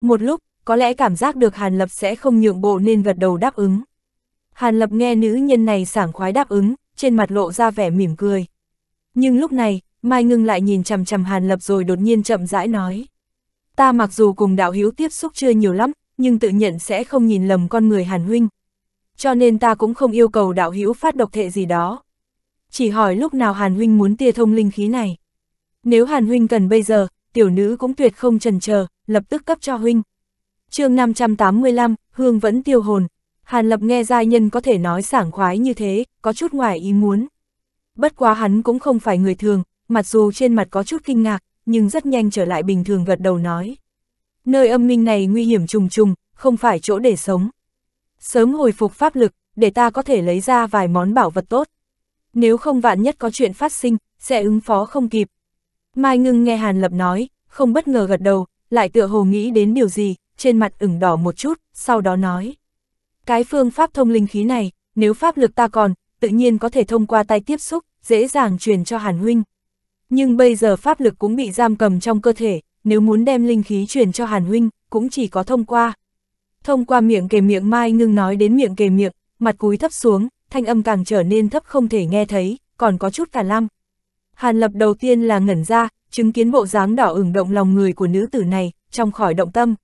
Một lúc, có lẽ cảm giác được Hàn Lập sẽ không nhượng bộ nên gật đầu đáp ứng. Hàn Lập nghe nữ nhân này sảng khoái đáp ứng, trên mặt lộ ra vẻ mỉm cười. Nhưng lúc này, Mai ngưng lại nhìn chằm chằm Hàn Lập rồi đột nhiên chậm rãi nói. Ta mặc dù cùng đạo hiếu tiếp xúc chưa nhiều lắm, nhưng tự nhận sẽ không nhìn lầm con người Hàn Huynh. Cho nên ta cũng không yêu cầu đạo hữu phát độc thệ gì đó. Chỉ hỏi lúc nào Hàn Huynh muốn tia thông linh khí này. Nếu Hàn Huynh cần bây giờ, tiểu nữ cũng tuyệt không trần chờ lập tức cấp cho huynh. chương 585, Hương vẫn tiêu hồn. Hàn Lập nghe giai nhân có thể nói sảng khoái như thế, có chút ngoài ý muốn. Bất quá hắn cũng không phải người thường, mặc dù trên mặt có chút kinh ngạc, nhưng rất nhanh trở lại bình thường gật đầu nói. Nơi âm minh này nguy hiểm trùng trùng, không phải chỗ để sống. Sớm hồi phục pháp lực, để ta có thể lấy ra vài món bảo vật tốt. Nếu không vạn nhất có chuyện phát sinh, sẽ ứng phó không kịp. Mai ngưng nghe Hàn Lập nói, không bất ngờ gật đầu, lại tựa hồ nghĩ đến điều gì, trên mặt ửng đỏ một chút, sau đó nói. Cái phương pháp thông linh khí này, nếu pháp lực ta còn, tự nhiên có thể thông qua tay tiếp xúc, dễ dàng truyền cho Hàn Huynh. Nhưng bây giờ pháp lực cũng bị giam cầm trong cơ thể, nếu muốn đem linh khí truyền cho Hàn Huynh, cũng chỉ có thông qua. Thông qua miệng kề miệng Mai Ngưng nói đến miệng kề miệng, mặt cúi thấp xuống, thanh âm càng trở nên thấp không thể nghe thấy, còn có chút cả lăm. Hàn Lập đầu tiên là ngẩn ra, chứng kiến bộ dáng đỏ ửng động lòng người của nữ tử này, trong khỏi động tâm.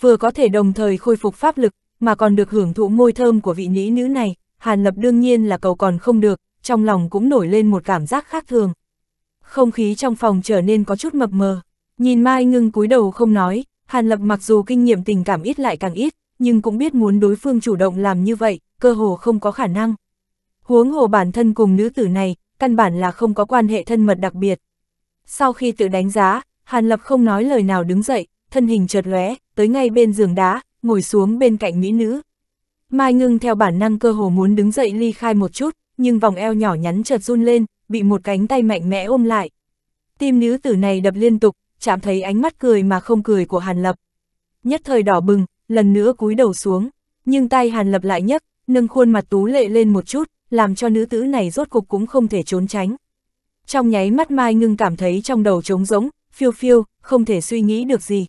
Vừa có thể đồng thời khôi phục pháp lực, mà còn được hưởng thụ môi thơm của vị nĩ nữ này, Hàn Lập đương nhiên là cầu còn không được, trong lòng cũng nổi lên một cảm giác khác thường. Không khí trong phòng trở nên có chút mập mờ, nhìn Mai Ngưng cúi đầu không nói, Hàn Lập mặc dù kinh nghiệm tình cảm ít lại càng ít, nhưng cũng biết muốn đối phương chủ động làm như vậy, cơ hồ không có khả năng. Huống hồ bản thân cùng nữ tử này, căn bản là không có quan hệ thân mật đặc biệt. Sau khi tự đánh giá, Hàn Lập không nói lời nào đứng dậy, thân hình chợt lóe, tới ngay bên giường đá, ngồi xuống bên cạnh mỹ nữ. Mai Ngưng theo bản năng cơ hồ muốn đứng dậy ly khai một chút, nhưng vòng eo nhỏ nhắn chợt run lên, bị một cánh tay mạnh mẽ ôm lại. Tim nữ tử này đập liên tục, chạm thấy ánh mắt cười mà không cười của Hàn Lập. Nhất thời đỏ bừng, lần nữa cúi đầu xuống, nhưng tay Hàn Lập lại nhấc, nâng khuôn mặt tú lệ lên một chút, làm cho nữ tử này rốt cục cũng không thể trốn tránh. Trong nháy mắt Mai Ngưng cảm thấy trong đầu trống rỗng, phiêu phiêu, không thể suy nghĩ được gì.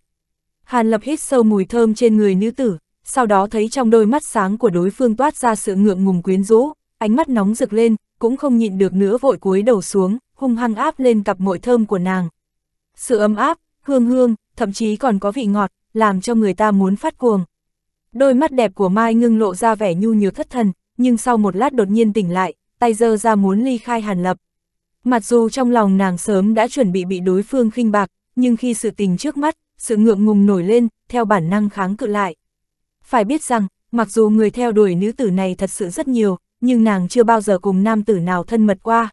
Hàn Lập hít sâu mùi thơm trên người nữ tử, sau đó thấy trong đôi mắt sáng của đối phương toát ra sự ngượng ngùng quyến rũ, ánh mắt nóng rực lên, cũng không nhịn được nữa vội cúi đầu xuống, hung hăng áp lên cặp mội thơm của nàng. Sự ấm áp, hương hương, thậm chí còn có vị ngọt, làm cho người ta muốn phát cuồng. Đôi mắt đẹp của Mai Ngưng lộ ra vẻ nhu nhược thất thần, nhưng sau một lát đột nhiên tỉnh lại, tay giơ ra muốn ly khai Hàn Lập. Mặc dù trong lòng nàng sớm đã chuẩn bị bị đối phương khinh bạc, nhưng khi sự tình trước mắt, sự ngượng ngùng nổi lên, theo bản năng kháng cự lại. Phải biết rằng, mặc dù người theo đuổi nữ tử này thật sự rất nhiều, nhưng nàng chưa bao giờ cùng nam tử nào thân mật qua.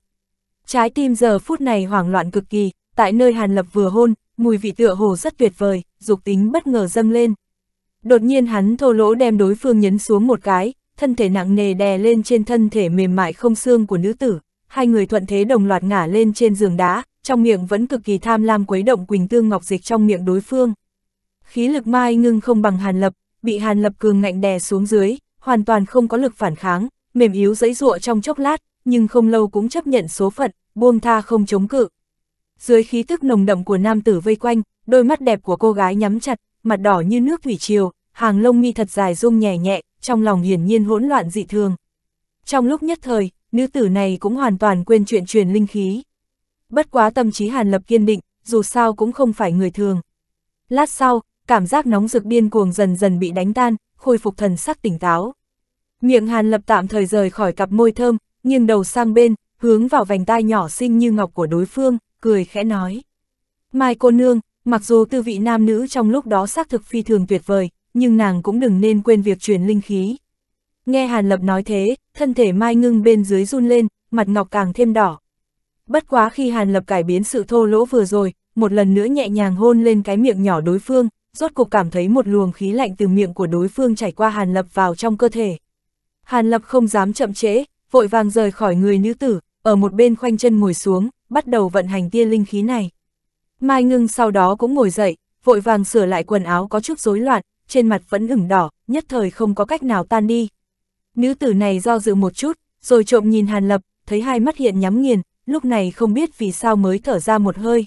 Trái tim giờ phút này hoảng loạn cực kỳ, tại nơi Hàn Lập vừa hôn, mùi vị tựa hồ rất tuyệt vời, dục tính bất ngờ dâng lên. Đột nhiên hắn thô lỗ đem đối phương nhấn xuống một cái, thân thể nặng nề đè lên trên thân thể mềm mại không xương của nữ tử, hai người thuận thế đồng loạt ngả lên trên giường đá, trong miệng vẫn cực kỳ tham lam quấy động quỳnh tương ngọc dịch trong miệng đối phương. Khí lực mai ngưng không bằng hàn lập, bị hàn lập cường ngạnh đè xuống dưới, hoàn toàn không có lực phản kháng, mềm yếu dẫy dụa trong chốc lát, nhưng không lâu cũng chấp nhận số phận, buông tha không chống cự. Dưới khí tức nồng đậm của nam tử vây quanh, đôi mắt đẹp của cô gái nhắm chặt, mặt đỏ như nước thủy chiều, hàng lông mi thật dài rung nhẹ nhẹ, trong lòng hiển nhiên hỗn loạn dị thường. Trong lúc nhất thời, nữ tử này cũng hoàn toàn quên chuyện truyền linh khí. Bất quá tâm trí Hàn Lập kiên định, dù sao cũng không phải người thường. Lát sau, cảm giác nóng rực điên cuồng dần dần bị đánh tan, khôi phục thần sắc tỉnh táo. Miệng Hàn Lập tạm thời rời khỏi cặp môi thơm, nghiêng đầu sang bên, hướng vào vành tai nhỏ xinh như ngọc của đối phương, cười khẽ nói. Mai cô nương, mặc dù tư vị nam nữ trong lúc đó xác thực phi thường tuyệt vời, nhưng nàng cũng đừng nên quên việc truyền linh khí. Nghe Hàn Lập nói thế, thân thể Mai Ngưng bên dưới run lên, mặt ngọc càng thêm đỏ. Bất quá khi Hàn Lập cải biến sự thô lỗ vừa rồi, một lần nữa nhẹ nhàng hôn lên cái miệng nhỏ đối phương, rốt cục cảm thấy một luồng khí lạnh từ miệng của đối phương chảy qua Hàn Lập vào trong cơ thể. Hàn Lập không dám chậm trễ, vội vàng rời khỏi người nữ tử, ở một bên khoanh chân ngồi xuống, bắt đầu vận hành tia linh khí này. Mai Ngưng sau đó cũng ngồi dậy, vội vàng sửa lại quần áo có chút rối loạn, trên mặt vẫn ửng đỏ, nhất thời không có cách nào tan đi. Nữ tử này do dự một chút, rồi trộm nhìn Hàn Lập, thấy hai mắt hiện nhắm nghiền, lúc này không biết vì sao mới thở ra một hơi.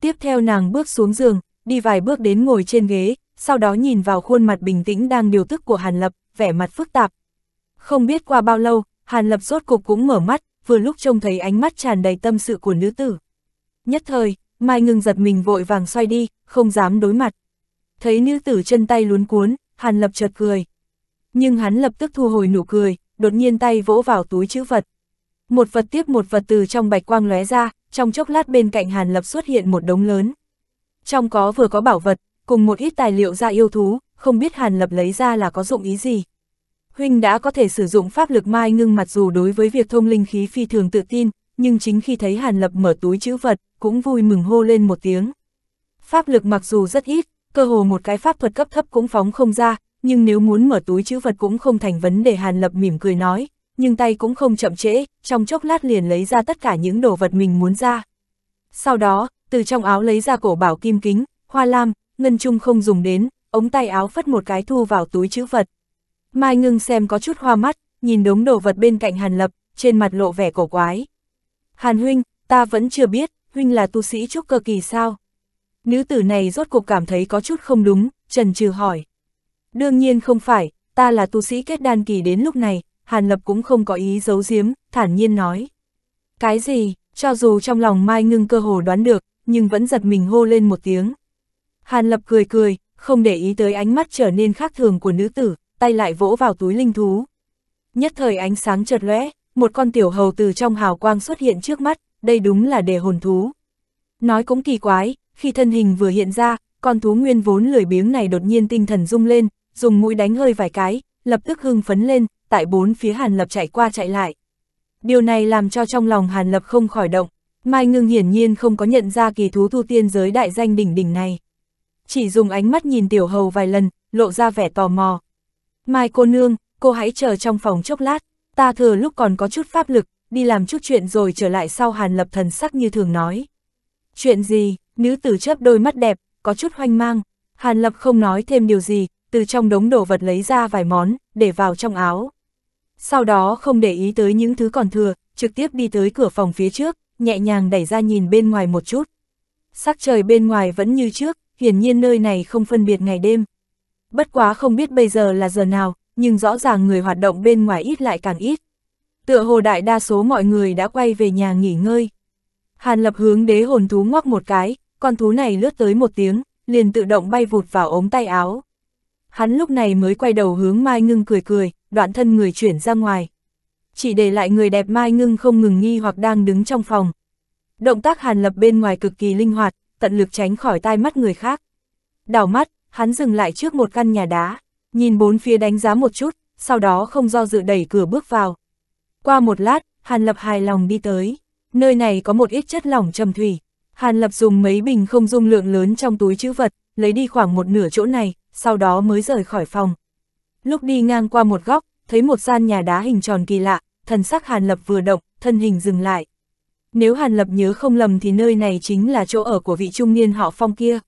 Tiếp theo nàng bước xuống giường, đi vài bước đến ngồi trên ghế, sau đó nhìn vào khuôn mặt bình tĩnh đang điều tức của Hàn Lập, vẻ mặt phức tạp. Không biết qua bao lâu, Hàn Lập rốt cục cũng mở mắt, vừa lúc trông thấy ánh mắt tràn đầy tâm sự của nữ tử. Nhất thời, Mai ngưng giật mình vội vàng xoay đi, không dám đối mặt thấy nữ tử chân tay luốn cuốn, Hàn Lập chợt cười. Nhưng hắn lập tức thu hồi nụ cười, đột nhiên tay vỗ vào túi chữ vật. Một vật tiếp một vật từ trong bạch quang lóe ra, trong chốc lát bên cạnh Hàn Lập xuất hiện một đống lớn. Trong có vừa có bảo vật, cùng một ít tài liệu ra yêu thú, không biết Hàn Lập lấy ra là có dụng ý gì. Huynh đã có thể sử dụng pháp lực mai ngưng mặc dù đối với việc thông linh khí phi thường tự tin, nhưng chính khi thấy Hàn Lập mở túi chữ vật, cũng vui mừng hô lên một tiếng. Pháp lực mặc dù rất ít, cơ hồ một cái pháp thuật cấp thấp cũng phóng không ra, nhưng nếu muốn mở túi chữ vật cũng không thành vấn đề Hàn Lập mỉm cười nói, nhưng tay cũng không chậm trễ, trong chốc lát liền lấy ra tất cả những đồ vật mình muốn ra. Sau đó, từ trong áo lấy ra cổ bảo kim kính, hoa lam, ngân trung không dùng đến, ống tay áo phất một cái thu vào túi chữ vật. Mai ngưng xem có chút hoa mắt, nhìn đống đồ vật bên cạnh Hàn Lập, trên mặt lộ vẻ cổ quái. Hàn huynh, ta vẫn chưa biết, huynh là tu sĩ trúc cơ kỳ sao? Nữ tử này rốt cuộc cảm thấy có chút không đúng, trần trừ hỏi. Đương nhiên không phải, ta là tu sĩ kết đan kỳ đến lúc này, Hàn Lập cũng không có ý giấu giếm, thản nhiên nói. Cái gì, cho dù trong lòng Mai Ngưng cơ hồ đoán được, nhưng vẫn giật mình hô lên một tiếng. Hàn Lập cười cười, không để ý tới ánh mắt trở nên khác thường của nữ tử, tay lại vỗ vào túi linh thú. Nhất thời ánh sáng chợt lóe, một con tiểu hầu từ trong hào quang xuất hiện trước mắt, đây đúng là đề hồn thú. Nói cũng kỳ quái, khi thân hình vừa hiện ra, con thú nguyên vốn lười biếng này đột nhiên tinh thần rung lên, dùng mũi đánh hơi vài cái, lập tức hưng phấn lên, tại bốn phía Hàn Lập chạy qua chạy lại. Điều này làm cho trong lòng Hàn Lập không khỏi động, Mai Ngưng hiển nhiên không có nhận ra kỳ thú thu tiên giới đại danh đỉnh đỉnh này. Chỉ dùng ánh mắt nhìn tiểu hầu vài lần, lộ ra vẻ tò mò. Mai cô nương, cô hãy chờ trong phòng chốc lát, ta thừa lúc còn có chút pháp lực, đi làm chút chuyện rồi trở lại sau Hàn Lập thần sắc như thường nói. Chuyện gì? nữ tử chớp đôi mắt đẹp, có chút hoanh mang. Hàn Lập không nói thêm điều gì, từ trong đống đồ vật lấy ra vài món, để vào trong áo. Sau đó không để ý tới những thứ còn thừa, trực tiếp đi tới cửa phòng phía trước, nhẹ nhàng đẩy ra nhìn bên ngoài một chút. Sắc trời bên ngoài vẫn như trước, hiển nhiên nơi này không phân biệt ngày đêm. Bất quá không biết bây giờ là giờ nào, nhưng rõ ràng người hoạt động bên ngoài ít lại càng ít. Tựa hồ đại đa số mọi người đã quay về nhà nghỉ ngơi. Hàn lập hướng đế hồn thú ngoắc một cái, con thú này lướt tới một tiếng, liền tự động bay vụt vào ống tay áo. Hắn lúc này mới quay đầu hướng Mai Ngưng cười cười, đoạn thân người chuyển ra ngoài. Chỉ để lại người đẹp Mai Ngưng không ngừng nghi hoặc đang đứng trong phòng. Động tác Hàn Lập bên ngoài cực kỳ linh hoạt, tận lực tránh khỏi tai mắt người khác. Đảo mắt, hắn dừng lại trước một căn nhà đá, nhìn bốn phía đánh giá một chút, sau đó không do dự đẩy cửa bước vào. Qua một lát, Hàn Lập hài lòng đi tới, nơi này có một ít chất lỏng trầm thủy, Hàn Lập dùng mấy bình không dung lượng lớn trong túi chữ vật, lấy đi khoảng một nửa chỗ này, sau đó mới rời khỏi phòng. Lúc đi ngang qua một góc, thấy một gian nhà đá hình tròn kỳ lạ, thần sắc Hàn Lập vừa động, thân hình dừng lại. Nếu Hàn Lập nhớ không lầm thì nơi này chính là chỗ ở của vị trung niên họ phong kia.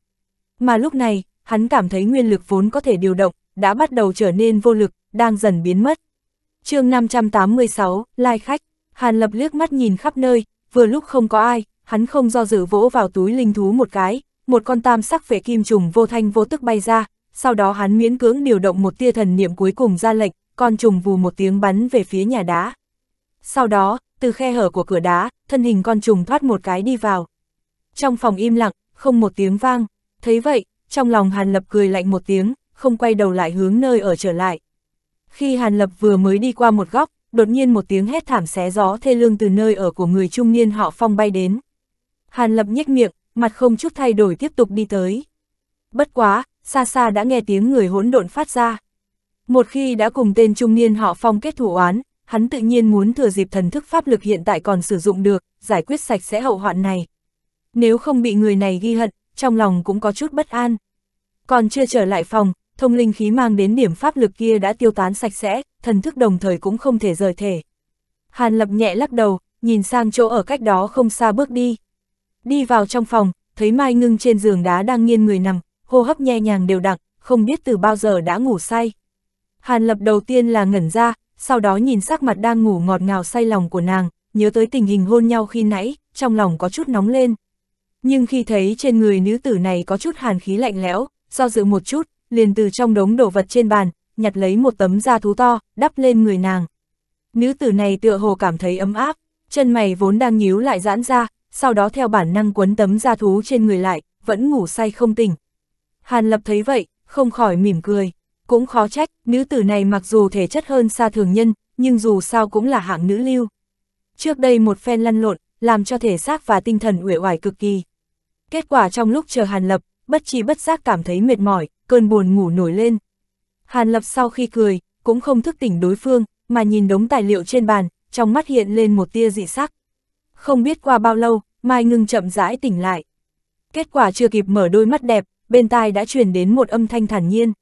Mà lúc này, hắn cảm thấy nguyên lực vốn có thể điều động, đã bắt đầu trở nên vô lực, đang dần biến mất. chương 586, Lai Khách, Hàn Lập liếc mắt nhìn khắp nơi, vừa lúc không có ai, hắn không do dự vỗ vào túi linh thú một cái, một con tam sắc phệ kim trùng vô thanh vô tức bay ra, sau đó hắn miễn cưỡng điều động một tia thần niệm cuối cùng ra lệnh, con trùng vù một tiếng bắn về phía nhà đá. Sau đó, từ khe hở của cửa đá, thân hình con trùng thoát một cái đi vào. Trong phòng im lặng, không một tiếng vang, thấy vậy, trong lòng Hàn Lập cười lạnh một tiếng, không quay đầu lại hướng nơi ở trở lại. Khi Hàn Lập vừa mới đi qua một góc, đột nhiên một tiếng hét thảm xé gió thê lương từ nơi ở của người trung niên họ phong bay đến. Hàn Lập nhếch miệng, mặt không chút thay đổi tiếp tục đi tới. Bất quá, xa xa đã nghe tiếng người hỗn độn phát ra. Một khi đã cùng tên trung niên họ phong kết thủ oán, hắn tự nhiên muốn thừa dịp thần thức pháp lực hiện tại còn sử dụng được, giải quyết sạch sẽ hậu hoạn này. Nếu không bị người này ghi hận, trong lòng cũng có chút bất an. Còn chưa trở lại phòng, thông linh khí mang đến điểm pháp lực kia đã tiêu tán sạch sẽ, thần thức đồng thời cũng không thể rời thể. Hàn lập nhẹ lắc đầu, nhìn sang chỗ ở cách đó không xa bước đi đi vào trong phòng, thấy Mai Ngưng trên giường đá đang nghiêng người nằm, hô hấp nhẹ nhàng đều đặn, không biết từ bao giờ đã ngủ say. Hàn Lập đầu tiên là ngẩn ra, sau đó nhìn sắc mặt đang ngủ ngọt ngào say lòng của nàng, nhớ tới tình hình hôn nhau khi nãy, trong lòng có chút nóng lên. Nhưng khi thấy trên người nữ tử này có chút hàn khí lạnh lẽo, do dự một chút, liền từ trong đống đồ vật trên bàn, nhặt lấy một tấm da thú to, đắp lên người nàng. Nữ tử này tựa hồ cảm thấy ấm áp, chân mày vốn đang nhíu lại giãn ra, sau đó theo bản năng quấn tấm da thú trên người lại, vẫn ngủ say không tỉnh. Hàn Lập thấy vậy, không khỏi mỉm cười. Cũng khó trách, nữ tử này mặc dù thể chất hơn xa thường nhân, nhưng dù sao cũng là hạng nữ lưu. Trước đây một phen lăn lộn, làm cho thể xác và tinh thần uể oải cực kỳ. Kết quả trong lúc chờ Hàn Lập, bất chi bất giác cảm thấy mệt mỏi, cơn buồn ngủ nổi lên. Hàn Lập sau khi cười, cũng không thức tỉnh đối phương, mà nhìn đống tài liệu trên bàn, trong mắt hiện lên một tia dị sắc. Không biết qua bao lâu, Mai Ngưng chậm rãi tỉnh lại. Kết quả chưa kịp mở đôi mắt đẹp, bên tai đã truyền đến một âm thanh thản nhiên.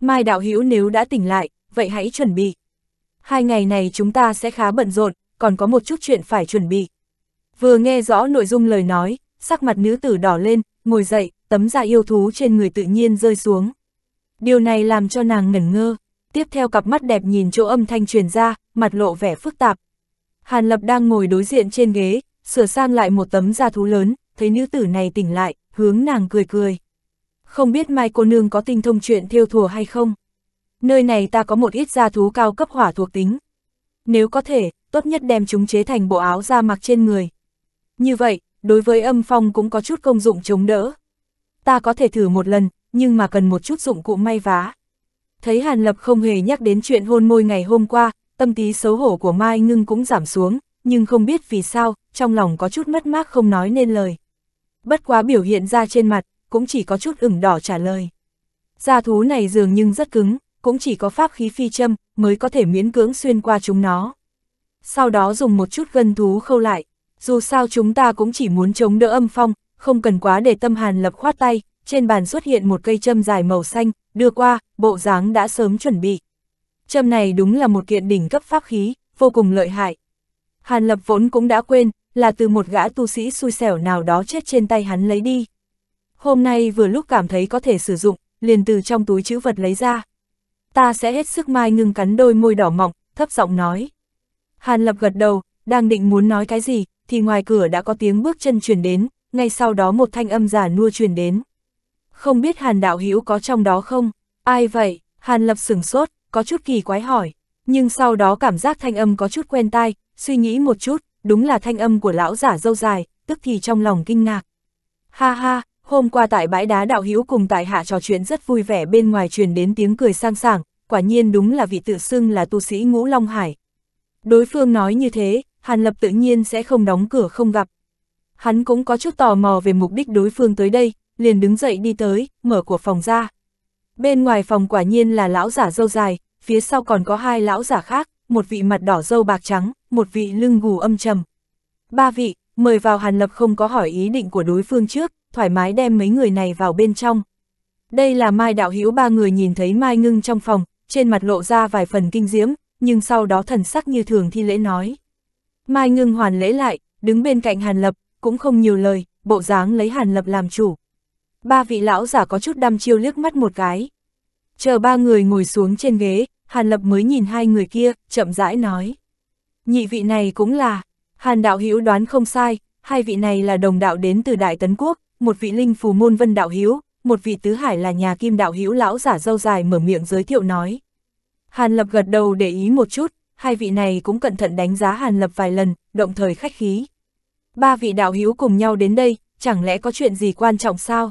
Mai đạo hữu nếu đã tỉnh lại, vậy hãy chuẩn bị. Hai ngày này chúng ta sẽ khá bận rộn, còn có một chút chuyện phải chuẩn bị. Vừa nghe rõ nội dung lời nói, sắc mặt nữ tử đỏ lên, ngồi dậy, tấm da yêu thú trên người tự nhiên rơi xuống. Điều này làm cho nàng ngẩn ngơ, tiếp theo cặp mắt đẹp nhìn chỗ âm thanh truyền ra, mặt lộ vẻ phức tạp, Hàn Lập đang ngồi đối diện trên ghế, sửa sang lại một tấm da thú lớn, thấy nữ tử này tỉnh lại, hướng nàng cười cười. Không biết Mai cô nương có tinh thông chuyện thiêu thùa hay không? Nơi này ta có một ít da thú cao cấp hỏa thuộc tính. Nếu có thể, tốt nhất đem chúng chế thành bộ áo da mặc trên người. Như vậy, đối với âm phong cũng có chút công dụng chống đỡ. Ta có thể thử một lần, nhưng mà cần một chút dụng cụ may vá. Thấy Hàn Lập không hề nhắc đến chuyện hôn môi ngày hôm qua, tâm tí xấu hổ của Mai Ngưng cũng giảm xuống, nhưng không biết vì sao, trong lòng có chút mất mát không nói nên lời. Bất quá biểu hiện ra trên mặt, cũng chỉ có chút ửng đỏ trả lời. Gia thú này dường nhưng rất cứng, cũng chỉ có pháp khí phi châm mới có thể miễn cưỡng xuyên qua chúng nó. Sau đó dùng một chút gân thú khâu lại, dù sao chúng ta cũng chỉ muốn chống đỡ âm phong, không cần quá để tâm hàn lập khoát tay, trên bàn xuất hiện một cây châm dài màu xanh, đưa qua, bộ dáng đã sớm chuẩn bị châm này đúng là một kiện đỉnh cấp pháp khí, vô cùng lợi hại. Hàn Lập vốn cũng đã quên, là từ một gã tu sĩ xui xẻo nào đó chết trên tay hắn lấy đi. Hôm nay vừa lúc cảm thấy có thể sử dụng, liền từ trong túi chữ vật lấy ra. Ta sẽ hết sức mai ngưng cắn đôi môi đỏ mọng, thấp giọng nói. Hàn Lập gật đầu, đang định muốn nói cái gì, thì ngoài cửa đã có tiếng bước chân truyền đến, ngay sau đó một thanh âm giả nua truyền đến. Không biết Hàn Đạo Hữu có trong đó không? Ai vậy? Hàn Lập sửng sốt, có chút kỳ quái hỏi, nhưng sau đó cảm giác thanh âm có chút quen tai, suy nghĩ một chút, đúng là thanh âm của lão giả dâu dài, tức thì trong lòng kinh ngạc. Ha ha, hôm qua tại bãi đá đạo hữu cùng tại hạ trò chuyện rất vui vẻ bên ngoài truyền đến tiếng cười sang sảng, quả nhiên đúng là vị tự xưng là tu sĩ ngũ Long Hải. Đối phương nói như thế, Hàn Lập tự nhiên sẽ không đóng cửa không gặp. Hắn cũng có chút tò mò về mục đích đối phương tới đây, liền đứng dậy đi tới, mở cửa phòng ra. Bên ngoài phòng quả nhiên là lão giả dâu dài, phía sau còn có hai lão giả khác, một vị mặt đỏ dâu bạc trắng, một vị lưng gù âm trầm. Ba vị, mời vào Hàn Lập không có hỏi ý định của đối phương trước, thoải mái đem mấy người này vào bên trong. Đây là Mai Đạo Hữu ba người nhìn thấy Mai Ngưng trong phòng, trên mặt lộ ra vài phần kinh diễm, nhưng sau đó thần sắc như thường thi lễ nói. Mai Ngưng hoàn lễ lại, đứng bên cạnh Hàn Lập, cũng không nhiều lời, bộ dáng lấy Hàn Lập làm chủ. Ba vị lão giả có chút đăm chiêu liếc mắt một cái, Chờ ba người ngồi xuống trên ghế, Hàn Lập mới nhìn hai người kia, chậm rãi nói. Nhị vị này cũng là, Hàn Đạo Hữu đoán không sai, hai vị này là đồng đạo đến từ Đại Tấn Quốc, một vị linh phù môn Vân Đạo Hữu, một vị tứ hải là nhà Kim Đạo Hữu lão giả dâu dài mở miệng giới thiệu nói. Hàn Lập gật đầu để ý một chút, hai vị này cũng cẩn thận đánh giá Hàn Lập vài lần, động thời khách khí. Ba vị đạo hữu cùng nhau đến đây, chẳng lẽ có chuyện gì quan trọng sao?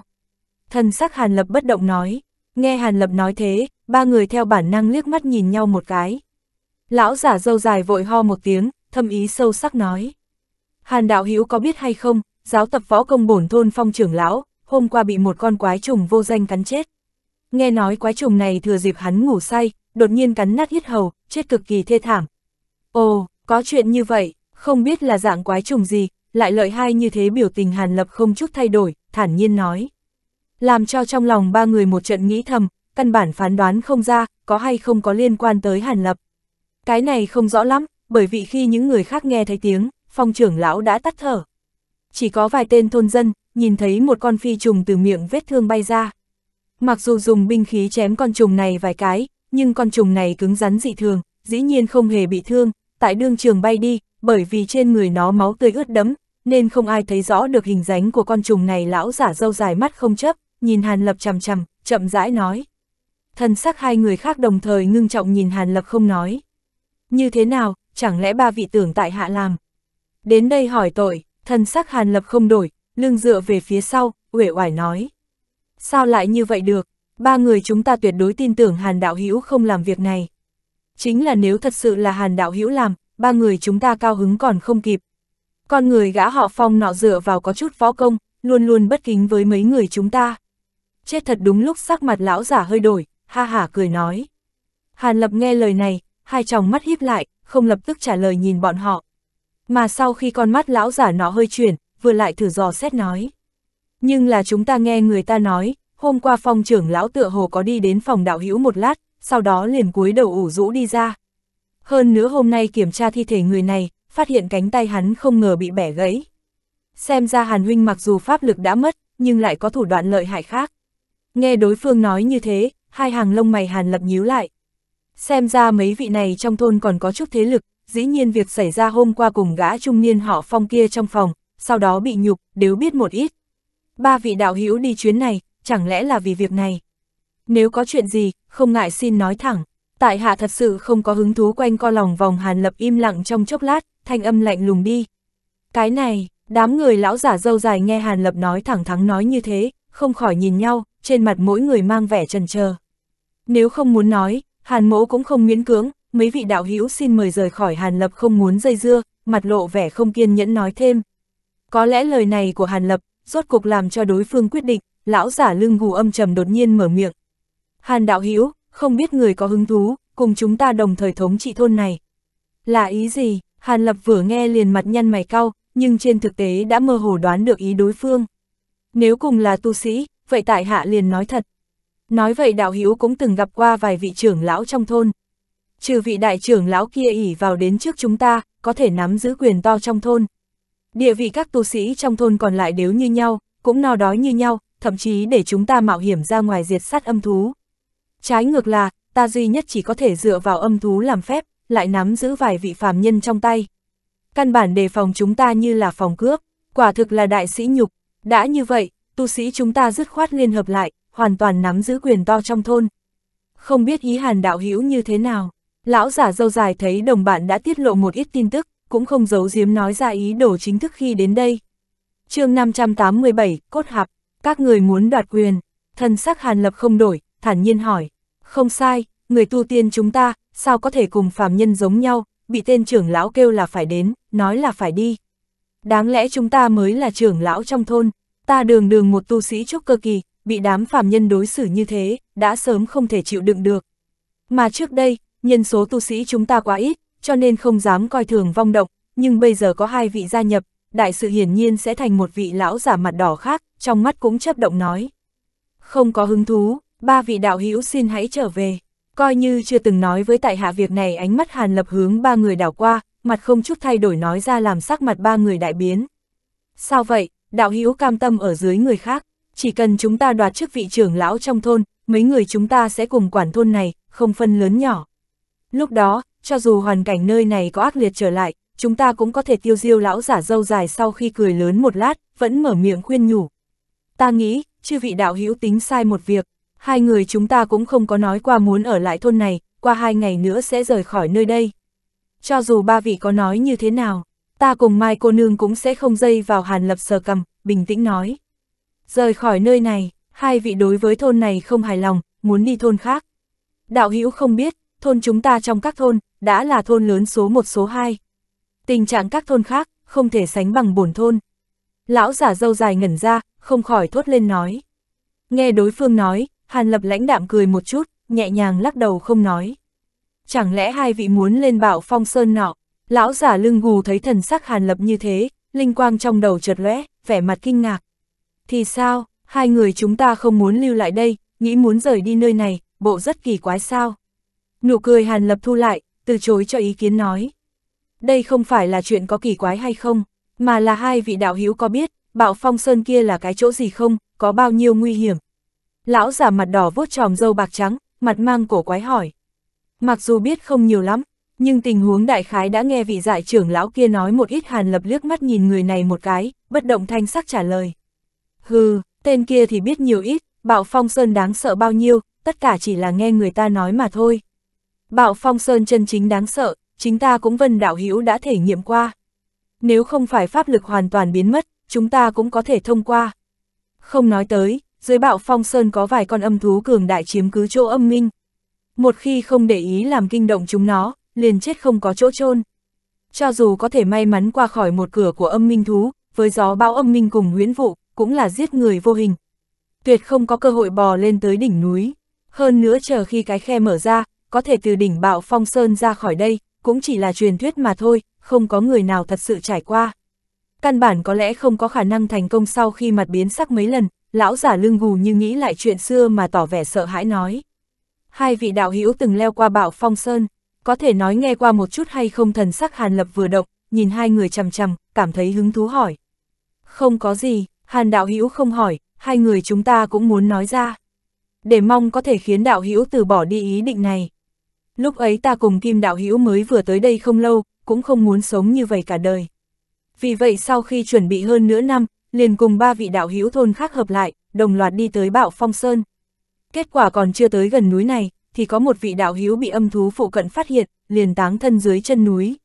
Thần sắc Hàn Lập bất động nói. Nghe Hàn Lập nói thế, ba người theo bản năng liếc mắt nhìn nhau một cái. Lão giả dâu dài vội ho một tiếng, thâm ý sâu sắc nói. Hàn đạo hữu có biết hay không, giáo tập võ công bổn thôn phong trưởng lão, hôm qua bị một con quái trùng vô danh cắn chết. Nghe nói quái trùng này thừa dịp hắn ngủ say, đột nhiên cắn nát yết hầu, chết cực kỳ thê thảm. Ồ, có chuyện như vậy, không biết là dạng quái trùng gì, lại lợi hai như thế biểu tình Hàn Lập không chút thay đổi, thản nhiên nói làm cho trong lòng ba người một trận nghĩ thầm, căn bản phán đoán không ra, có hay không có liên quan tới Hàn Lập. Cái này không rõ lắm, bởi vì khi những người khác nghe thấy tiếng, phong trưởng lão đã tắt thở. Chỉ có vài tên thôn dân, nhìn thấy một con phi trùng từ miệng vết thương bay ra. Mặc dù dùng binh khí chém con trùng này vài cái, nhưng con trùng này cứng rắn dị thường, dĩ nhiên không hề bị thương, tại đương trường bay đi, bởi vì trên người nó máu tươi ướt đẫm, nên không ai thấy rõ được hình dáng của con trùng này lão giả dâu dài mắt không chấp, nhìn Hàn Lập chằm chằm, chậm rãi nói. Thần sắc hai người khác đồng thời ngưng trọng nhìn Hàn Lập không nói. Như thế nào, chẳng lẽ ba vị tưởng tại hạ làm? Đến đây hỏi tội, thần sắc Hàn Lập không đổi, lưng dựa về phía sau, uể oải nói. Sao lại như vậy được, ba người chúng ta tuyệt đối tin tưởng Hàn Đạo Hữu không làm việc này. Chính là nếu thật sự là Hàn Đạo Hữu làm, ba người chúng ta cao hứng còn không kịp. Con người gã họ phong nọ dựa vào có chút võ công, luôn luôn bất kính với mấy người chúng ta chết thật đúng lúc sắc mặt lão giả hơi đổi, ha hả cười nói. Hàn Lập nghe lời này, hai tròng mắt híp lại, không lập tức trả lời nhìn bọn họ. Mà sau khi con mắt lão giả nó hơi chuyển, vừa lại thử dò xét nói. Nhưng là chúng ta nghe người ta nói, hôm qua phong trưởng lão tựa hồ có đi đến phòng đạo hữu một lát, sau đó liền cúi đầu ủ rũ đi ra. Hơn nữa hôm nay kiểm tra thi thể người này, phát hiện cánh tay hắn không ngờ bị bẻ gãy. Xem ra Hàn Huynh mặc dù pháp lực đã mất, nhưng lại có thủ đoạn lợi hại khác. Nghe đối phương nói như thế, hai hàng lông mày hàn lập nhíu lại. Xem ra mấy vị này trong thôn còn có chút thế lực, dĩ nhiên việc xảy ra hôm qua cùng gã trung niên họ phong kia trong phòng, sau đó bị nhục, đều biết một ít. Ba vị đạo hữu đi chuyến này, chẳng lẽ là vì việc này? Nếu có chuyện gì, không ngại xin nói thẳng. Tại hạ thật sự không có hứng thú quanh co lòng vòng hàn lập im lặng trong chốc lát, thanh âm lạnh lùng đi. Cái này, đám người lão giả dâu dài nghe hàn lập nói thẳng thắng nói như thế, không khỏi nhìn nhau, trên mặt mỗi người mang vẻ trần chờ Nếu không muốn nói, Hàn mỗ cũng không miễn cưỡng, mấy vị đạo hữu xin mời rời khỏi Hàn Lập không muốn dây dưa, mặt lộ vẻ không kiên nhẫn nói thêm. Có lẽ lời này của Hàn Lập, rốt cục làm cho đối phương quyết định, lão giả lưng gù âm trầm đột nhiên mở miệng. Hàn đạo hữu không biết người có hứng thú, cùng chúng ta đồng thời thống trị thôn này. Là ý gì, Hàn Lập vừa nghe liền mặt nhăn mày cau, nhưng trên thực tế đã mơ hồ đoán được ý đối phương. Nếu cùng là tu sĩ, vậy tại hạ liền nói thật. Nói vậy đạo hữu cũng từng gặp qua vài vị trưởng lão trong thôn. Trừ vị đại trưởng lão kia ỉ vào đến trước chúng ta, có thể nắm giữ quyền to trong thôn. Địa vị các tu sĩ trong thôn còn lại đều như nhau, cũng no đói như nhau, thậm chí để chúng ta mạo hiểm ra ngoài diệt sát âm thú. Trái ngược là, ta duy nhất chỉ có thể dựa vào âm thú làm phép, lại nắm giữ vài vị phàm nhân trong tay. Căn bản đề phòng chúng ta như là phòng cướp, quả thực là đại sĩ nhục. Đã như vậy, tu sĩ chúng ta dứt khoát liên hợp lại, hoàn toàn nắm giữ quyền to trong thôn. Không biết ý hàn đạo hữu như thế nào, lão giả dâu dài thấy đồng bạn đã tiết lộ một ít tin tức, cũng không giấu giếm nói ra ý đồ chính thức khi đến đây. chương 587, Cốt Hạp, các người muốn đoạt quyền, thân sắc hàn lập không đổi, thản nhiên hỏi, không sai, người tu tiên chúng ta, sao có thể cùng phàm nhân giống nhau, bị tên trưởng lão kêu là phải đến, nói là phải đi. Đáng lẽ chúng ta mới là trưởng lão trong thôn, Ta đường đường một tu sĩ trúc cơ kỳ, bị đám phàm nhân đối xử như thế, đã sớm không thể chịu đựng được. Mà trước đây, nhân số tu sĩ chúng ta quá ít, cho nên không dám coi thường vong động, nhưng bây giờ có hai vị gia nhập, đại sự hiển nhiên sẽ thành một vị lão giả mặt đỏ khác, trong mắt cũng chấp động nói. Không có hứng thú, ba vị đạo hữu xin hãy trở về. Coi như chưa từng nói với tại hạ việc này ánh mắt hàn lập hướng ba người đảo qua, mặt không chút thay đổi nói ra làm sắc mặt ba người đại biến. Sao vậy, đạo hữu cam tâm ở dưới người khác, chỉ cần chúng ta đoạt chức vị trưởng lão trong thôn, mấy người chúng ta sẽ cùng quản thôn này, không phân lớn nhỏ. Lúc đó, cho dù hoàn cảnh nơi này có ác liệt trở lại, chúng ta cũng có thể tiêu diêu lão giả dâu dài sau khi cười lớn một lát, vẫn mở miệng khuyên nhủ. Ta nghĩ, chư vị đạo hữu tính sai một việc, hai người chúng ta cũng không có nói qua muốn ở lại thôn này, qua hai ngày nữa sẽ rời khỏi nơi đây. Cho dù ba vị có nói như thế nào, ta cùng Mai cô nương cũng sẽ không dây vào Hàn Lập sờ cầm, bình tĩnh nói. Rời khỏi nơi này, hai vị đối với thôn này không hài lòng, muốn đi thôn khác. Đạo hữu không biết, thôn chúng ta trong các thôn, đã là thôn lớn số 1 số 2. Tình trạng các thôn khác, không thể sánh bằng bổn thôn. Lão giả dâu dài ngẩn ra, không khỏi thốt lên nói. Nghe đối phương nói, Hàn Lập lãnh đạm cười một chút, nhẹ nhàng lắc đầu không nói. Chẳng lẽ hai vị muốn lên bảo phong sơn nọ, Lão giả lưng gù thấy thần sắc Hàn Lập như thế, linh quang trong đầu chợt lóe, vẻ mặt kinh ngạc. Thì sao, hai người chúng ta không muốn lưu lại đây, nghĩ muốn rời đi nơi này, bộ rất kỳ quái sao? Nụ cười Hàn Lập thu lại, từ chối cho ý kiến nói. Đây không phải là chuyện có kỳ quái hay không, mà là hai vị đạo hữu có biết, bạo phong sơn kia là cái chỗ gì không, có bao nhiêu nguy hiểm. Lão giả mặt đỏ vuốt tròm dâu bạc trắng, mặt mang cổ quái hỏi. Mặc dù biết không nhiều lắm, nhưng tình huống đại khái đã nghe vị giải trưởng lão kia nói một ít hàn lập liếc mắt nhìn người này một cái, bất động thanh sắc trả lời. Hừ, tên kia thì biết nhiều ít, bạo phong sơn đáng sợ bao nhiêu, tất cả chỉ là nghe người ta nói mà thôi. Bạo phong sơn chân chính đáng sợ, chính ta cũng vân đạo hữu đã thể nghiệm qua. Nếu không phải pháp lực hoàn toàn biến mất, chúng ta cũng có thể thông qua. Không nói tới, dưới bạo phong sơn có vài con âm thú cường đại chiếm cứ chỗ âm minh. Một khi không để ý làm kinh động chúng nó, liền chết không có chỗ chôn Cho dù có thể may mắn qua khỏi một cửa của âm minh thú, với gió bão âm minh cùng nguyễn vụ, cũng là giết người vô hình. Tuyệt không có cơ hội bò lên tới đỉnh núi. Hơn nữa chờ khi cái khe mở ra, có thể từ đỉnh bạo phong sơn ra khỏi đây, cũng chỉ là truyền thuyết mà thôi, không có người nào thật sự trải qua. Căn bản có lẽ không có khả năng thành công sau khi mặt biến sắc mấy lần, lão giả lưng gù như nghĩ lại chuyện xưa mà tỏ vẻ sợ hãi nói. Hai vị đạo hữu từng leo qua bạo phong sơn, có thể nói nghe qua một chút hay không thần sắc Hàn Lập vừa động, nhìn hai người chằm chằm, cảm thấy hứng thú hỏi. Không có gì, Hàn Đạo Hữu không hỏi, hai người chúng ta cũng muốn nói ra. Để mong có thể khiến Đạo Hữu từ bỏ đi ý định này. Lúc ấy ta cùng Kim Đạo Hữu mới vừa tới đây không lâu, cũng không muốn sống như vậy cả đời. Vì vậy sau khi chuẩn bị hơn nửa năm, liền cùng ba vị đạo hữu thôn khác hợp lại, đồng loạt đi tới Bạo Phong Sơn. Kết quả còn chưa tới gần núi này, thì có một vị đạo hữu bị âm thú phụ cận phát hiện, liền táng thân dưới chân núi.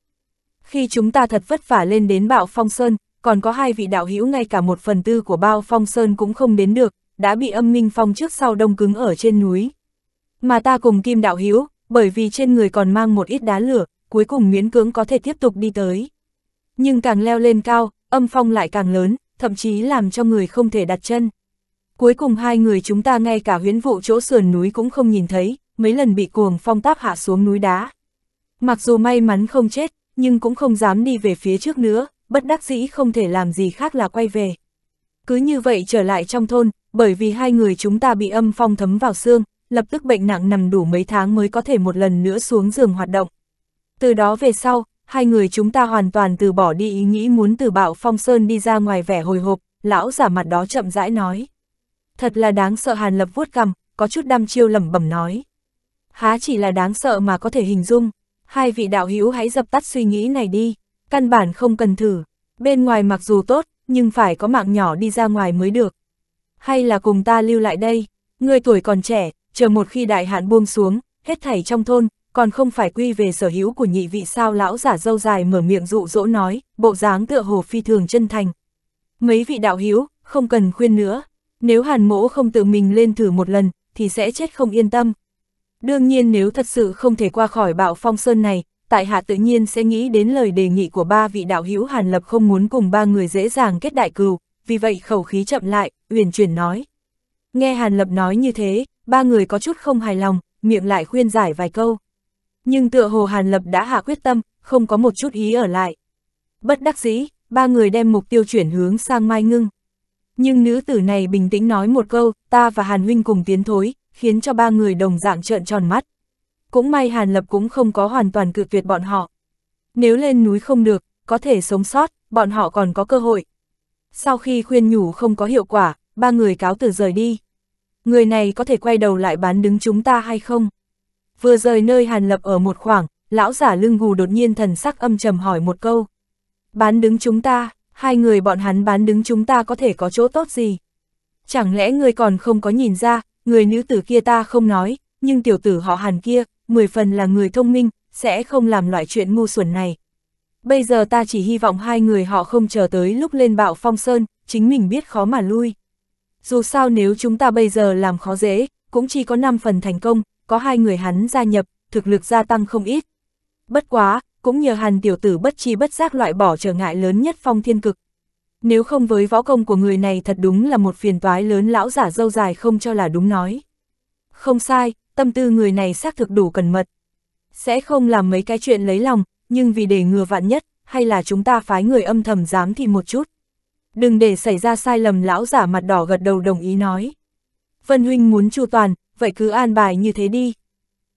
Khi chúng ta thật vất vả lên đến bạo phong sơn, còn có hai vị đạo hữu ngay cả một phần tư của bao phong sơn cũng không đến được, đã bị âm minh phong trước sau đông cứng ở trên núi. Mà ta cùng kim đạo hữu bởi vì trên người còn mang một ít đá lửa, cuối cùng miễn cưỡng có thể tiếp tục đi tới. Nhưng càng leo lên cao, âm phong lại càng lớn, thậm chí làm cho người không thể đặt chân. Cuối cùng hai người chúng ta ngay cả huyến vụ chỗ sườn núi cũng không nhìn thấy, mấy lần bị cuồng phong táp hạ xuống núi đá. Mặc dù may mắn không chết, nhưng cũng không dám đi về phía trước nữa, bất đắc dĩ không thể làm gì khác là quay về. Cứ như vậy trở lại trong thôn, bởi vì hai người chúng ta bị âm phong thấm vào xương, lập tức bệnh nặng nằm đủ mấy tháng mới có thể một lần nữa xuống giường hoạt động. Từ đó về sau, hai người chúng ta hoàn toàn từ bỏ đi ý nghĩ muốn từ bạo phong sơn đi ra ngoài vẻ hồi hộp, lão giả mặt đó chậm rãi nói. Thật là đáng sợ Hàn Lập vuốt cằm, có chút đăm chiêu lẩm bẩm nói há chỉ là đáng sợ mà có thể hình dung. Hai vị đạo hữu hãy dập tắt suy nghĩ này đi, căn bản không cần thử. Bên ngoài mặc dù tốt, nhưng phải có mạng nhỏ đi ra ngoài mới được. Hay là cùng ta lưu lại đây, người tuổi còn trẻ, chờ một khi đại hạn buông xuống, hết thảy trong thôn, còn không phải quy về sở hữu của nhị vị sao lão giả dâu dài mở miệng dụ dỗ nói, bộ dáng tựa hồ phi thường chân thành. Mấy vị đạo hữu không cần khuyên nữa, nếu hàn mỗ không tự mình lên thử một lần, thì sẽ chết không yên tâm, Đương nhiên nếu thật sự không thể qua khỏi bạo phong sơn này, tại hạ tự nhiên sẽ nghĩ đến lời đề nghị của ba vị đạo hữu Hàn Lập không muốn cùng ba người dễ dàng kết đại cừu, vì vậy khẩu khí chậm lại, uyển chuyển nói. Nghe Hàn Lập nói như thế, ba người có chút không hài lòng, miệng lại khuyên giải vài câu. Nhưng tựa hồ Hàn Lập đã hạ quyết tâm, không có một chút ý ở lại. Bất đắc dĩ, ba người đem mục tiêu chuyển hướng sang Mai Ngưng. Nhưng nữ tử này bình tĩnh nói một câu, ta và Hàn Huynh cùng tiến thối, khiến cho ba người đồng dạng trợn tròn mắt. Cũng may Hàn Lập cũng không có hoàn toàn cự tuyệt bọn họ. Nếu lên núi không được, có thể sống sót, bọn họ còn có cơ hội. Sau khi khuyên nhủ không có hiệu quả, ba người cáo từ rời đi. Người này có thể quay đầu lại bán đứng chúng ta hay không? Vừa rời nơi Hàn Lập ở một khoảng, lão giả lưng gù đột nhiên thần sắc âm trầm hỏi một câu. Bán đứng chúng ta, hai người bọn hắn bán đứng chúng ta có thể có chỗ tốt gì? Chẳng lẽ người còn không có nhìn ra, người nữ tử kia ta không nói, nhưng tiểu tử họ hàn kia, mười phần là người thông minh, sẽ không làm loại chuyện ngu xuẩn này. Bây giờ ta chỉ hy vọng hai người họ không chờ tới lúc lên bạo phong sơn, chính mình biết khó mà lui. Dù sao nếu chúng ta bây giờ làm khó dễ, cũng chỉ có 5 phần thành công, có hai người hắn gia nhập, thực lực gia tăng không ít. Bất quá, cũng nhờ hàn tiểu tử bất chi bất giác loại bỏ trở ngại lớn nhất phong thiên cực, nếu không với võ công của người này thật đúng là một phiền toái lớn lão giả dâu dài không cho là đúng nói. Không sai, tâm tư người này xác thực đủ cẩn mật. Sẽ không làm mấy cái chuyện lấy lòng, nhưng vì để ngừa vạn nhất, hay là chúng ta phái người âm thầm dám thì một chút. Đừng để xảy ra sai lầm lão giả mặt đỏ gật đầu đồng ý nói. Vân Huynh muốn chu toàn, vậy cứ an bài như thế đi.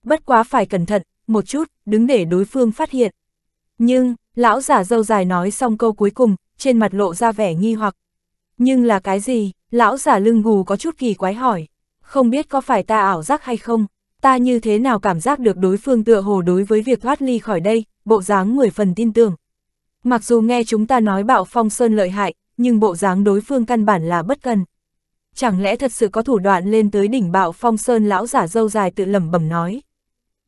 Bất quá phải cẩn thận, một chút, đứng để đối phương phát hiện. Nhưng, lão giả dâu dài nói xong câu cuối cùng, trên mặt lộ ra vẻ nghi hoặc. Nhưng là cái gì, lão giả lưng gù có chút kỳ quái hỏi, không biết có phải ta ảo giác hay không, ta như thế nào cảm giác được đối phương tựa hồ đối với việc thoát ly khỏi đây, bộ dáng người phần tin tưởng. Mặc dù nghe chúng ta nói bạo phong sơn lợi hại, nhưng bộ dáng đối phương căn bản là bất cần. Chẳng lẽ thật sự có thủ đoạn lên tới đỉnh bạo phong sơn lão giả dâu dài tự lẩm bẩm nói.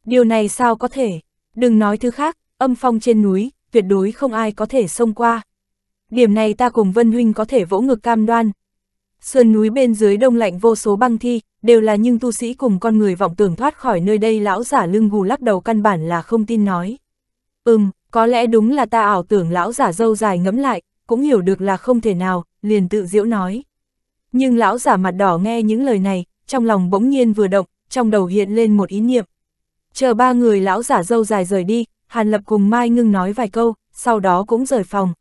Điều này sao có thể, đừng nói thứ khác, âm phong trên núi, tuyệt đối không ai có thể xông qua điểm này ta cùng Vân Huynh có thể vỗ ngực cam đoan. Sườn núi bên dưới đông lạnh vô số băng thi, đều là những tu sĩ cùng con người vọng tưởng thoát khỏi nơi đây lão giả lưng gù lắc đầu căn bản là không tin nói. Ừm, có lẽ đúng là ta ảo tưởng lão giả dâu dài ngẫm lại, cũng hiểu được là không thể nào, liền tự diễu nói. Nhưng lão giả mặt đỏ nghe những lời này, trong lòng bỗng nhiên vừa động, trong đầu hiện lên một ý niệm. Chờ ba người lão giả dâu dài rời đi, Hàn Lập cùng Mai ngưng nói vài câu, sau đó cũng rời phòng.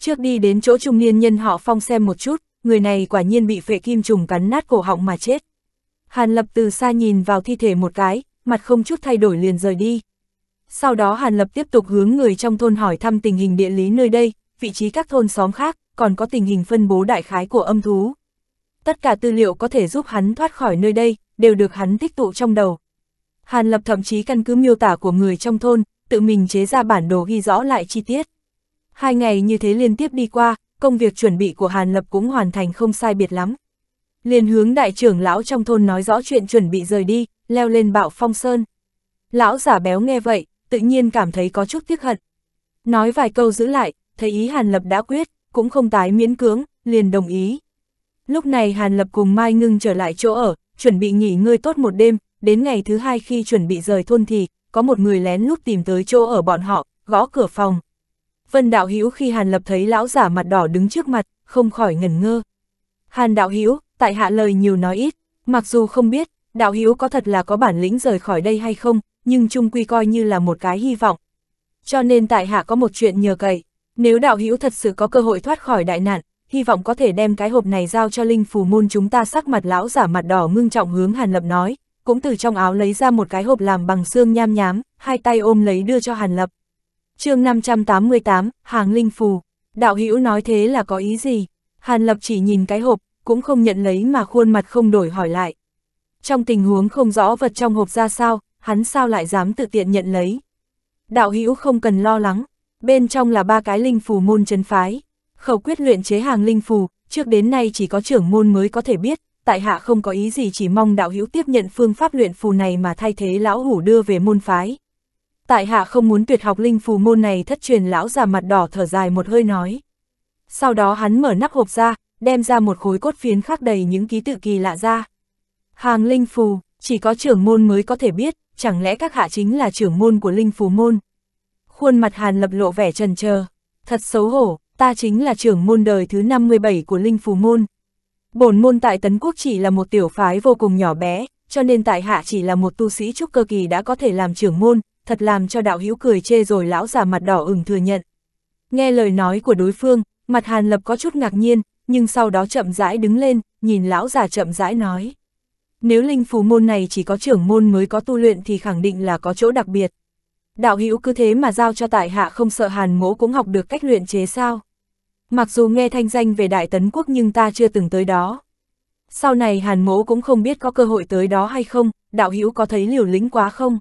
Trước đi đến chỗ trung niên nhân họ phong xem một chút, người này quả nhiên bị phệ kim trùng cắn nát cổ họng mà chết. Hàn Lập từ xa nhìn vào thi thể một cái, mặt không chút thay đổi liền rời đi. Sau đó Hàn Lập tiếp tục hướng người trong thôn hỏi thăm tình hình địa lý nơi đây, vị trí các thôn xóm khác, còn có tình hình phân bố đại khái của âm thú. Tất cả tư liệu có thể giúp hắn thoát khỏi nơi đây, đều được hắn tích tụ trong đầu. Hàn Lập thậm chí căn cứ miêu tả của người trong thôn, tự mình chế ra bản đồ ghi rõ lại chi tiết. Hai ngày như thế liên tiếp đi qua, công việc chuẩn bị của Hàn Lập cũng hoàn thành không sai biệt lắm. Liền hướng đại trưởng lão trong thôn nói rõ chuyện chuẩn bị rời đi, leo lên bạo phong sơn. Lão giả béo nghe vậy, tự nhiên cảm thấy có chút tiếc hận. Nói vài câu giữ lại, thấy ý Hàn Lập đã quyết, cũng không tái miễn cưỡng, liền đồng ý. Lúc này Hàn Lập cùng Mai Ngưng trở lại chỗ ở, chuẩn bị nghỉ ngơi tốt một đêm, đến ngày thứ hai khi chuẩn bị rời thôn thì, có một người lén lúc tìm tới chỗ ở bọn họ, gõ cửa phòng. Vân Đạo Hữu khi Hàn Lập thấy lão giả mặt đỏ đứng trước mặt, không khỏi ngẩn ngơ. Hàn Đạo Hữu tại hạ lời nhiều nói ít, mặc dù không biết, Đạo Hữu có thật là có bản lĩnh rời khỏi đây hay không, nhưng chung quy coi như là một cái hy vọng. Cho nên tại hạ có một chuyện nhờ cậy, nếu Đạo Hữu thật sự có cơ hội thoát khỏi đại nạn, hy vọng có thể đem cái hộp này giao cho Linh Phù Môn chúng ta sắc mặt lão giả mặt đỏ ngưng trọng hướng Hàn Lập nói, cũng từ trong áo lấy ra một cái hộp làm bằng xương nham nhám, hai tay ôm lấy đưa cho Hàn Lập chương 588, hàng linh phù. Đạo hữu nói thế là có ý gì? Hàn Lập chỉ nhìn cái hộp, cũng không nhận lấy mà khuôn mặt không đổi hỏi lại. Trong tình huống không rõ vật trong hộp ra sao, hắn sao lại dám tự tiện nhận lấy. Đạo hữu không cần lo lắng, bên trong là ba cái linh phù môn chân phái. Khẩu quyết luyện chế hàng linh phù, trước đến nay chỉ có trưởng môn mới có thể biết, tại hạ không có ý gì chỉ mong đạo hữu tiếp nhận phương pháp luyện phù này mà thay thế lão hủ đưa về môn phái tại hạ không muốn tuyệt học linh phù môn này thất truyền lão già mặt đỏ thở dài một hơi nói. Sau đó hắn mở nắp hộp ra, đem ra một khối cốt phiến khác đầy những ký tự kỳ lạ ra. Hàng linh phù, chỉ có trưởng môn mới có thể biết, chẳng lẽ các hạ chính là trưởng môn của linh phù môn. Khuôn mặt hàn lập lộ vẻ trần chờ thật xấu hổ, ta chính là trưởng môn đời thứ 57 của linh phù môn. Bổn môn tại Tấn Quốc chỉ là một tiểu phái vô cùng nhỏ bé, cho nên tại hạ chỉ là một tu sĩ trúc cơ kỳ đã có thể làm trưởng môn, thật làm cho đạo hữu cười chê rồi lão già mặt đỏ ửng thừa nhận. Nghe lời nói của đối phương, mặt Hàn Lập có chút ngạc nhiên, nhưng sau đó chậm rãi đứng lên, nhìn lão già chậm rãi nói. Nếu linh phù môn này chỉ có trưởng môn mới có tu luyện thì khẳng định là có chỗ đặc biệt. Đạo hữu cứ thế mà giao cho tại hạ không sợ Hàn mỗ cũng học được cách luyện chế sao. Mặc dù nghe thanh danh về Đại Tấn Quốc nhưng ta chưa từng tới đó. Sau này Hàn mỗ cũng không biết có cơ hội tới đó hay không, đạo hữu có thấy liều lĩnh quá không?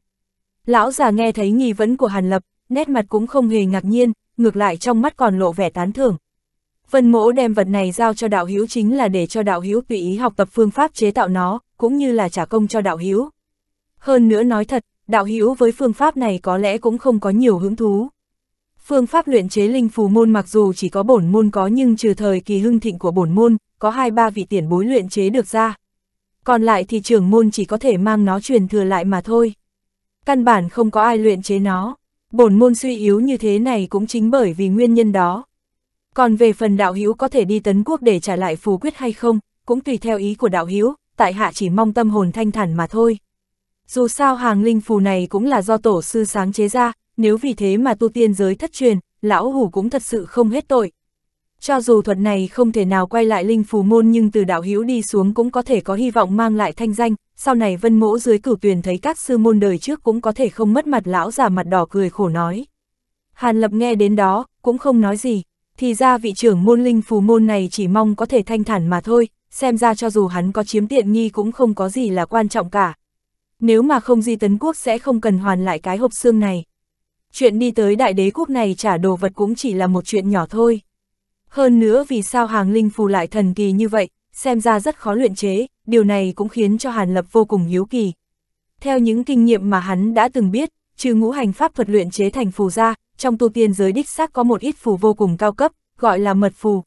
Lão già nghe thấy nghi vấn của Hàn Lập, nét mặt cũng không hề ngạc nhiên, ngược lại trong mắt còn lộ vẻ tán thưởng. Vân mỗ đem vật này giao cho đạo Hiếu chính là để cho đạo Hiếu tùy ý học tập phương pháp chế tạo nó, cũng như là trả công cho đạo Hiếu. Hơn nữa nói thật, đạo Hiếu với phương pháp này có lẽ cũng không có nhiều hứng thú. Phương pháp luyện chế linh phù môn mặc dù chỉ có bổn môn có nhưng trừ thời kỳ hưng thịnh của bổn môn, có hai ba vị tiền bối luyện chế được ra. Còn lại thì trưởng môn chỉ có thể mang nó truyền thừa lại mà thôi căn bản không có ai luyện chế nó. Bổn môn suy yếu như thế này cũng chính bởi vì nguyên nhân đó. Còn về phần đạo hữu có thể đi tấn quốc để trả lại phù quyết hay không, cũng tùy theo ý của đạo hữu, tại hạ chỉ mong tâm hồn thanh thản mà thôi. Dù sao hàng linh phù này cũng là do tổ sư sáng chế ra, nếu vì thế mà tu tiên giới thất truyền, lão hủ cũng thật sự không hết tội. Cho dù thuật này không thể nào quay lại linh phù môn nhưng từ đạo hữu đi xuống cũng có thể có hy vọng mang lại thanh danh, sau này vân mỗ dưới cửu tuyển thấy các sư môn đời trước cũng có thể không mất mặt lão già mặt đỏ cười khổ nói. Hàn lập nghe đến đó, cũng không nói gì, thì ra vị trưởng môn linh phù môn này chỉ mong có thể thanh thản mà thôi, xem ra cho dù hắn có chiếm tiện nghi cũng không có gì là quan trọng cả. Nếu mà không di tấn quốc sẽ không cần hoàn lại cái hộp xương này. Chuyện đi tới đại đế quốc này trả đồ vật cũng chỉ là một chuyện nhỏ thôi. Hơn nữa vì sao hàng linh phù lại thần kỳ như vậy, xem ra rất khó luyện chế, điều này cũng khiến cho Hàn Lập vô cùng hiếu kỳ. Theo những kinh nghiệm mà hắn đã từng biết, trừ ngũ hành pháp thuật luyện chế thành phù ra, trong tu tiên giới đích xác có một ít phù vô cùng cao cấp, gọi là mật phù.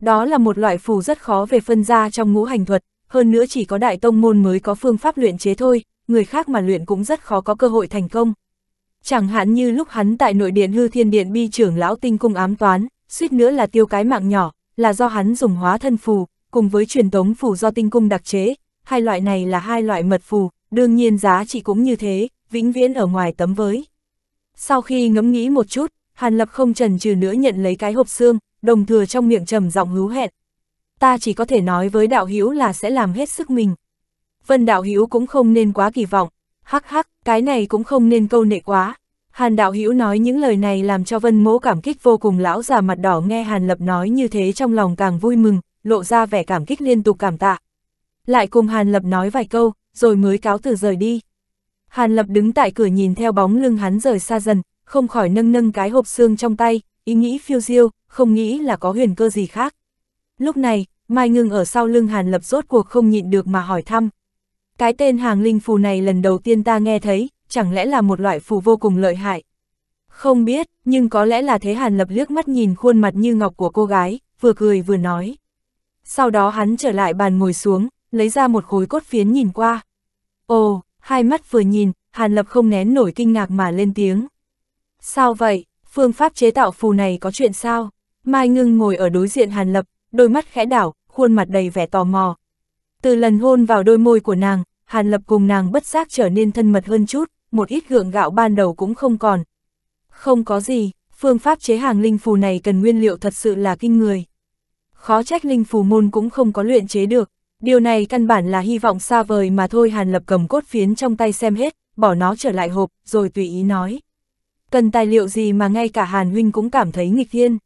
Đó là một loại phù rất khó về phân ra trong ngũ hành thuật, hơn nữa chỉ có đại tông môn mới có phương pháp luyện chế thôi, người khác mà luyện cũng rất khó có cơ hội thành công. Chẳng hạn như lúc hắn tại nội điện hư thiên điện bi trưởng lão tinh cung ám toán, suýt nữa là tiêu cái mạng nhỏ, là do hắn dùng hóa thân phù, cùng với truyền tống phù do tinh cung đặc chế, hai loại này là hai loại mật phù, đương nhiên giá trị cũng như thế, vĩnh viễn ở ngoài tấm với. Sau khi ngẫm nghĩ một chút, Hàn Lập không trần trừ nữa nhận lấy cái hộp xương, đồng thừa trong miệng trầm giọng hứa hẹn. Ta chỉ có thể nói với đạo hữu là sẽ làm hết sức mình. Vân đạo hữu cũng không nên quá kỳ vọng, hắc hắc, cái này cũng không nên câu nệ quá, Hàn đạo hữu nói những lời này làm cho vân mỗ cảm kích vô cùng lão già mặt đỏ nghe Hàn Lập nói như thế trong lòng càng vui mừng, lộ ra vẻ cảm kích liên tục cảm tạ. Lại cùng Hàn Lập nói vài câu, rồi mới cáo từ rời đi. Hàn Lập đứng tại cửa nhìn theo bóng lưng hắn rời xa dần, không khỏi nâng nâng cái hộp xương trong tay, ý nghĩ phiêu diêu, không nghĩ là có huyền cơ gì khác. Lúc này, Mai Ngưng ở sau lưng Hàn Lập rốt cuộc không nhịn được mà hỏi thăm. Cái tên hàng linh phù này lần đầu tiên ta nghe thấy, chẳng lẽ là một loại phù vô cùng lợi hại. Không biết, nhưng có lẽ là thế Hàn Lập liếc mắt nhìn khuôn mặt như ngọc của cô gái, vừa cười vừa nói. Sau đó hắn trở lại bàn ngồi xuống, lấy ra một khối cốt phiến nhìn qua. Ồ, hai mắt vừa nhìn, Hàn Lập không nén nổi kinh ngạc mà lên tiếng. Sao vậy, phương pháp chế tạo phù này có chuyện sao? Mai ngưng ngồi ở đối diện Hàn Lập, đôi mắt khẽ đảo, khuôn mặt đầy vẻ tò mò. Từ lần hôn vào đôi môi của nàng, Hàn Lập cùng nàng bất giác trở nên thân mật hơn chút một ít gượng gạo ban đầu cũng không còn. Không có gì, phương pháp chế hàng linh phù này cần nguyên liệu thật sự là kinh người. Khó trách linh phù môn cũng không có luyện chế được, điều này căn bản là hy vọng xa vời mà thôi Hàn Lập cầm cốt phiến trong tay xem hết, bỏ nó trở lại hộp, rồi tùy ý nói. Cần tài liệu gì mà ngay cả Hàn Huynh cũng cảm thấy nghịch thiên?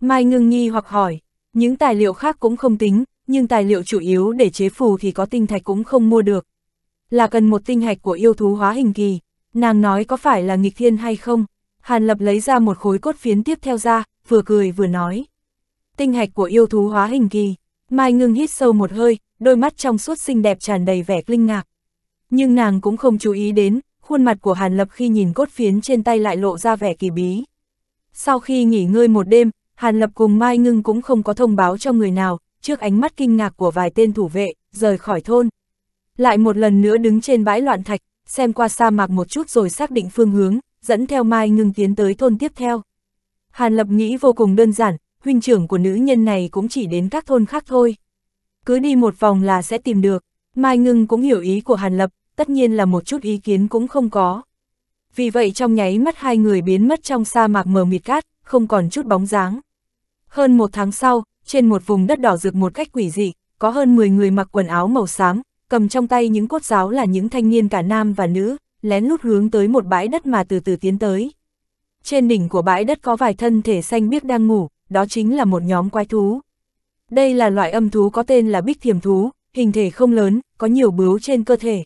Mai ngưng nhi hoặc hỏi, những tài liệu khác cũng không tính, nhưng tài liệu chủ yếu để chế phù thì có tinh thạch cũng không mua được, là cần một tinh hạch của yêu thú hóa hình kỳ. Nàng nói có phải là nghịch thiên hay không? Hàn Lập lấy ra một khối cốt phiến tiếp theo ra, vừa cười vừa nói. Tinh hạch của yêu thú hóa hình kỳ. Mai ngưng hít sâu một hơi, đôi mắt trong suốt xinh đẹp tràn đầy vẻ linh ngạc. Nhưng nàng cũng không chú ý đến, khuôn mặt của Hàn Lập khi nhìn cốt phiến trên tay lại lộ ra vẻ kỳ bí. Sau khi nghỉ ngơi một đêm, Hàn Lập cùng Mai Ngưng cũng không có thông báo cho người nào, trước ánh mắt kinh ngạc của vài tên thủ vệ, rời khỏi thôn lại một lần nữa đứng trên bãi loạn thạch, xem qua sa mạc một chút rồi xác định phương hướng, dẫn theo Mai Ngưng tiến tới thôn tiếp theo. Hàn Lập nghĩ vô cùng đơn giản, huynh trưởng của nữ nhân này cũng chỉ đến các thôn khác thôi. Cứ đi một vòng là sẽ tìm được, Mai Ngưng cũng hiểu ý của Hàn Lập, tất nhiên là một chút ý kiến cũng không có. Vì vậy trong nháy mắt hai người biến mất trong sa mạc mờ mịt cát, không còn chút bóng dáng. Hơn một tháng sau, trên một vùng đất đỏ rực một cách quỷ dị, có hơn 10 người mặc quần áo màu xám, cầm trong tay những cốt giáo là những thanh niên cả nam và nữ, lén lút hướng tới một bãi đất mà từ từ tiến tới. Trên đỉnh của bãi đất có vài thân thể xanh biếc đang ngủ, đó chính là một nhóm quái thú. Đây là loại âm thú có tên là bích thiềm thú, hình thể không lớn, có nhiều bướu trên cơ thể.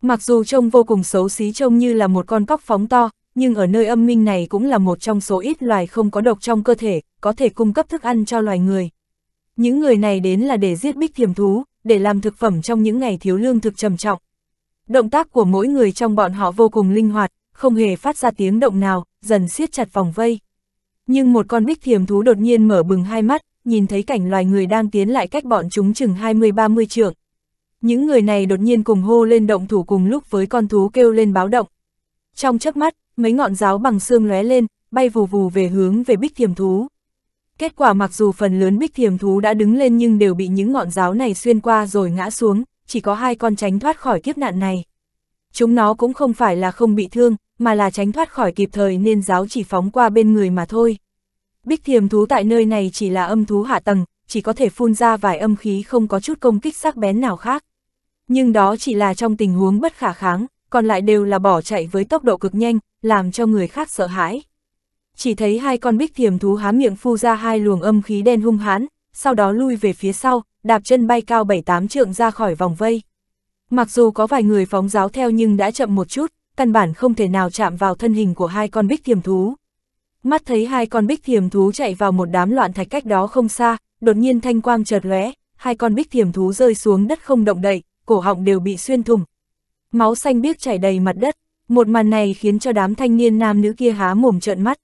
Mặc dù trông vô cùng xấu xí trông như là một con cóc phóng to, nhưng ở nơi âm minh này cũng là một trong số ít loài không có độc trong cơ thể, có thể cung cấp thức ăn cho loài người. Những người này đến là để giết bích thiềm thú, để làm thực phẩm trong những ngày thiếu lương thực trầm trọng. Động tác của mỗi người trong bọn họ vô cùng linh hoạt, không hề phát ra tiếng động nào, dần siết chặt vòng vây. Nhưng một con bích thiềm thú đột nhiên mở bừng hai mắt, nhìn thấy cảnh loài người đang tiến lại cách bọn chúng chừng 20-30 trượng. Những người này đột nhiên cùng hô lên động thủ cùng lúc với con thú kêu lên báo động. Trong chớp mắt, mấy ngọn giáo bằng xương lóe lên, bay vù vù về hướng về bích thiềm thú. Kết quả mặc dù phần lớn bích thiềm thú đã đứng lên nhưng đều bị những ngọn giáo này xuyên qua rồi ngã xuống, chỉ có hai con tránh thoát khỏi kiếp nạn này. Chúng nó cũng không phải là không bị thương, mà là tránh thoát khỏi kịp thời nên giáo chỉ phóng qua bên người mà thôi. Bích thiềm thú tại nơi này chỉ là âm thú hạ tầng, chỉ có thể phun ra vài âm khí không có chút công kích sắc bén nào khác. Nhưng đó chỉ là trong tình huống bất khả kháng, còn lại đều là bỏ chạy với tốc độ cực nhanh, làm cho người khác sợ hãi chỉ thấy hai con bích thiềm thú há miệng phu ra hai luồng âm khí đen hung hãn, sau đó lui về phía sau, đạp chân bay cao bảy tám trượng ra khỏi vòng vây. Mặc dù có vài người phóng giáo theo nhưng đã chậm một chút, căn bản không thể nào chạm vào thân hình của hai con bích thiềm thú. Mắt thấy hai con bích thiềm thú chạy vào một đám loạn thạch cách đó không xa, đột nhiên thanh quang chợt lóe, hai con bích thiềm thú rơi xuống đất không động đậy, cổ họng đều bị xuyên thủng. Máu xanh biếc chảy đầy mặt đất, một màn này khiến cho đám thanh niên nam nữ kia há mồm trợn mắt,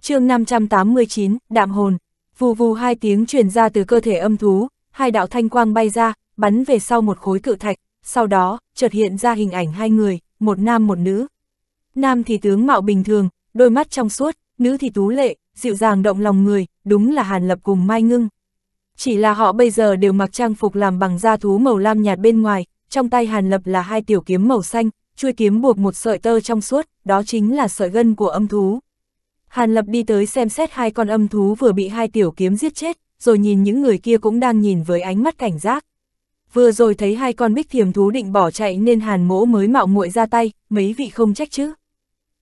chương 589, đạm hồn, vù vù hai tiếng truyền ra từ cơ thể âm thú, hai đạo thanh quang bay ra, bắn về sau một khối cự thạch, sau đó, chợt hiện ra hình ảnh hai người, một nam một nữ. Nam thì tướng mạo bình thường, đôi mắt trong suốt, nữ thì tú lệ, dịu dàng động lòng người, đúng là Hàn Lập cùng Mai Ngưng. Chỉ là họ bây giờ đều mặc trang phục làm bằng da thú màu lam nhạt bên ngoài, trong tay Hàn Lập là hai tiểu kiếm màu xanh, chui kiếm buộc một sợi tơ trong suốt, đó chính là sợi gân của âm thú. Hàn Lập đi tới xem xét hai con âm thú vừa bị hai tiểu kiếm giết chết, rồi nhìn những người kia cũng đang nhìn với ánh mắt cảnh giác. Vừa rồi thấy hai con bích thiềm thú định bỏ chạy nên Hàn Mỗ mới mạo muội ra tay, mấy vị không trách chứ.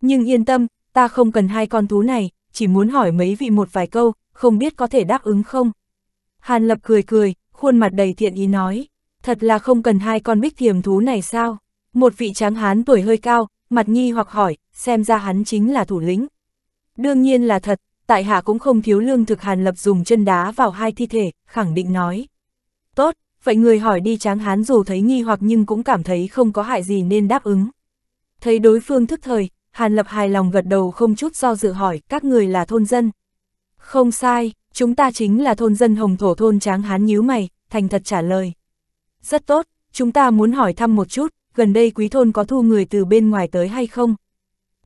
Nhưng yên tâm, ta không cần hai con thú này, chỉ muốn hỏi mấy vị một vài câu, không biết có thể đáp ứng không. Hàn Lập cười cười, khuôn mặt đầy thiện ý nói, thật là không cần hai con bích thiềm thú này sao? Một vị tráng hán tuổi hơi cao, mặt nghi hoặc hỏi, xem ra hắn chính là thủ lĩnh. Đương nhiên là thật, tại hạ cũng không thiếu lương thực hàn lập dùng chân đá vào hai thi thể, khẳng định nói. Tốt, vậy người hỏi đi tráng hán dù thấy nghi hoặc nhưng cũng cảm thấy không có hại gì nên đáp ứng. Thấy đối phương thức thời, hàn lập hài lòng gật đầu không chút do dự hỏi các người là thôn dân. Không sai, chúng ta chính là thôn dân hồng thổ thôn tráng hán nhíu mày, thành thật trả lời. Rất tốt, chúng ta muốn hỏi thăm một chút, gần đây quý thôn có thu người từ bên ngoài tới hay không?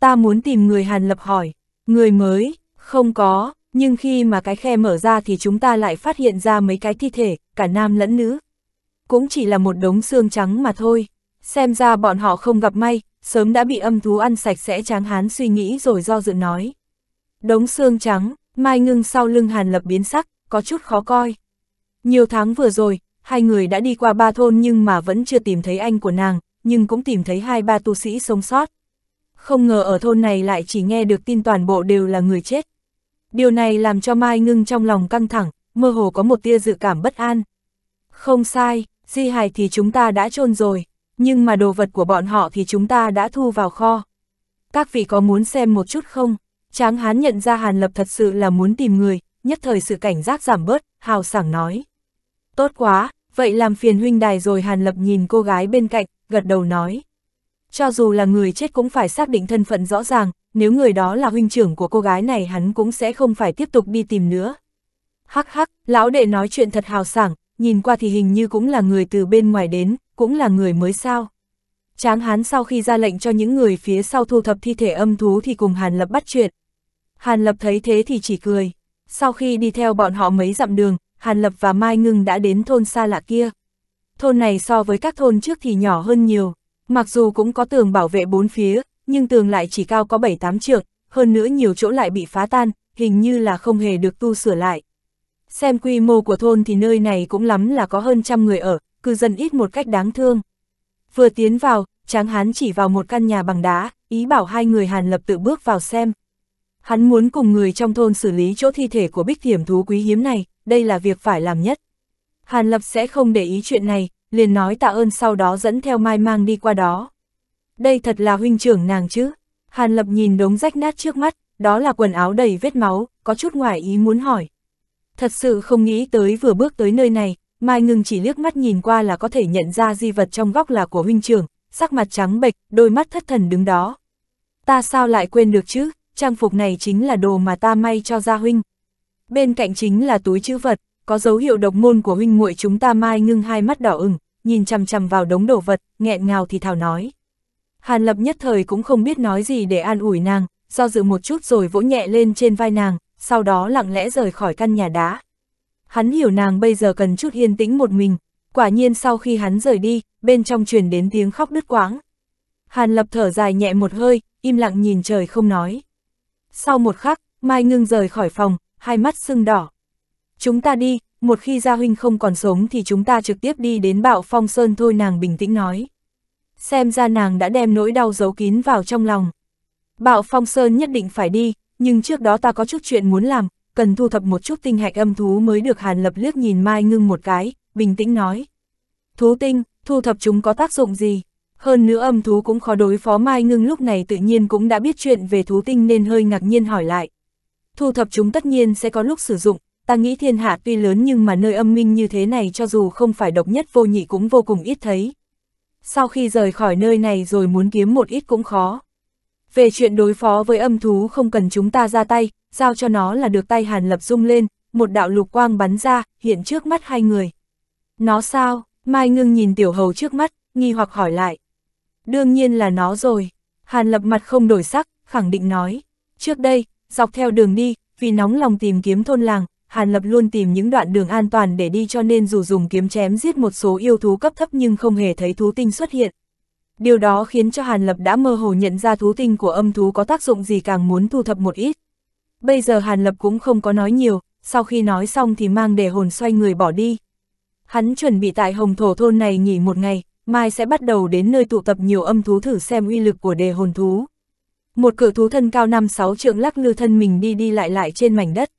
Ta muốn tìm người hàn lập hỏi, Người mới, không có, nhưng khi mà cái khe mở ra thì chúng ta lại phát hiện ra mấy cái thi thể, cả nam lẫn nữ. Cũng chỉ là một đống xương trắng mà thôi. Xem ra bọn họ không gặp may, sớm đã bị âm thú ăn sạch sẽ tráng hán suy nghĩ rồi do dự nói. Đống xương trắng, mai ngưng sau lưng hàn lập biến sắc, có chút khó coi. Nhiều tháng vừa rồi, hai người đã đi qua ba thôn nhưng mà vẫn chưa tìm thấy anh của nàng, nhưng cũng tìm thấy hai ba tu sĩ sống sót không ngờ ở thôn này lại chỉ nghe được tin toàn bộ đều là người chết. Điều này làm cho Mai Ngưng trong lòng căng thẳng, mơ hồ có một tia dự cảm bất an. Không sai, di hài thì chúng ta đã chôn rồi, nhưng mà đồ vật của bọn họ thì chúng ta đã thu vào kho. Các vị có muốn xem một chút không? Tráng hán nhận ra Hàn Lập thật sự là muốn tìm người, nhất thời sự cảnh giác giảm bớt, hào sảng nói. Tốt quá, vậy làm phiền huynh đài rồi Hàn Lập nhìn cô gái bên cạnh, gật đầu nói cho dù là người chết cũng phải xác định thân phận rõ ràng, nếu người đó là huynh trưởng của cô gái này hắn cũng sẽ không phải tiếp tục đi tìm nữa. Hắc hắc, lão đệ nói chuyện thật hào sảng, nhìn qua thì hình như cũng là người từ bên ngoài đến, cũng là người mới sao. Tráng hán sau khi ra lệnh cho những người phía sau thu thập thi thể âm thú thì cùng Hàn Lập bắt chuyện. Hàn Lập thấy thế thì chỉ cười. Sau khi đi theo bọn họ mấy dặm đường, Hàn Lập và Mai Ngưng đã đến thôn xa lạ kia. Thôn này so với các thôn trước thì nhỏ hơn nhiều, Mặc dù cũng có tường bảo vệ bốn phía, nhưng tường lại chỉ cao có 7-8 trượng, hơn nữa nhiều chỗ lại bị phá tan, hình như là không hề được tu sửa lại. Xem quy mô của thôn thì nơi này cũng lắm là có hơn trăm người ở, cư dân ít một cách đáng thương. Vừa tiến vào, tráng hán chỉ vào một căn nhà bằng đá, ý bảo hai người hàn lập tự bước vào xem. Hắn muốn cùng người trong thôn xử lý chỗ thi thể của bích thiểm thú quý hiếm này, đây là việc phải làm nhất. Hàn lập sẽ không để ý chuyện này, liền nói tạ ơn sau đó dẫn theo Mai mang đi qua đó. Đây thật là huynh trưởng nàng chứ. Hàn Lập nhìn đống rách nát trước mắt, đó là quần áo đầy vết máu, có chút ngoài ý muốn hỏi. Thật sự không nghĩ tới vừa bước tới nơi này, Mai ngừng chỉ liếc mắt nhìn qua là có thể nhận ra di vật trong góc là của huynh trưởng, sắc mặt trắng bệch, đôi mắt thất thần đứng đó. Ta sao lại quên được chứ, trang phục này chính là đồ mà ta may cho gia huynh. Bên cạnh chính là túi chữ vật, có dấu hiệu độc môn của huynh muội chúng ta mai ngưng hai mắt đỏ ửng, nhìn chằm chằm vào đống đồ vật, nghẹn ngào thì thào nói. Hàn lập nhất thời cũng không biết nói gì để an ủi nàng, do dự một chút rồi vỗ nhẹ lên trên vai nàng, sau đó lặng lẽ rời khỏi căn nhà đá. Hắn hiểu nàng bây giờ cần chút yên tĩnh một mình, quả nhiên sau khi hắn rời đi, bên trong truyền đến tiếng khóc đứt quãng. Hàn lập thở dài nhẹ một hơi, im lặng nhìn trời không nói. Sau một khắc, Mai ngưng rời khỏi phòng, hai mắt sưng đỏ, chúng ta đi, một khi Gia Huynh không còn sống thì chúng ta trực tiếp đi đến bạo phong sơn thôi nàng bình tĩnh nói. Xem ra nàng đã đem nỗi đau giấu kín vào trong lòng. Bạo phong sơn nhất định phải đi, nhưng trước đó ta có chút chuyện muốn làm, cần thu thập một chút tinh hạch âm thú mới được hàn lập liếc nhìn Mai ngưng một cái, bình tĩnh nói. Thú tinh, thu thập chúng có tác dụng gì? Hơn nữa âm thú cũng khó đối phó Mai Ngưng lúc này tự nhiên cũng đã biết chuyện về thú tinh nên hơi ngạc nhiên hỏi lại. Thu thập chúng tất nhiên sẽ có lúc sử dụng, ta nghĩ thiên hạ tuy lớn nhưng mà nơi âm minh như thế này cho dù không phải độc nhất vô nhị cũng vô cùng ít thấy. Sau khi rời khỏi nơi này rồi muốn kiếm một ít cũng khó. Về chuyện đối phó với âm thú không cần chúng ta ra tay, giao cho nó là được tay Hàn Lập rung lên, một đạo lục quang bắn ra, hiện trước mắt hai người. Nó sao? Mai ngưng nhìn tiểu hầu trước mắt, nghi hoặc hỏi lại. Đương nhiên là nó rồi. Hàn Lập mặt không đổi sắc, khẳng định nói. Trước đây, dọc theo đường đi, vì nóng lòng tìm kiếm thôn làng, Hàn Lập luôn tìm những đoạn đường an toàn để đi cho nên dù dùng kiếm chém giết một số yêu thú cấp thấp nhưng không hề thấy thú tinh xuất hiện. Điều đó khiến cho Hàn Lập đã mơ hồ nhận ra thú tinh của âm thú có tác dụng gì càng muốn thu thập một ít. Bây giờ Hàn Lập cũng không có nói nhiều, sau khi nói xong thì mang để hồn xoay người bỏ đi. Hắn chuẩn bị tại hồng thổ thôn này nghỉ một ngày, mai sẽ bắt đầu đến nơi tụ tập nhiều âm thú thử xem uy lực của đề hồn thú. Một cự thú thân cao 5-6 trượng lắc lư thân mình đi đi lại lại trên mảnh đất.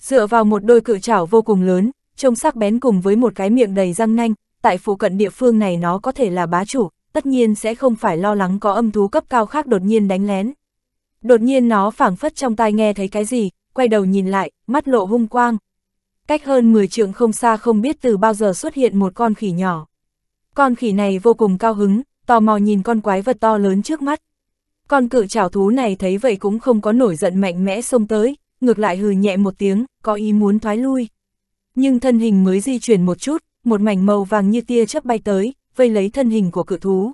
Dựa vào một đôi cự chảo vô cùng lớn, trông sắc bén cùng với một cái miệng đầy răng nanh, tại phụ cận địa phương này nó có thể là bá chủ, tất nhiên sẽ không phải lo lắng có âm thú cấp cao khác đột nhiên đánh lén. Đột nhiên nó phảng phất trong tai nghe thấy cái gì, quay đầu nhìn lại, mắt lộ hung quang. Cách hơn 10 trượng không xa không biết từ bao giờ xuất hiện một con khỉ nhỏ. Con khỉ này vô cùng cao hứng, tò mò nhìn con quái vật to lớn trước mắt. Con cự trảo thú này thấy vậy cũng không có nổi giận mạnh mẽ xông tới, ngược lại hừ nhẹ một tiếng, có ý muốn thoái lui. Nhưng thân hình mới di chuyển một chút, một mảnh màu vàng như tia chớp bay tới, vây lấy thân hình của cự thú.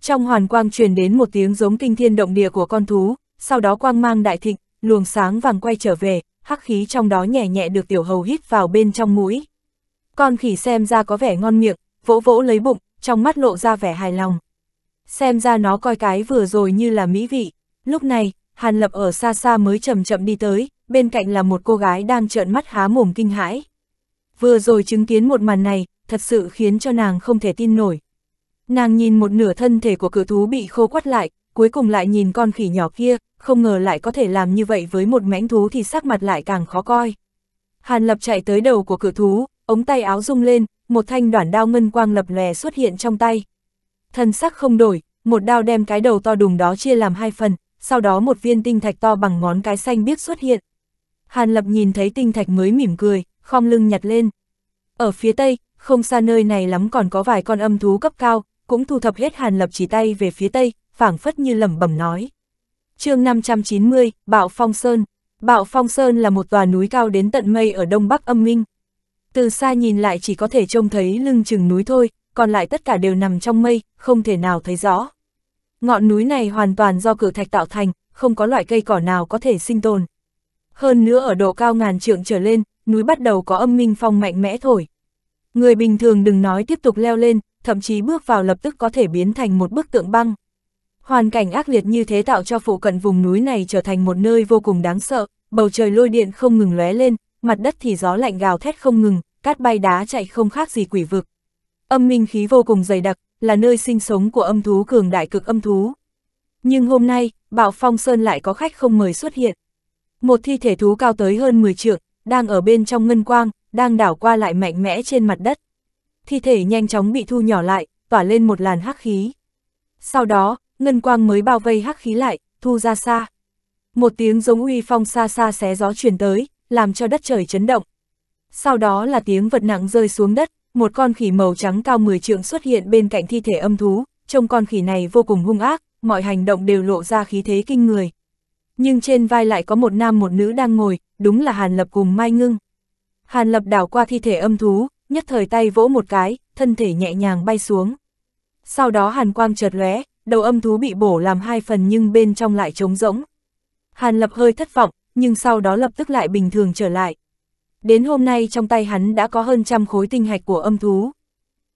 Trong hoàn quang truyền đến một tiếng giống kinh thiên động địa của con thú, sau đó quang mang đại thịnh, luồng sáng vàng quay trở về, hắc khí trong đó nhẹ nhẹ được tiểu hầu hít vào bên trong mũi. Con khỉ xem ra có vẻ ngon miệng, vỗ vỗ lấy bụng, trong mắt lộ ra vẻ hài lòng. Xem ra nó coi cái vừa rồi như là mỹ vị. Lúc này, Hàn Lập ở xa xa mới chậm chậm đi tới, bên cạnh là một cô gái đang trợn mắt há mồm kinh hãi. Vừa rồi chứng kiến một màn này, thật sự khiến cho nàng không thể tin nổi. Nàng nhìn một nửa thân thể của cự thú bị khô quắt lại, cuối cùng lại nhìn con khỉ nhỏ kia, không ngờ lại có thể làm như vậy với một mãnh thú thì sắc mặt lại càng khó coi. Hàn Lập chạy tới đầu của cự thú, ống tay áo rung lên, một thanh đoạn đao ngân quang lập lè xuất hiện trong tay. Thân sắc không đổi, một đao đem cái đầu to đùng đó chia làm hai phần, sau đó một viên tinh thạch to bằng ngón cái xanh biếc xuất hiện. Hàn Lập nhìn thấy tinh thạch mới mỉm cười, khom lưng nhặt lên. Ở phía tây, không xa nơi này lắm còn có vài con âm thú cấp cao, cũng thu thập hết Hàn Lập chỉ tay về phía tây, phảng phất như lẩm bẩm nói. chương 590, Bạo Phong Sơn. Bạo Phong Sơn là một tòa núi cao đến tận mây ở đông bắc âm minh. Từ xa nhìn lại chỉ có thể trông thấy lưng chừng núi thôi, còn lại tất cả đều nằm trong mây, không thể nào thấy rõ. Ngọn núi này hoàn toàn do cửa thạch tạo thành, không có loại cây cỏ nào có thể sinh tồn. Hơn nữa ở độ cao ngàn trượng trở lên, núi bắt đầu có âm minh phong mạnh mẽ thổi. Người bình thường đừng nói tiếp tục leo lên, thậm chí bước vào lập tức có thể biến thành một bức tượng băng. Hoàn cảnh ác liệt như thế tạo cho phụ cận vùng núi này trở thành một nơi vô cùng đáng sợ, bầu trời lôi điện không ngừng lóe lên, mặt đất thì gió lạnh gào thét không ngừng, cát bay đá chạy không khác gì quỷ vực. Âm minh khí vô cùng dày đặc, là nơi sinh sống của âm thú cường đại cực âm thú. Nhưng hôm nay, Bảo Phong Sơn lại có khách không mời xuất hiện. Một thi thể thú cao tới hơn 10 trượng, đang ở bên trong ngân quang, đang đảo qua lại mạnh mẽ trên mặt đất. Thi thể nhanh chóng bị thu nhỏ lại, tỏa lên một làn hắc khí. Sau đó, ngân quang mới bao vây hắc khí lại, thu ra xa. Một tiếng giống uy phong xa xa xé gió truyền tới, làm cho đất trời chấn động. Sau đó là tiếng vật nặng rơi xuống đất, một con khỉ màu trắng cao 10 trượng xuất hiện bên cạnh thi thể âm thú, trông con khỉ này vô cùng hung ác, mọi hành động đều lộ ra khí thế kinh người. Nhưng trên vai lại có một nam một nữ đang ngồi, đúng là Hàn Lập cùng Mai Ngưng. Hàn Lập đảo qua thi thể âm thú, nhất thời tay vỗ một cái, thân thể nhẹ nhàng bay xuống. Sau đó Hàn Quang chợt lóe, đầu âm thú bị bổ làm hai phần nhưng bên trong lại trống rỗng. Hàn Lập hơi thất vọng, nhưng sau đó lập tức lại bình thường trở lại đến hôm nay trong tay hắn đã có hơn trăm khối tinh hạch của âm thú.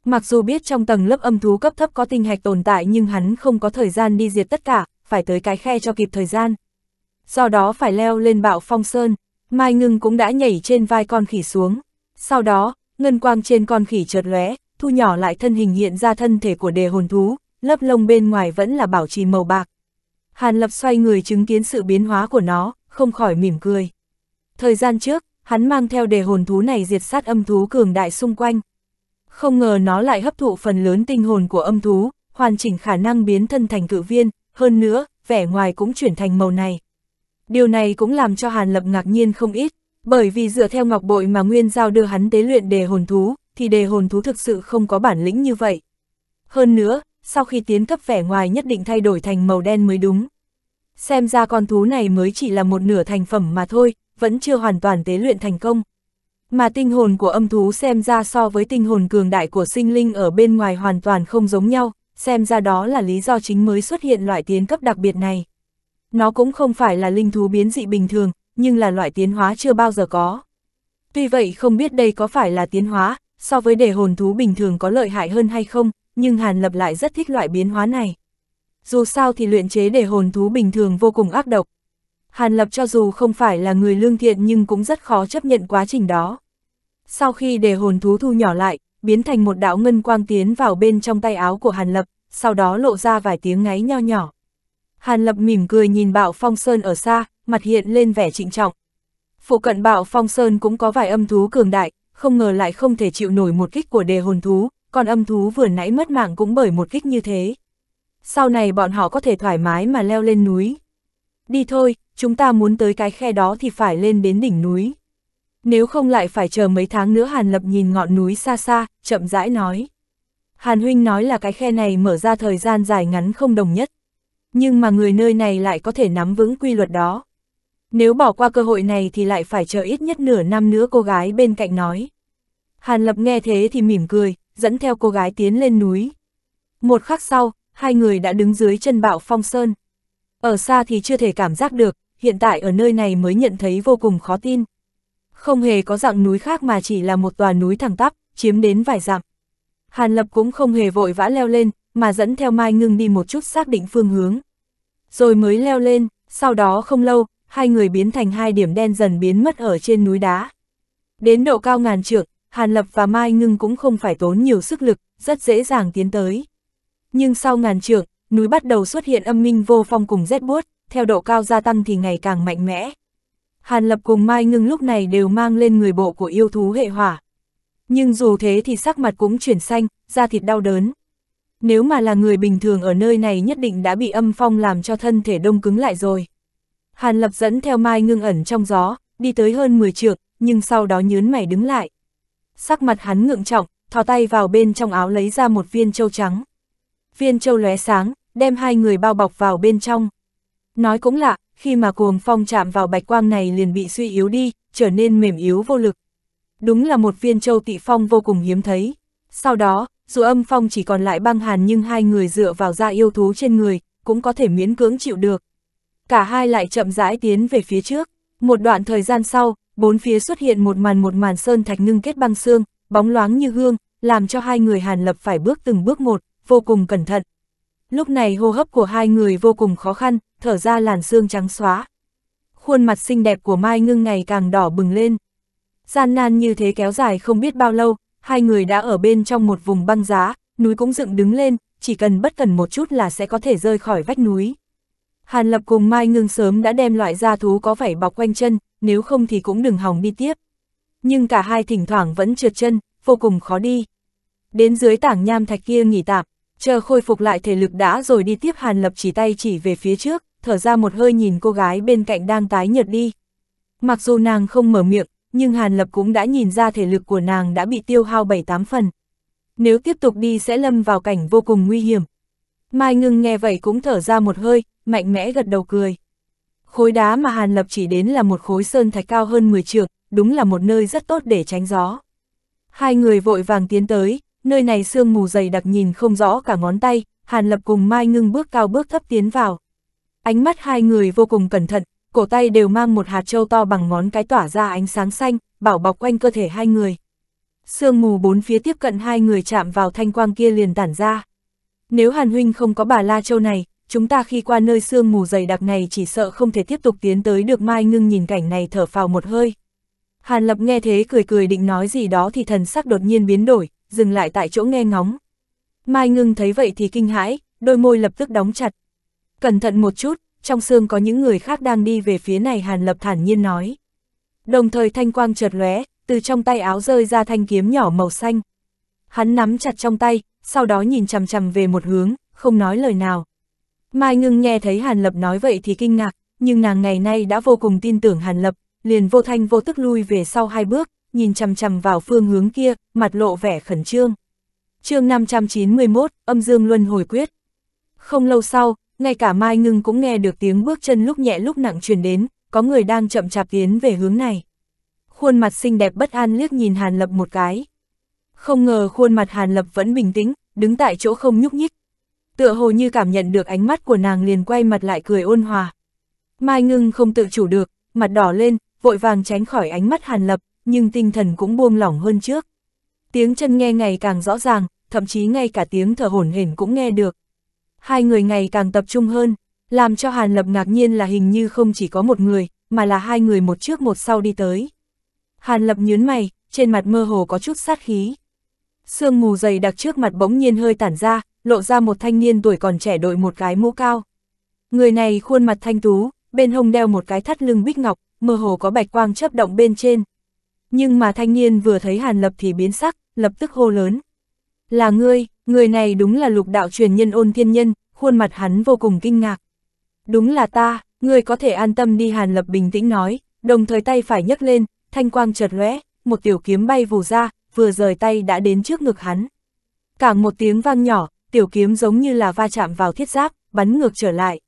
Mặc dù biết trong tầng lớp âm thú cấp thấp có tinh hạch tồn tại nhưng hắn không có thời gian đi diệt tất cả, phải tới cái khe cho kịp thời gian. Do đó phải leo lên bạo phong sơn, Mai Ngưng cũng đã nhảy trên vai con khỉ xuống. Sau đó, ngân quang trên con khỉ chợt lóe, thu nhỏ lại thân hình hiện ra thân thể của đề hồn thú, lớp lông bên ngoài vẫn là bảo trì màu bạc. Hàn Lập xoay người chứng kiến sự biến hóa của nó, không khỏi mỉm cười. Thời gian trước, hắn mang theo đề hồn thú này diệt sát âm thú cường đại xung quanh. Không ngờ nó lại hấp thụ phần lớn tinh hồn của âm thú, hoàn chỉnh khả năng biến thân thành cự viên, hơn nữa, vẻ ngoài cũng chuyển thành màu này. Điều này cũng làm cho Hàn Lập ngạc nhiên không ít, bởi vì dựa theo ngọc bội mà Nguyên Giao đưa hắn tế luyện đề hồn thú, thì đề hồn thú thực sự không có bản lĩnh như vậy. Hơn nữa, sau khi tiến cấp vẻ ngoài nhất định thay đổi thành màu đen mới đúng. Xem ra con thú này mới chỉ là một nửa thành phẩm mà thôi, vẫn chưa hoàn toàn tế luyện thành công. Mà tinh hồn của âm thú xem ra so với tinh hồn cường đại của sinh linh ở bên ngoài hoàn toàn không giống nhau, xem ra đó là lý do chính mới xuất hiện loại tiến cấp đặc biệt này. Nó cũng không phải là linh thú biến dị bình thường, nhưng là loại tiến hóa chưa bao giờ có. Tuy vậy không biết đây có phải là tiến hóa, so với để hồn thú bình thường có lợi hại hơn hay không, nhưng Hàn Lập lại rất thích loại biến hóa này. Dù sao thì luyện chế để hồn thú bình thường vô cùng ác độc, Hàn Lập cho dù không phải là người lương thiện nhưng cũng rất khó chấp nhận quá trình đó. Sau khi để hồn thú thu nhỏ lại, biến thành một đạo ngân quang tiến vào bên trong tay áo của Hàn Lập, sau đó lộ ra vài tiếng ngáy nho nhỏ. Hàn Lập mỉm cười nhìn Bạo Phong Sơn ở xa, mặt hiện lên vẻ trịnh trọng. Phụ cận Bạo Phong Sơn cũng có vài âm thú cường đại, không ngờ lại không thể chịu nổi một kích của đề hồn thú, còn âm thú vừa nãy mất mạng cũng bởi một kích như thế. Sau này bọn họ có thể thoải mái mà leo lên núi, Đi thôi, chúng ta muốn tới cái khe đó thì phải lên đến đỉnh núi. Nếu không lại phải chờ mấy tháng nữa Hàn Lập nhìn ngọn núi xa xa, chậm rãi nói. Hàn Huynh nói là cái khe này mở ra thời gian dài ngắn không đồng nhất. Nhưng mà người nơi này lại có thể nắm vững quy luật đó. Nếu bỏ qua cơ hội này thì lại phải chờ ít nhất nửa năm nữa cô gái bên cạnh nói. Hàn Lập nghe thế thì mỉm cười, dẫn theo cô gái tiến lên núi. Một khắc sau, hai người đã đứng dưới chân bạo phong sơn. Ở xa thì chưa thể cảm giác được, hiện tại ở nơi này mới nhận thấy vô cùng khó tin. Không hề có dạng núi khác mà chỉ là một tòa núi thẳng tắp, chiếm đến vài dặm. Hàn Lập cũng không hề vội vã leo lên, mà dẫn theo Mai Ngưng đi một chút xác định phương hướng. Rồi mới leo lên, sau đó không lâu, hai người biến thành hai điểm đen dần biến mất ở trên núi đá. Đến độ cao ngàn trượng, Hàn Lập và Mai Ngưng cũng không phải tốn nhiều sức lực, rất dễ dàng tiến tới. Nhưng sau ngàn trượng, núi bắt đầu xuất hiện âm minh vô phong cùng rét buốt, theo độ cao gia tăng thì ngày càng mạnh mẽ. Hàn Lập cùng Mai Ngưng lúc này đều mang lên người bộ của yêu thú hệ hỏa. Nhưng dù thế thì sắc mặt cũng chuyển xanh, da thịt đau đớn. Nếu mà là người bình thường ở nơi này nhất định đã bị âm phong làm cho thân thể đông cứng lại rồi. Hàn Lập dẫn theo Mai Ngưng ẩn trong gió, đi tới hơn 10 trượng, nhưng sau đó nhớn mày đứng lại. Sắc mặt hắn ngượng trọng, thò tay vào bên trong áo lấy ra một viên châu trắng viên châu lóe sáng, đem hai người bao bọc vào bên trong. Nói cũng lạ, khi mà cuồng phong chạm vào bạch quang này liền bị suy yếu đi, trở nên mềm yếu vô lực. Đúng là một viên châu tị phong vô cùng hiếm thấy. Sau đó, dù âm phong chỉ còn lại băng hàn nhưng hai người dựa vào da yêu thú trên người, cũng có thể miễn cưỡng chịu được. Cả hai lại chậm rãi tiến về phía trước. Một đoạn thời gian sau, bốn phía xuất hiện một màn một màn sơn thạch ngưng kết băng xương, bóng loáng như gương, làm cho hai người hàn lập phải bước từng bước một, vô cùng cẩn thận. Lúc này hô hấp của hai người vô cùng khó khăn, thở ra làn xương trắng xóa. Khuôn mặt xinh đẹp của Mai Ngưng ngày càng đỏ bừng lên. Gian nan như thế kéo dài không biết bao lâu, hai người đã ở bên trong một vùng băng giá, núi cũng dựng đứng lên, chỉ cần bất cần một chút là sẽ có thể rơi khỏi vách núi. Hàn Lập cùng Mai Ngưng sớm đã đem loại da thú có vảy bọc quanh chân, nếu không thì cũng đừng hòng đi tiếp. Nhưng cả hai thỉnh thoảng vẫn trượt chân, vô cùng khó đi. Đến dưới tảng nham thạch kia nghỉ tạm, Chờ khôi phục lại thể lực đã rồi đi tiếp Hàn Lập chỉ tay chỉ về phía trước, thở ra một hơi nhìn cô gái bên cạnh đang tái nhợt đi. Mặc dù nàng không mở miệng, nhưng Hàn Lập cũng đã nhìn ra thể lực của nàng đã bị tiêu hao 7-8 phần. Nếu tiếp tục đi sẽ lâm vào cảnh vô cùng nguy hiểm. Mai ngưng nghe vậy cũng thở ra một hơi, mạnh mẽ gật đầu cười. Khối đá mà Hàn Lập chỉ đến là một khối sơn thạch cao hơn 10 trượng, đúng là một nơi rất tốt để tránh gió. Hai người vội vàng tiến tới, nơi này sương mù dày đặc nhìn không rõ cả ngón tay, Hàn Lập cùng Mai Ngưng bước cao bước thấp tiến vào. Ánh mắt hai người vô cùng cẩn thận, cổ tay đều mang một hạt châu to bằng ngón cái tỏa ra ánh sáng xanh, bảo bọc quanh cơ thể hai người. Sương mù bốn phía tiếp cận hai người chạm vào thanh quang kia liền tản ra. Nếu Hàn Huynh không có bà La Châu này, chúng ta khi qua nơi sương mù dày đặc này chỉ sợ không thể tiếp tục tiến tới được Mai Ngưng nhìn cảnh này thở phào một hơi. Hàn Lập nghe thế cười cười định nói gì đó thì thần sắc đột nhiên biến đổi, dừng lại tại chỗ nghe ngóng. Mai ngưng thấy vậy thì kinh hãi, đôi môi lập tức đóng chặt. Cẩn thận một chút, trong xương có những người khác đang đi về phía này Hàn Lập thản nhiên nói. Đồng thời thanh quang chợt lóe, từ trong tay áo rơi ra thanh kiếm nhỏ màu xanh. Hắn nắm chặt trong tay, sau đó nhìn chằm chằm về một hướng, không nói lời nào. Mai ngưng nghe thấy Hàn Lập nói vậy thì kinh ngạc, nhưng nàng ngày nay đã vô cùng tin tưởng Hàn Lập, liền vô thanh vô tức lui về sau hai bước, nhìn chằm chằm vào phương hướng kia, mặt lộ vẻ khẩn trương. chương 591, âm dương luân hồi quyết. Không lâu sau, ngay cả Mai Ngưng cũng nghe được tiếng bước chân lúc nhẹ lúc nặng truyền đến, có người đang chậm chạp tiến về hướng này. Khuôn mặt xinh đẹp bất an liếc nhìn Hàn Lập một cái. Không ngờ khuôn mặt Hàn Lập vẫn bình tĩnh, đứng tại chỗ không nhúc nhích. Tựa hồ như cảm nhận được ánh mắt của nàng liền quay mặt lại cười ôn hòa. Mai Ngưng không tự chủ được, mặt đỏ lên, vội vàng tránh khỏi ánh mắt Hàn Lập, nhưng tinh thần cũng buông lỏng hơn trước. Tiếng chân nghe ngày càng rõ ràng, thậm chí ngay cả tiếng thở hổn hển cũng nghe được. Hai người ngày càng tập trung hơn, làm cho Hàn Lập ngạc nhiên là hình như không chỉ có một người, mà là hai người một trước một sau đi tới. Hàn Lập nhớn mày, trên mặt mơ hồ có chút sát khí. Sương mù dày đặc trước mặt bỗng nhiên hơi tản ra, lộ ra một thanh niên tuổi còn trẻ đội một cái mũ cao. Người này khuôn mặt thanh tú, bên hông đeo một cái thắt lưng bích ngọc, mơ hồ có bạch quang chấp động bên trên, nhưng mà thanh niên vừa thấy Hàn Lập thì biến sắc, lập tức hô lớn. Là ngươi, người này đúng là lục đạo truyền nhân ôn thiên nhân, khuôn mặt hắn vô cùng kinh ngạc. Đúng là ta, ngươi có thể an tâm đi Hàn Lập bình tĩnh nói, đồng thời tay phải nhấc lên, thanh quang chợt lóe, một tiểu kiếm bay vù ra, vừa rời tay đã đến trước ngực hắn. Cả một tiếng vang nhỏ, tiểu kiếm giống như là va chạm vào thiết giáp, bắn ngược trở lại.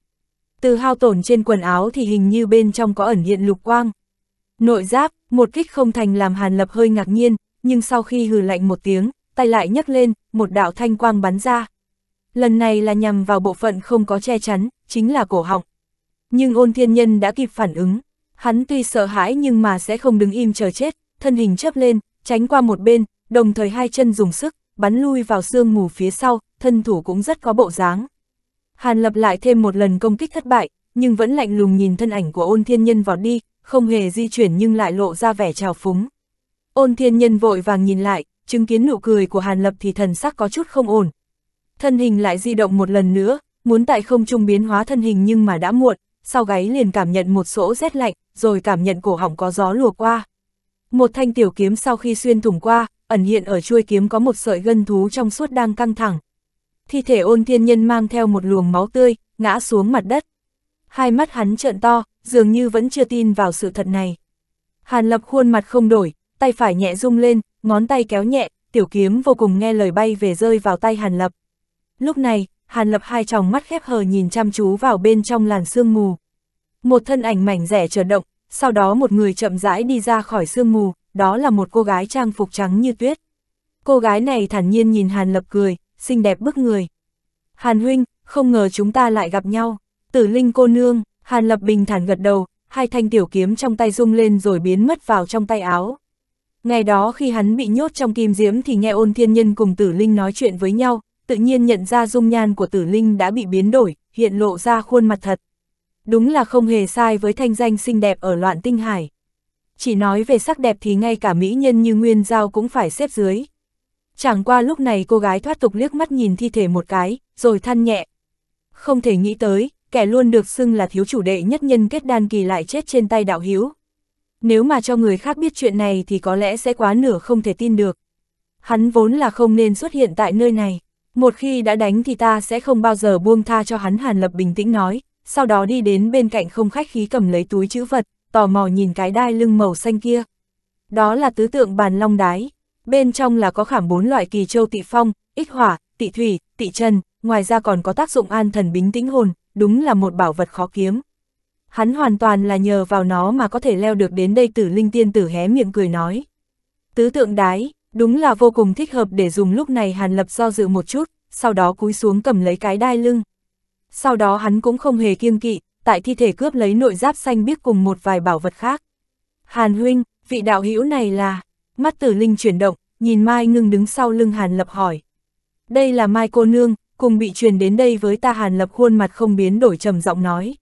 Từ hao tổn trên quần áo thì hình như bên trong có ẩn hiện lục quang. Nội giáp, một kích không thành làm Hàn Lập hơi ngạc nhiên, nhưng sau khi hừ lạnh một tiếng, tay lại nhấc lên, một đạo thanh quang bắn ra. Lần này là nhằm vào bộ phận không có che chắn, chính là cổ họng. Nhưng ôn thiên nhân đã kịp phản ứng, hắn tuy sợ hãi nhưng mà sẽ không đứng im chờ chết, thân hình chấp lên, tránh qua một bên, đồng thời hai chân dùng sức, bắn lui vào sương mù phía sau, thân thủ cũng rất có bộ dáng. Hàn lập lại thêm một lần công kích thất bại, nhưng vẫn lạnh lùng nhìn thân ảnh của ôn thiên nhân vọt đi, không hề di chuyển nhưng lại lộ ra vẻ trào phúng. Ôn thiên nhân vội vàng nhìn lại, chứng kiến nụ cười của Hàn Lập thì thần sắc có chút không ổn. Thân hình lại di động một lần nữa, muốn tại không trung biến hóa thân hình nhưng mà đã muộn, sau gáy liền cảm nhận một sỗ rét lạnh, rồi cảm nhận cổ họng có gió lùa qua. Một thanh tiểu kiếm sau khi xuyên thủng qua, ẩn hiện ở chuôi kiếm có một sợi gân thú trong suốt đang căng thẳng. Thi thể ôn thiên nhân mang theo một luồng máu tươi, ngã xuống mặt đất. Hai mắt hắn trợn to, dường như vẫn chưa tin vào sự thật này. Hàn Lập khuôn mặt không đổi, tay phải nhẹ rung lên, ngón tay kéo nhẹ, tiểu kiếm vô cùng nghe lời bay về rơi vào tay Hàn Lập. Lúc này, Hàn Lập hai tròng mắt khép hờ nhìn chăm chú vào bên trong làn sương mù. Một thân ảnh mảnh rẻ trở động, sau đó một người chậm rãi đi ra khỏi sương mù, đó là một cô gái trang phục trắng như tuyết. Cô gái này thản nhiên nhìn Hàn Lập cười, xinh đẹp bức người. Hàn huynh, không ngờ chúng ta lại gặp nhau, tử linh cô nương. Hàn Lập bình thản gật đầu, hai thanh tiểu kiếm trong tay rung lên rồi biến mất vào trong tay áo. Ngày đó khi hắn bị nhốt trong kim diễm thì nghe ôn thiên nhân cùng tử linh nói chuyện với nhau, tự nhiên nhận ra dung nhan của tử linh đã bị biến đổi, hiện lộ ra khuôn mặt thật. Đúng là không hề sai với thanh danh xinh đẹp ở loạn tinh hải. Chỉ nói về sắc đẹp thì ngay cả mỹ nhân như Nguyên Giao cũng phải xếp dưới. Chẳng qua lúc này cô gái thoát tục liếc mắt nhìn thi thể một cái, rồi than nhẹ. Không thể nghĩ tới, kẻ luôn được xưng là thiếu chủ đệ nhất nhân kết đan kỳ lại chết trên tay đạo hiếu. Nếu mà cho người khác biết chuyện này thì có lẽ sẽ quá nửa không thể tin được. Hắn vốn là không nên xuất hiện tại nơi này. Một khi đã đánh thì ta sẽ không bao giờ buông tha cho hắn Hàn Lập bình tĩnh nói, sau đó đi đến bên cạnh không khách khí cầm lấy túi chữ vật, tò mò nhìn cái đai lưng màu xanh kia. Đó là tứ tượng bàn long đái, bên trong là có khảm bốn loại kỳ châu tị phong, ích hỏa, tị thủy, tị trần, ngoài ra còn có tác dụng an thần bính tĩnh hồn, đúng là một bảo vật khó kiếm. Hắn hoàn toàn là nhờ vào nó mà có thể leo được đến đây tử linh tiên tử hé miệng cười nói. Tứ tượng đái, đúng là vô cùng thích hợp để dùng lúc này Hàn Lập do dự một chút, sau đó cúi xuống cầm lấy cái đai lưng. Sau đó hắn cũng không hề kiêng kỵ, tại thi thể cướp lấy nội giáp xanh biết cùng một vài bảo vật khác. Hàn huynh, vị đạo hữu này là... Mắt tử linh chuyển động, nhìn Mai ngưng đứng sau lưng Hàn Lập hỏi. Đây là Mai cô nương, cùng bị truyền đến đây với ta Hàn Lập khuôn mặt không biến đổi trầm giọng nói.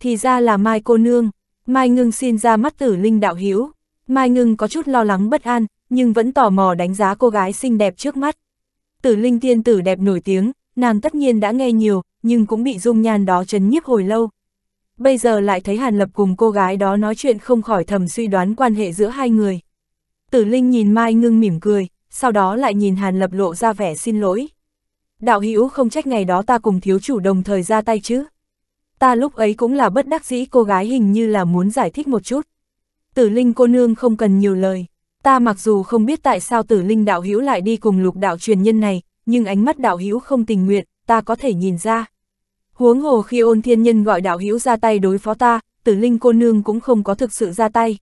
Thì ra là Mai cô nương, Mai ngưng xin ra mắt tử linh đạo hiếu, Mai ngưng có chút lo lắng bất an, nhưng vẫn tò mò đánh giá cô gái xinh đẹp trước mắt. Tử linh tiên tử đẹp nổi tiếng, nàng tất nhiên đã nghe nhiều, nhưng cũng bị dung nhan đó chấn nhiếp hồi lâu. Bây giờ lại thấy Hàn Lập cùng cô gái đó nói chuyện không khỏi thầm suy đoán quan hệ giữa hai người. Tử Linh nhìn Mai Ngưng mỉm cười, sau đó lại nhìn Hàn Lập lộ ra vẻ xin lỗi đạo hữu không trách ngày đó ta cùng thiếu chủ đồng thời ra tay chứ. Ta lúc ấy cũng là bất đắc dĩ cô gái hình như là muốn giải thích một chút. Tử Linh cô nương không cần nhiều lời, ta mặc dù không biết tại sao Tử Linh đạo hữu lại đi cùng lục đạo truyền nhân này, nhưng ánh mắt đạo hữu không tình nguyện, ta có thể nhìn ra. Huống hồ khi ôn thiên nhân gọi đạo hữu ra tay đối phó ta, Tử Linh cô nương cũng không có thực sự ra tay.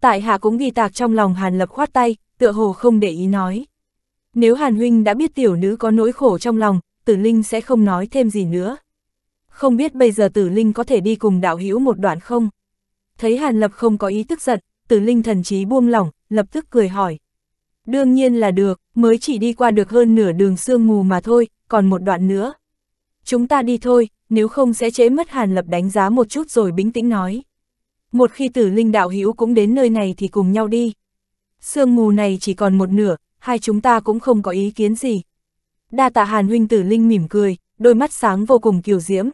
Tại hạ cũng ghi tạc trong lòng Hàn Lập khoát tay, tựa hồ không để ý nói. Nếu Hàn Huynh đã biết tiểu nữ có nỗi khổ trong lòng, tử linh sẽ không nói thêm gì nữa. Không biết bây giờ tử linh có thể đi cùng đạo hữu một đoạn không? Thấy Hàn Lập không có ý tức giận, tử linh thần trí buông lỏng, lập tức cười hỏi. Đương nhiên là được, mới chỉ đi qua được hơn nửa đường sương mù mà thôi, còn một đoạn nữa. Chúng ta đi thôi, nếu không sẽ chế mất Hàn Lập đánh giá một chút rồi bình tĩnh nói. Một khi tử linh đạo hữu cũng đến nơi này thì cùng nhau đi. Sương mù này chỉ còn một nửa, hai chúng ta cũng không có ý kiến gì. Đa tạ Hàn huynh tử linh mỉm cười, đôi mắt sáng vô cùng kiều diễm.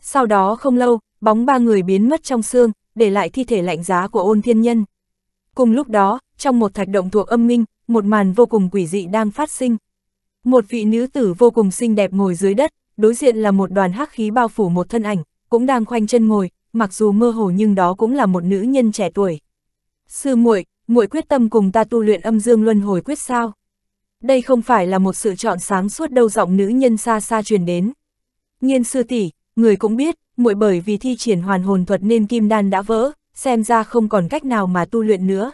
Sau đó không lâu, bóng ba người biến mất trong xương, để lại thi thể lạnh giá của ôn thiên nhân. Cùng lúc đó, trong một thạch động thuộc âm minh, một màn vô cùng quỷ dị đang phát sinh. Một vị nữ tử vô cùng xinh đẹp ngồi dưới đất, đối diện là một đoàn hắc khí bao phủ một thân ảnh, cũng đang khoanh chân ngồi, mặc dù mơ hồ nhưng đó cũng là một nữ nhân trẻ tuổi. Sư muội, muội quyết tâm cùng ta tu luyện âm dương luân hồi quyết sao? Đây không phải là một sự chọn sáng suốt đâu giọng nữ nhân xa xa truyền đến. Nhiên sư tỷ, người cũng biết, muội bởi vì thi triển hoàn hồn thuật nên kim đan đã vỡ, xem ra không còn cách nào mà tu luyện nữa.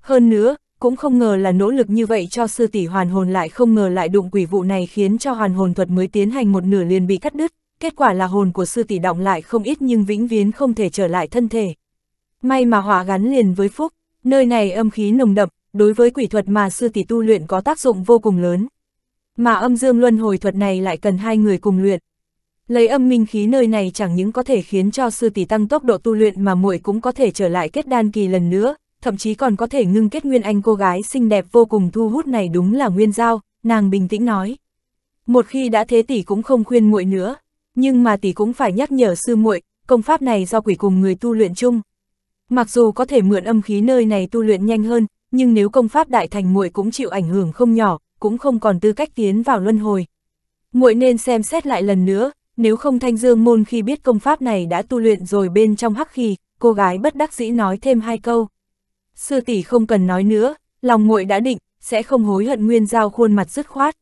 Hơn nữa, cũng không ngờ là nỗ lực như vậy cho sư tỷ hoàn hồn lại không ngờ lại đụng quỷ vụ này khiến cho hoàn hồn thuật mới tiến hành một nửa liền bị cắt đứt, kết quả là hồn của sư tỷ động lại không ít nhưng vĩnh viễn không thể trở lại thân thể. May mà họa gắn liền với phúc. Nơi này âm khí nồng đậm, đối với quỷ thuật mà sư tỷ tu luyện có tác dụng vô cùng lớn. Mà âm dương luân hồi thuật này lại cần hai người cùng luyện. Lấy âm minh khí nơi này chẳng những có thể khiến cho sư tỷ tăng tốc độ tu luyện mà muội cũng có thể trở lại kết đan kỳ lần nữa, thậm chí còn có thể ngưng kết nguyên anh cô gái xinh đẹp vô cùng thu hút này đúng là nguyên giao, nàng bình tĩnh nói. Một khi đã thế tỷ cũng không khuyên muội nữa, nhưng mà tỷ cũng phải nhắc nhở sư muội, công pháp này do quỷ cùng người tu luyện chung, Mặc dù có thể mượn âm khí nơi này tu luyện nhanh hơn, nhưng nếu công pháp đại thành muội cũng chịu ảnh hưởng không nhỏ, cũng không còn tư cách tiến vào luân hồi. Muội nên xem xét lại lần nữa, nếu không Thanh Dương môn khi biết công pháp này đã tu luyện rồi bên trong hắc khí, cô gái bất đắc dĩ nói thêm hai câu. Sư tỷ không cần nói nữa, lòng muội đã định, sẽ không hối hận nguyên giao khuôn mặt dứt khoát.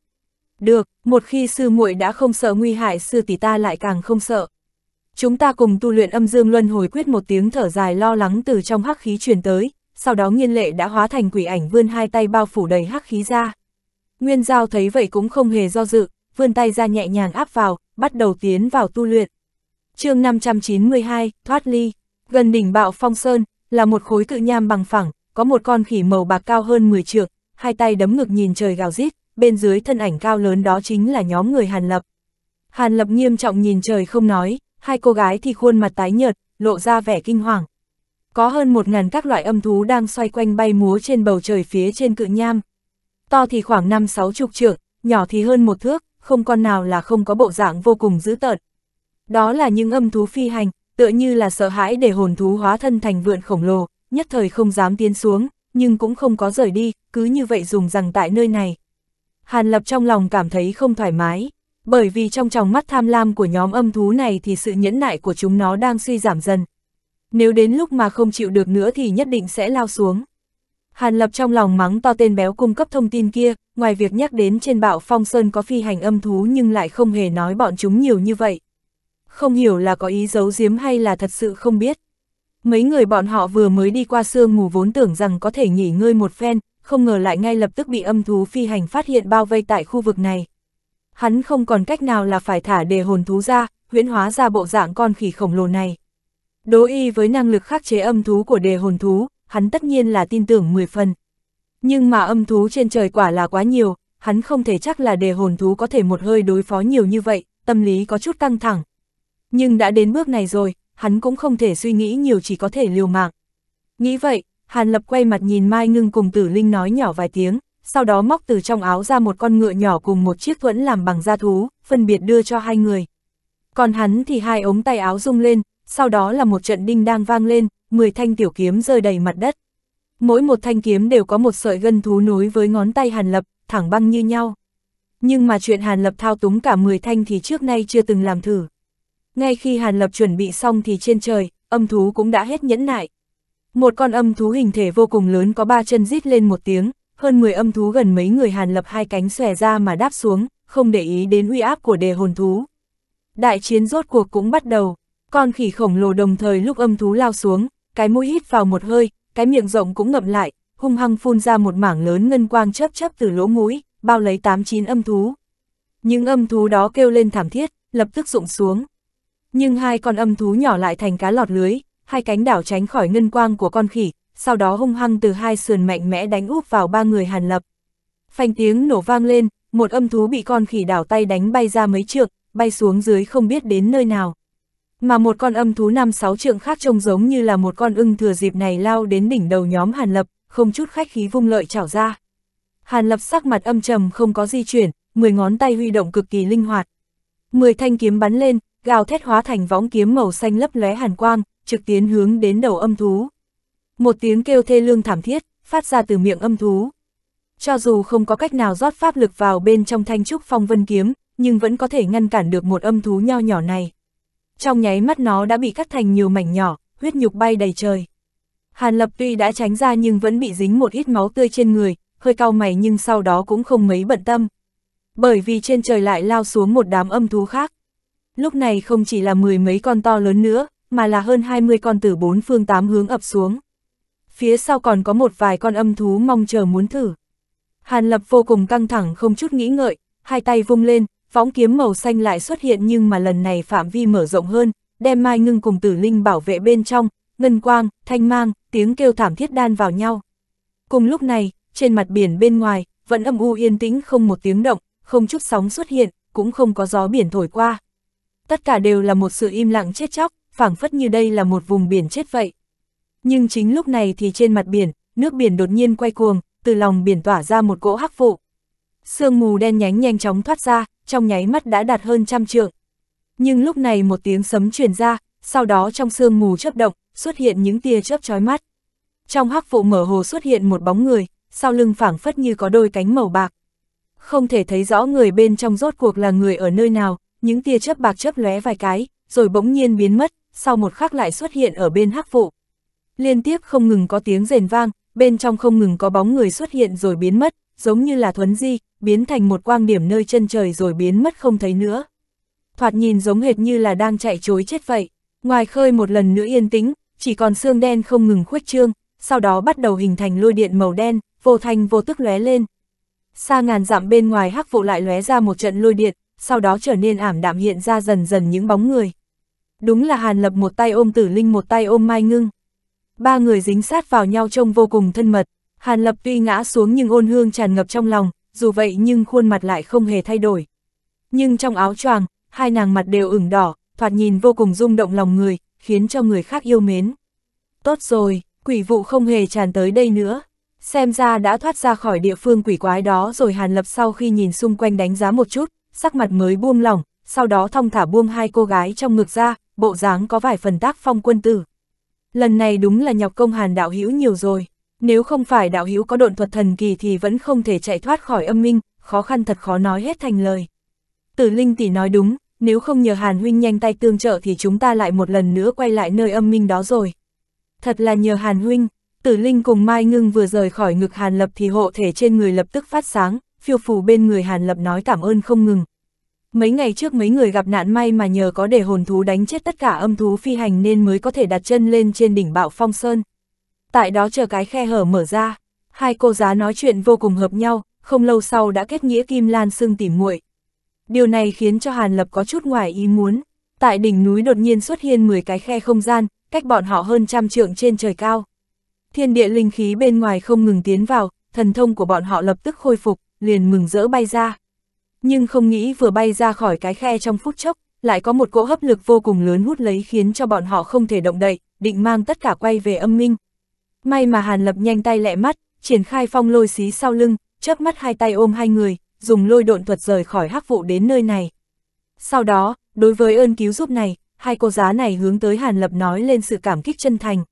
Được, một khi sư muội đã không sợ nguy hại sư tỷ ta lại càng không sợ. Chúng ta cùng tu luyện âm dương luân hồi quyết một tiếng thở dài lo lắng từ trong hắc khí truyền tới, sau đó nghiên lệ đã hóa thành quỷ ảnh vươn hai tay bao phủ đầy hắc khí ra. Nguyên giao thấy vậy cũng không hề do dự, vươn tay ra nhẹ nhàng áp vào, bắt đầu tiến vào tu luyện. chương 592, Thoát Ly, gần đỉnh bạo phong sơn, là một khối cự nham bằng phẳng, có một con khỉ màu bạc cao hơn 10 trượng, hai tay đấm ngực nhìn trời gào rít, bên dưới thân ảnh cao lớn đó chính là nhóm người Hàn Lập. Hàn Lập nghiêm trọng nhìn trời không nói, hai cô gái thì khuôn mặt tái nhợt, lộ ra vẻ kinh hoàng. Có hơn một ngàn các loại âm thú đang xoay quanh bay múa trên bầu trời phía trên cự nham. To thì khoảng năm sáu chục trượng, nhỏ thì hơn một thước, không con nào là không có bộ dạng vô cùng dữ tợn. Đó là những âm thú phi hành, tựa như là sợ hãi để hồn thú hóa thân thành vượn khổng lồ, nhất thời không dám tiến xuống, nhưng cũng không có rời đi, cứ như vậy dùng rằng tại nơi này. Hàn Lập trong lòng cảm thấy không thoải mái. Bởi vì trong tròng mắt tham lam của nhóm âm thú này thì sự nhẫn nại của chúng nó đang suy giảm dần. Nếu đến lúc mà không chịu được nữa thì nhất định sẽ lao xuống. Hàn Lập trong lòng mắng to tên béo cung cấp thông tin kia, ngoài việc nhắc đến trên bạo phong sơn có phi hành âm thú nhưng lại không hề nói bọn chúng nhiều như vậy. Không hiểu là có ý giấu giếm hay là thật sự không biết. Mấy người bọn họ vừa mới đi qua sương mù vốn tưởng rằng có thể nghỉ ngơi một phen, không ngờ lại ngay lập tức bị âm thú phi hành phát hiện bao vây tại khu vực này hắn không còn cách nào là phải thả đề hồn thú ra, huyễn hóa ra bộ dạng con khỉ khổng lồ này. Đối y với năng lực khắc chế âm thú của đề hồn thú, hắn tất nhiên là tin tưởng 10 phần. Nhưng mà âm thú trên trời quả là quá nhiều, hắn không thể chắc là đề hồn thú có thể một hơi đối phó nhiều như vậy, tâm lý có chút căng thẳng. Nhưng đã đến bước này rồi, hắn cũng không thể suy nghĩ nhiều chỉ có thể liều mạng. Nghĩ vậy, Hàn Lập quay mặt nhìn Mai Ngưng cùng Tử Linh nói nhỏ vài tiếng sau đó móc từ trong áo ra một con ngựa nhỏ cùng một chiếc thuẫn làm bằng da thú, phân biệt đưa cho hai người. Còn hắn thì hai ống tay áo rung lên, sau đó là một trận đinh đang vang lên, 10 thanh tiểu kiếm rơi đầy mặt đất. Mỗi một thanh kiếm đều có một sợi gân thú nối với ngón tay Hàn Lập, thẳng băng như nhau. Nhưng mà chuyện Hàn Lập thao túng cả 10 thanh thì trước nay chưa từng làm thử. Ngay khi Hàn Lập chuẩn bị xong thì trên trời, âm thú cũng đã hết nhẫn nại. Một con âm thú hình thể vô cùng lớn có ba chân rít lên một tiếng, hơn 10 âm thú gần mấy người Hàn Lập hai cánh xòe ra mà đáp xuống, không để ý đến uy áp của đề hồn thú. Đại chiến rốt cuộc cũng bắt đầu, con khỉ khổng lồ đồng thời lúc âm thú lao xuống, cái mũi hít vào một hơi, cái miệng rộng cũng ngậm lại, hung hăng phun ra một mảng lớn ngân quang chớp chớp từ lỗ mũi, bao lấy 89 âm thú. Những âm thú đó kêu lên thảm thiết, lập tức rụng xuống. Nhưng hai con âm thú nhỏ lại thành cá lọt lưới, hai cánh đảo tránh khỏi ngân quang của con khỉ, sau đó hung hăng từ hai sườn mạnh mẽ đánh úp vào ba người Hàn Lập. Phanh tiếng nổ vang lên, một âm thú bị con khỉ đảo tay đánh bay ra mấy trượng, bay xuống dưới không biết đến nơi nào. Mà một con âm thú năm sáu trượng khác trông giống như là một con ưng thừa dịp này lao đến đỉnh đầu nhóm Hàn Lập, không chút khách khí vung lợi chảo ra. Hàn Lập sắc mặt âm trầm không có di chuyển, mười ngón tay huy động cực kỳ linh hoạt. mười thanh kiếm bắn lên, gào thét hóa thành võng kiếm màu xanh lấp lóe hàn quang, trực tiến hướng đến đầu âm thú một tiếng kêu thê lương thảm thiết, phát ra từ miệng âm thú. Cho dù không có cách nào rót pháp lực vào bên trong thanh trúc phong vân kiếm, nhưng vẫn có thể ngăn cản được một âm thú nho nhỏ này. Trong nháy mắt nó đã bị cắt thành nhiều mảnh nhỏ, huyết nhục bay đầy trời. Hàn Lập tuy đã tránh ra nhưng vẫn bị dính một ít máu tươi trên người, hơi cau mày nhưng sau đó cũng không mấy bận tâm. Bởi vì trên trời lại lao xuống một đám âm thú khác. Lúc này không chỉ là mười mấy con to lớn nữa, mà là hơn hai mươi con từ bốn phương tám hướng ập xuống phía sau còn có một vài con âm thú mong chờ muốn thử. Hàn Lập vô cùng căng thẳng không chút nghĩ ngợi, hai tay vung lên, phóng kiếm màu xanh lại xuất hiện nhưng mà lần này phạm vi mở rộng hơn, đem Mai Ngưng cùng Tử Linh bảo vệ bên trong, ngân quang, thanh mang, tiếng kêu thảm thiết đan vào nhau. Cùng lúc này, trên mặt biển bên ngoài, vẫn âm u yên tĩnh không một tiếng động, không chút sóng xuất hiện, cũng không có gió biển thổi qua. Tất cả đều là một sự im lặng chết chóc, phảng phất như đây là một vùng biển chết vậy. Nhưng chính lúc này thì trên mặt biển, nước biển đột nhiên quay cuồng, từ lòng biển tỏa ra một cỗ hắc vụ. Sương mù đen nhánh nhanh chóng thoát ra, trong nháy mắt đã đạt hơn trăm trượng. Nhưng lúc này một tiếng sấm truyền ra, sau đó trong sương mù chớp động, xuất hiện những tia chớp chói mắt. Trong hắc vụ mở hồ xuất hiện một bóng người, sau lưng phảng phất như có đôi cánh màu bạc. Không thể thấy rõ người bên trong rốt cuộc là người ở nơi nào, những tia chớp bạc chớp lóe vài cái, rồi bỗng nhiên biến mất, sau một khắc lại xuất hiện ở bên hắc vụ liên tiếp không ngừng có tiếng rền vang, bên trong không ngừng có bóng người xuất hiện rồi biến mất, giống như là thuấn di, biến thành một quang điểm nơi chân trời rồi biến mất không thấy nữa. Thoạt nhìn giống hệt như là đang chạy chối chết vậy, ngoài khơi một lần nữa yên tĩnh, chỉ còn xương đen không ngừng khuếch trương, sau đó bắt đầu hình thành lôi điện màu đen, vô thanh vô tức lóe lên. Xa ngàn dặm bên ngoài hắc vụ lại lóe ra một trận lôi điện, sau đó trở nên ảm đạm hiện ra dần dần những bóng người. Đúng là Hàn Lập một tay ôm Tử Linh một tay ôm Mai Ngưng ba người dính sát vào nhau trông vô cùng thân mật. Hàn Lập tuy ngã xuống nhưng ôn hương tràn ngập trong lòng, dù vậy nhưng khuôn mặt lại không hề thay đổi. Nhưng trong áo choàng, hai nàng mặt đều ửng đỏ, thoạt nhìn vô cùng rung động lòng người, khiến cho người khác yêu mến. Tốt rồi, quỷ vụ không hề tràn tới đây nữa. Xem ra đã thoát ra khỏi địa phương quỷ quái đó rồi Hàn Lập sau khi nhìn xung quanh đánh giá một chút, sắc mặt mới buông lỏng, sau đó thong thả buông hai cô gái trong ngực ra, bộ dáng có vài phần tác phong quân tử. Lần này đúng là nhọc công hàn đạo hữu nhiều rồi, nếu không phải đạo hữu có độn thuật thần kỳ thì vẫn không thể chạy thoát khỏi âm minh, khó khăn thật khó nói hết thành lời. Tử Linh tỷ nói đúng, nếu không nhờ Hàn huynh nhanh tay tương trợ thì chúng ta lại một lần nữa quay lại nơi âm minh đó rồi. Thật là nhờ Hàn huynh, Tử Linh cùng Mai Ngưng vừa rời khỏi ngực Hàn Lập thì hộ thể trên người lập tức phát sáng, phiêu phù bên người Hàn Lập nói cảm ơn không ngừng, Mấy ngày trước mấy người gặp nạn may mà nhờ có để hồn thú đánh chết tất cả âm thú phi hành nên mới có thể đặt chân lên trên đỉnh bạo phong sơn. Tại đó chờ cái khe hở mở ra, hai cô giá nói chuyện vô cùng hợp nhau, không lâu sau đã kết nghĩa Kim Lan Sương tỉ muội. Điều này khiến cho Hàn Lập có chút ngoài ý muốn. Tại đỉnh núi đột nhiên xuất hiện 10 cái khe không gian, cách bọn họ hơn trăm trượng trên trời cao. Thiên địa linh khí bên ngoài không ngừng tiến vào, thần thông của bọn họ lập tức khôi phục, liền mừng rỡ bay ra nhưng không nghĩ vừa bay ra khỏi cái khe trong phút chốc, lại có một cỗ hấp lực vô cùng lớn hút lấy khiến cho bọn họ không thể động đậy, định mang tất cả quay về âm minh. May mà Hàn Lập nhanh tay lẹ mắt, triển khai phong lôi xí sau lưng, chớp mắt hai tay ôm hai người, dùng lôi độn thuật rời khỏi hắc vụ đến nơi này. Sau đó, đối với ơn cứu giúp này, hai cô giá này hướng tới Hàn Lập nói lên sự cảm kích chân thành.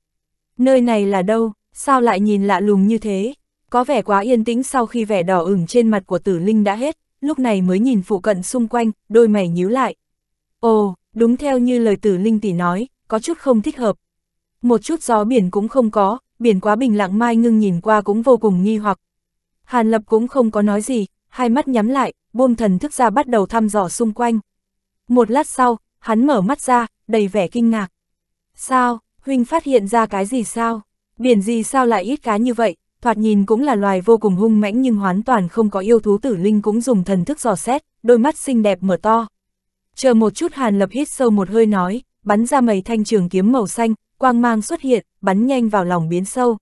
Nơi này là đâu, sao lại nhìn lạ lùng như thế? Có vẻ quá yên tĩnh sau khi vẻ đỏ ửng trên mặt của tử linh đã hết, lúc này mới nhìn phụ cận xung quanh, đôi mày nhíu lại. Ồ, đúng theo như lời tử linh tỷ nói, có chút không thích hợp. Một chút gió biển cũng không có, biển quá bình lặng mai ngưng nhìn qua cũng vô cùng nghi hoặc. Hàn Lập cũng không có nói gì, hai mắt nhắm lại, buông thần thức ra bắt đầu thăm dò xung quanh. Một lát sau, hắn mở mắt ra, đầy vẻ kinh ngạc. Sao, huynh phát hiện ra cái gì sao? Biển gì sao lại ít cá như vậy, thoạt nhìn cũng là loài vô cùng hung mãnh nhưng hoàn toàn không có yêu thú tử linh cũng dùng thần thức dò xét, đôi mắt xinh đẹp mở to. Chờ một chút Hàn Lập hít sâu một hơi nói, bắn ra mấy thanh trường kiếm màu xanh, quang mang xuất hiện, bắn nhanh vào lòng biến sâu.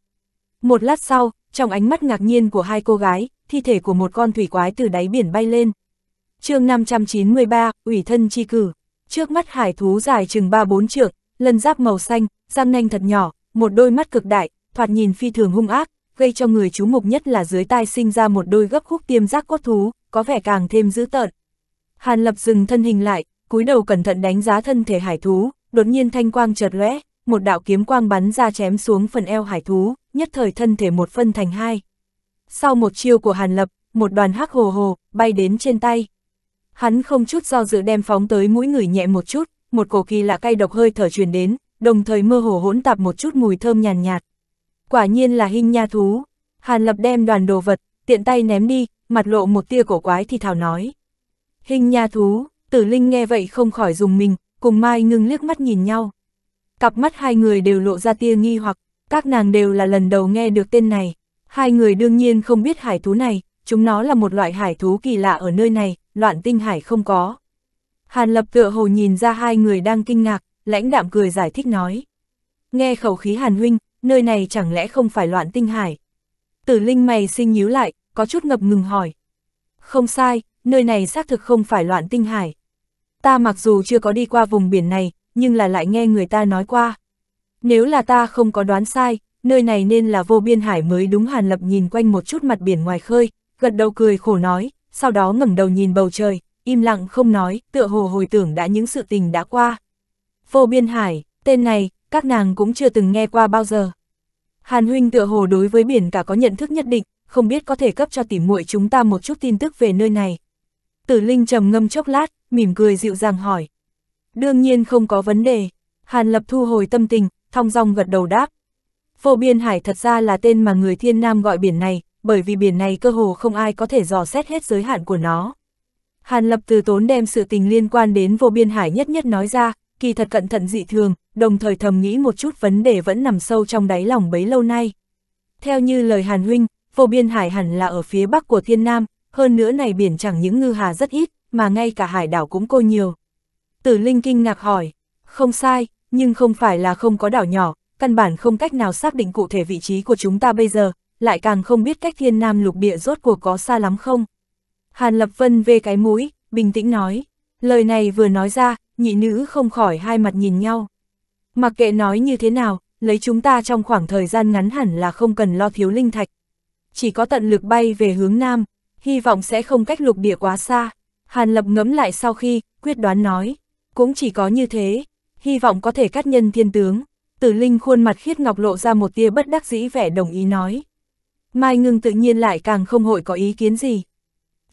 Một lát sau, trong ánh mắt ngạc nhiên của hai cô gái, thi thể của một con thủy quái từ đáy biển bay lên. chương 593, Ủy thân chi cử. Trước mắt hải thú dài chừng 3-4 trượng, lân giáp màu xanh, răng nanh thật nhỏ, một đôi mắt cực đại, thoạt nhìn phi thường hung ác, gây cho người chú mục nhất là dưới tai sinh ra một đôi gấp khúc tiêm giác cốt thú, có vẻ càng thêm dữ tợn. Hàn Lập dừng thân hình lại, cúi đầu cẩn thận đánh giá thân thể hải thú, đột nhiên thanh quang chợt lóe, một đạo kiếm quang bắn ra chém xuống phần eo hải thú, nhất thời thân thể một phân thành hai. Sau một chiêu của Hàn Lập, một đoàn hắc hồ hồ bay đến trên tay. Hắn không chút do dự đem phóng tới mũi người nhẹ một chút, một cổ kỳ lạ cay độc hơi thở truyền đến, đồng thời mơ hồ hỗn tạp một chút mùi thơm nhàn nhạt, nhạt, Quả nhiên là hình nha thú. Hàn Lập đem đoàn đồ vật, tiện tay ném đi, mặt lộ một tia cổ quái thì thảo nói. Hình nha thú, tử linh nghe vậy không khỏi dùng mình, cùng Mai ngưng liếc mắt nhìn nhau. Cặp mắt hai người đều lộ ra tia nghi hoặc, các nàng đều là lần đầu nghe được tên này. Hai người đương nhiên không biết hải thú này, chúng nó là một loại hải thú kỳ lạ ở nơi này, loạn tinh hải không có. Hàn Lập tựa hồ nhìn ra hai người đang kinh ngạc, lãnh đạm cười giải thích nói. Nghe khẩu khí Hàn Huynh, nơi này chẳng lẽ không phải loạn tinh hải? Tử Linh mày sinh nhíu lại, có chút ngập ngừng hỏi. Không sai, nơi này xác thực không phải loạn tinh hải. Ta mặc dù chưa có đi qua vùng biển này, nhưng là lại nghe người ta nói qua. Nếu là ta không có đoán sai, nơi này nên là vô biên hải mới đúng Hàn Lập nhìn quanh một chút mặt biển ngoài khơi, gật đầu cười khổ nói, sau đó ngẩng đầu nhìn bầu trời, im lặng không nói, tựa hồ hồi tưởng đã những sự tình đã qua. Vô biên hải, tên này, các nàng cũng chưa từng nghe qua bao giờ. Hàn huynh tựa hồ đối với biển cả có nhận thức nhất định, không biết có thể cấp cho tỉ muội chúng ta một chút tin tức về nơi này. Tử Linh trầm ngâm chốc lát, mỉm cười dịu dàng hỏi. Đương nhiên không có vấn đề, Hàn Lập thu hồi tâm tình, thong dong gật đầu đáp. Vô biên hải thật ra là tên mà người thiên nam gọi biển này, bởi vì biển này cơ hồ không ai có thể dò xét hết giới hạn của nó. Hàn Lập từ tốn đem sự tình liên quan đến vô biên hải nhất nhất nói ra, kỳ thật cẩn thận dị thường, đồng thời thầm nghĩ một chút vấn đề vẫn nằm sâu trong đáy lòng bấy lâu nay. Theo như lời Hàn Huynh, vô biên hải hẳn là ở phía bắc của thiên nam, hơn nữa này biển chẳng những ngư hà rất ít, mà ngay cả hải đảo cũng cô nhiều. Tử Linh kinh ngạc hỏi, không sai, nhưng không phải là không có đảo nhỏ, căn bản không cách nào xác định cụ thể vị trí của chúng ta bây giờ, lại càng không biết cách thiên nam lục địa rốt cuộc có xa lắm không. Hàn Lập Vân về cái mũi, bình tĩnh nói, lời này vừa nói ra, nhị nữ không khỏi hai mặt nhìn nhau. Mặc kệ nói như thế nào, lấy chúng ta trong khoảng thời gian ngắn hẳn là không cần lo thiếu linh thạch. Chỉ có tận lực bay về hướng Nam, hy vọng sẽ không cách lục địa quá xa. Hàn Lập ngẫm lại sau khi, quyết đoán nói, cũng chỉ có như thế, hy vọng có thể cắt nhân thiên tướng. Tử Linh khuôn mặt khiết ngọc lộ ra một tia bất đắc dĩ vẻ đồng ý nói. Mai ngưng tự nhiên lại càng không hội có ý kiến gì.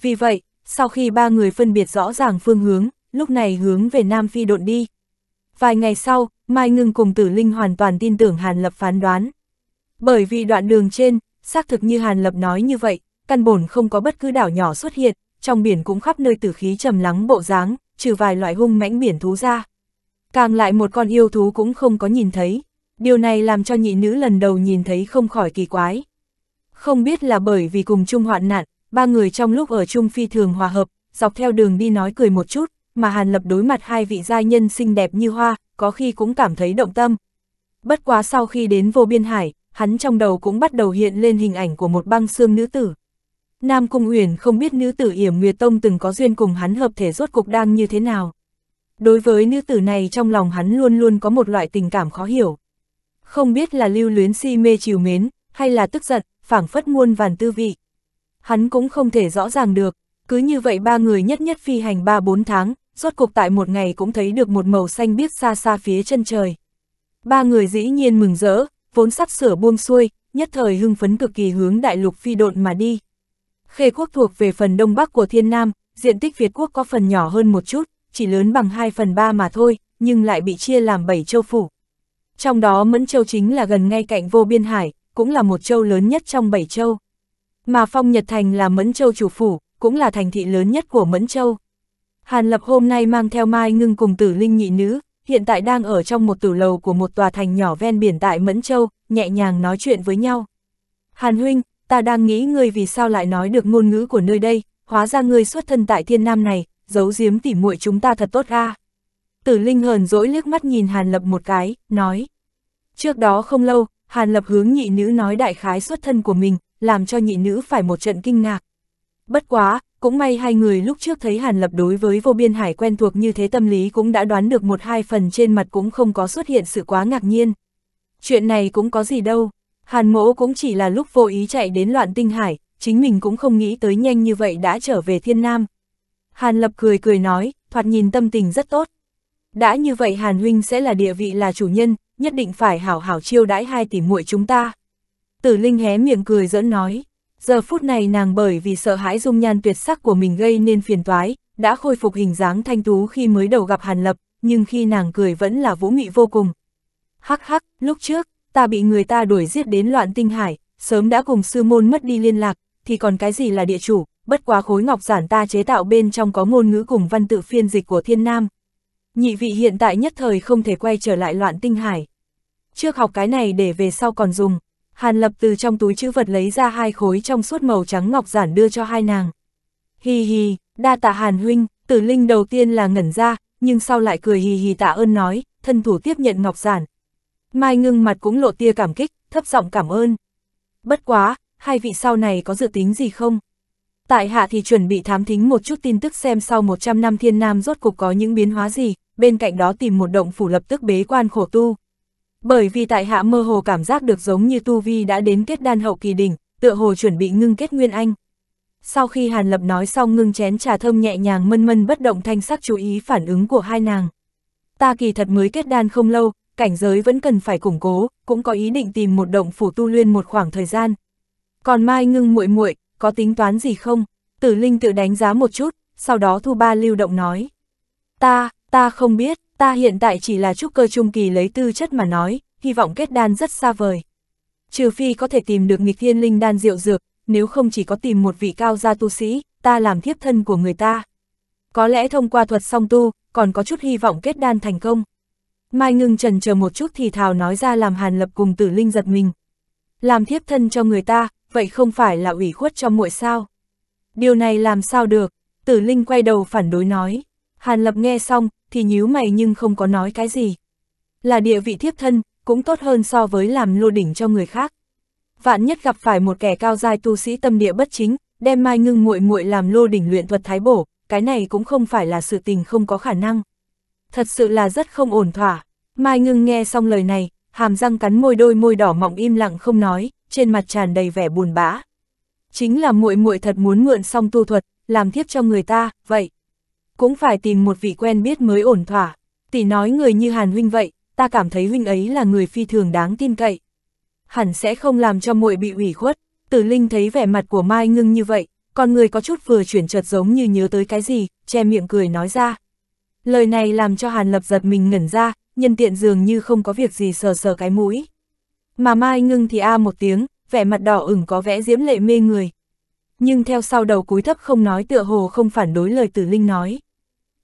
Vì vậy, sau khi ba người phân biệt rõ ràng phương hướng, lúc này hướng về Nam Phi độn đi, Vài ngày sau, Mai Ngưng cùng Tử Linh hoàn toàn tin tưởng Hàn Lập phán đoán. Bởi vì đoạn đường trên, xác thực như Hàn Lập nói như vậy, căn bổn không có bất cứ đảo nhỏ xuất hiện, trong biển cũng khắp nơi tử khí trầm lắng bộ dáng, trừ vài loại hung mãnh biển thú ra. Càng lại một con yêu thú cũng không có nhìn thấy, điều này làm cho nhị nữ lần đầu nhìn thấy không khỏi kỳ quái. Không biết là bởi vì cùng chung hoạn nạn, ba người trong lúc ở chung phi thường hòa hợp, dọc theo đường đi nói cười một chút, mà Hàn Lập đối mặt hai vị giai nhân xinh đẹp như hoa, có khi cũng cảm thấy động tâm. Bất quá sau khi đến vô biên hải, hắn trong đầu cũng bắt đầu hiện lên hình ảnh của một băng xương nữ tử. Nam Cung Uyển không biết nữ tử Yểm Nguyệt Tông từng có duyên cùng hắn hợp thể rốt cục đang như thế nào. Đối với nữ tử này trong lòng hắn luôn luôn có một loại tình cảm khó hiểu. Không biết là lưu luyến si mê chiều mến, hay là tức giận, phảng phất muôn vàn tư vị. Hắn cũng không thể rõ ràng được, cứ như vậy ba người nhất nhất phi hành ba bốn tháng, rốt cuộc tại một ngày cũng thấy được một màu xanh biếc xa xa phía chân trời. Ba người dĩ nhiên mừng rỡ, vốn sắp sửa buông xuôi, nhất thời hưng phấn cực kỳ hướng đại lục phi độn mà đi. Khê quốc thuộc về phần đông bắc của thiên nam, diện tích Việt quốc có phần nhỏ hơn một chút, chỉ lớn bằng 2 phần 3 mà thôi, nhưng lại bị chia làm 7 châu phủ. Trong đó Mẫn Châu chính là gần ngay cạnh vô biên hải, cũng là một châu lớn nhất trong 7 châu. Mà Phong Nhật Thành là Mẫn Châu chủ phủ, cũng là thành thị lớn nhất của Mẫn Châu. Hàn Lập hôm nay mang theo Mai Ngưng cùng tử linh nhị nữ, hiện tại đang ở trong một tử lầu của một tòa thành nhỏ ven biển tại Mẫn Châu, nhẹ nhàng nói chuyện với nhau. Hàn Huynh, ta đang nghĩ ngươi vì sao lại nói được ngôn ngữ của nơi đây, hóa ra ngươi xuất thân tại thiên nam này, giấu giếm tỉ muội chúng ta thật tốt ga. Tử Linh hờn dỗi liếc mắt nhìn Hàn Lập một cái, nói. Trước đó không lâu, Hàn Lập hướng nhị nữ nói đại khái xuất thân của mình, làm cho nhị nữ phải một trận kinh ngạc. Bất quá, cũng may hai người lúc trước thấy Hàn Lập đối với vô biên hải quen thuộc như thế tâm lý cũng đã đoán được một hai phần trên mặt cũng không có xuất hiện sự quá ngạc nhiên. Chuyện này cũng có gì đâu, Hàn mỗ cũng chỉ là lúc vô ý chạy đến loạn tinh hải, chính mình cũng không nghĩ tới nhanh như vậy đã trở về thiên nam. Hàn Lập cười cười nói, thoạt nhìn tâm tình rất tốt. Đã như vậy Hàn Huynh sẽ là địa vị là chủ nhân, nhất định phải hảo hảo chiêu đãi hai tỷ muội chúng ta. Tử Linh hé miệng cười dẫn nói. Giờ phút này nàng bởi vì sợ hãi dung nhan tuyệt sắc của mình gây nên phiền toái, đã khôi phục hình dáng thanh tú khi mới đầu gặp Hàn Lập, nhưng khi nàng cười vẫn là vũ nghị vô cùng. Hắc hắc, lúc trước, ta bị người ta đuổi giết đến loạn tinh hải, sớm đã cùng sư môn mất đi liên lạc, thì còn cái gì là địa chủ, bất quá khối ngọc giản ta chế tạo bên trong có ngôn ngữ cùng văn tự phiên dịch của thiên nam. Nhị vị hiện tại nhất thời không thể quay trở lại loạn tinh hải. Trước học cái này để về sau còn dùng. Hàn Lập từ trong túi chữ vật lấy ra hai khối trong suốt màu trắng ngọc giản đưa cho hai nàng. Hi hi, đa tạ Hàn huynh, tử linh đầu tiên là ngẩn ra, nhưng sau lại cười hì hì tạ ơn nói, thân thủ tiếp nhận ngọc giản. Mai ngưng mặt cũng lộ tia cảm kích, thấp giọng cảm ơn. Bất quá, hai vị sau này có dự tính gì không? Tại hạ thì chuẩn bị thám thính một chút tin tức xem sau 100 năm thiên nam rốt cục có những biến hóa gì, bên cạnh đó tìm một động phủ lập tức bế quan khổ tu. Bởi vì tại hạ mơ hồ cảm giác được giống như Tu Vi đã đến kết đan hậu kỳ đỉnh, tựa hồ chuẩn bị ngưng kết Nguyên Anh. Sau khi Hàn Lập nói xong ngưng chén trà thơm nhẹ nhàng mân mân bất động thanh sắc chú ý phản ứng của hai nàng. Ta kỳ thật mới kết đan không lâu, cảnh giới vẫn cần phải củng cố, cũng có ý định tìm một động phủ tu luyện một khoảng thời gian. Còn Mai ngưng muội muội có tính toán gì không? Tử Linh tự đánh giá một chút, sau đó Thu Ba lưu động nói. Ta, Ta không biết, ta hiện tại chỉ là trúc cơ trung kỳ lấy tư chất mà nói, hy vọng kết đan rất xa vời. Trừ phi có thể tìm được nghịch thiên linh đan diệu dược, nếu không chỉ có tìm một vị cao gia tu sĩ, ta làm thiếp thân của người ta. Có lẽ thông qua thuật song tu, còn có chút hy vọng kết đan thành công. Mai ngưng trần chờ một chút thì thào nói ra làm hàn lập cùng tử linh giật mình. Làm thiếp thân cho người ta, vậy không phải là ủy khuất cho muội sao? Điều này làm sao được? Tử linh quay đầu phản đối nói. Hàn lập nghe xong, thì nhíu mày nhưng không có nói cái gì. Là địa vị thiếp thân, cũng tốt hơn so với làm lô đỉnh cho người khác. Vạn nhất gặp phải một kẻ cao giai tu sĩ tâm địa bất chính, đem Mai Ngưng muội muội làm lô đỉnh luyện thuật thái bổ, cái này cũng không phải là sự tình không có khả năng. Thật sự là rất không ổn thỏa. Mai Ngưng nghe xong lời này, hàm răng cắn môi đôi môi đỏ mọng im lặng không nói, trên mặt tràn đầy vẻ buồn bã. Chính là muội muội thật muốn mượn xong tu thuật, làm thiếp cho người ta, vậy, cũng phải tìm một vị quen biết mới ổn thỏa. Tỷ nói người như Hàn Huynh vậy, ta cảm thấy Huynh ấy là người phi thường đáng tin cậy. Hẳn sẽ không làm cho muội bị ủy khuất, Tử Linh thấy vẻ mặt của Mai Ngưng như vậy, con người có chút vừa chuyển chợt giống như nhớ tới cái gì, che miệng cười nói ra. Lời này làm cho Hàn Lập giật mình ngẩn ra, nhân tiện dường như không có việc gì sờ sờ cái mũi. Mà Mai Ngưng thì a một tiếng, vẻ mặt đỏ ửng có vẽ diễm lệ mê người, nhưng theo sau đầu cúi thấp không nói tựa hồ không phản đối lời tử linh nói.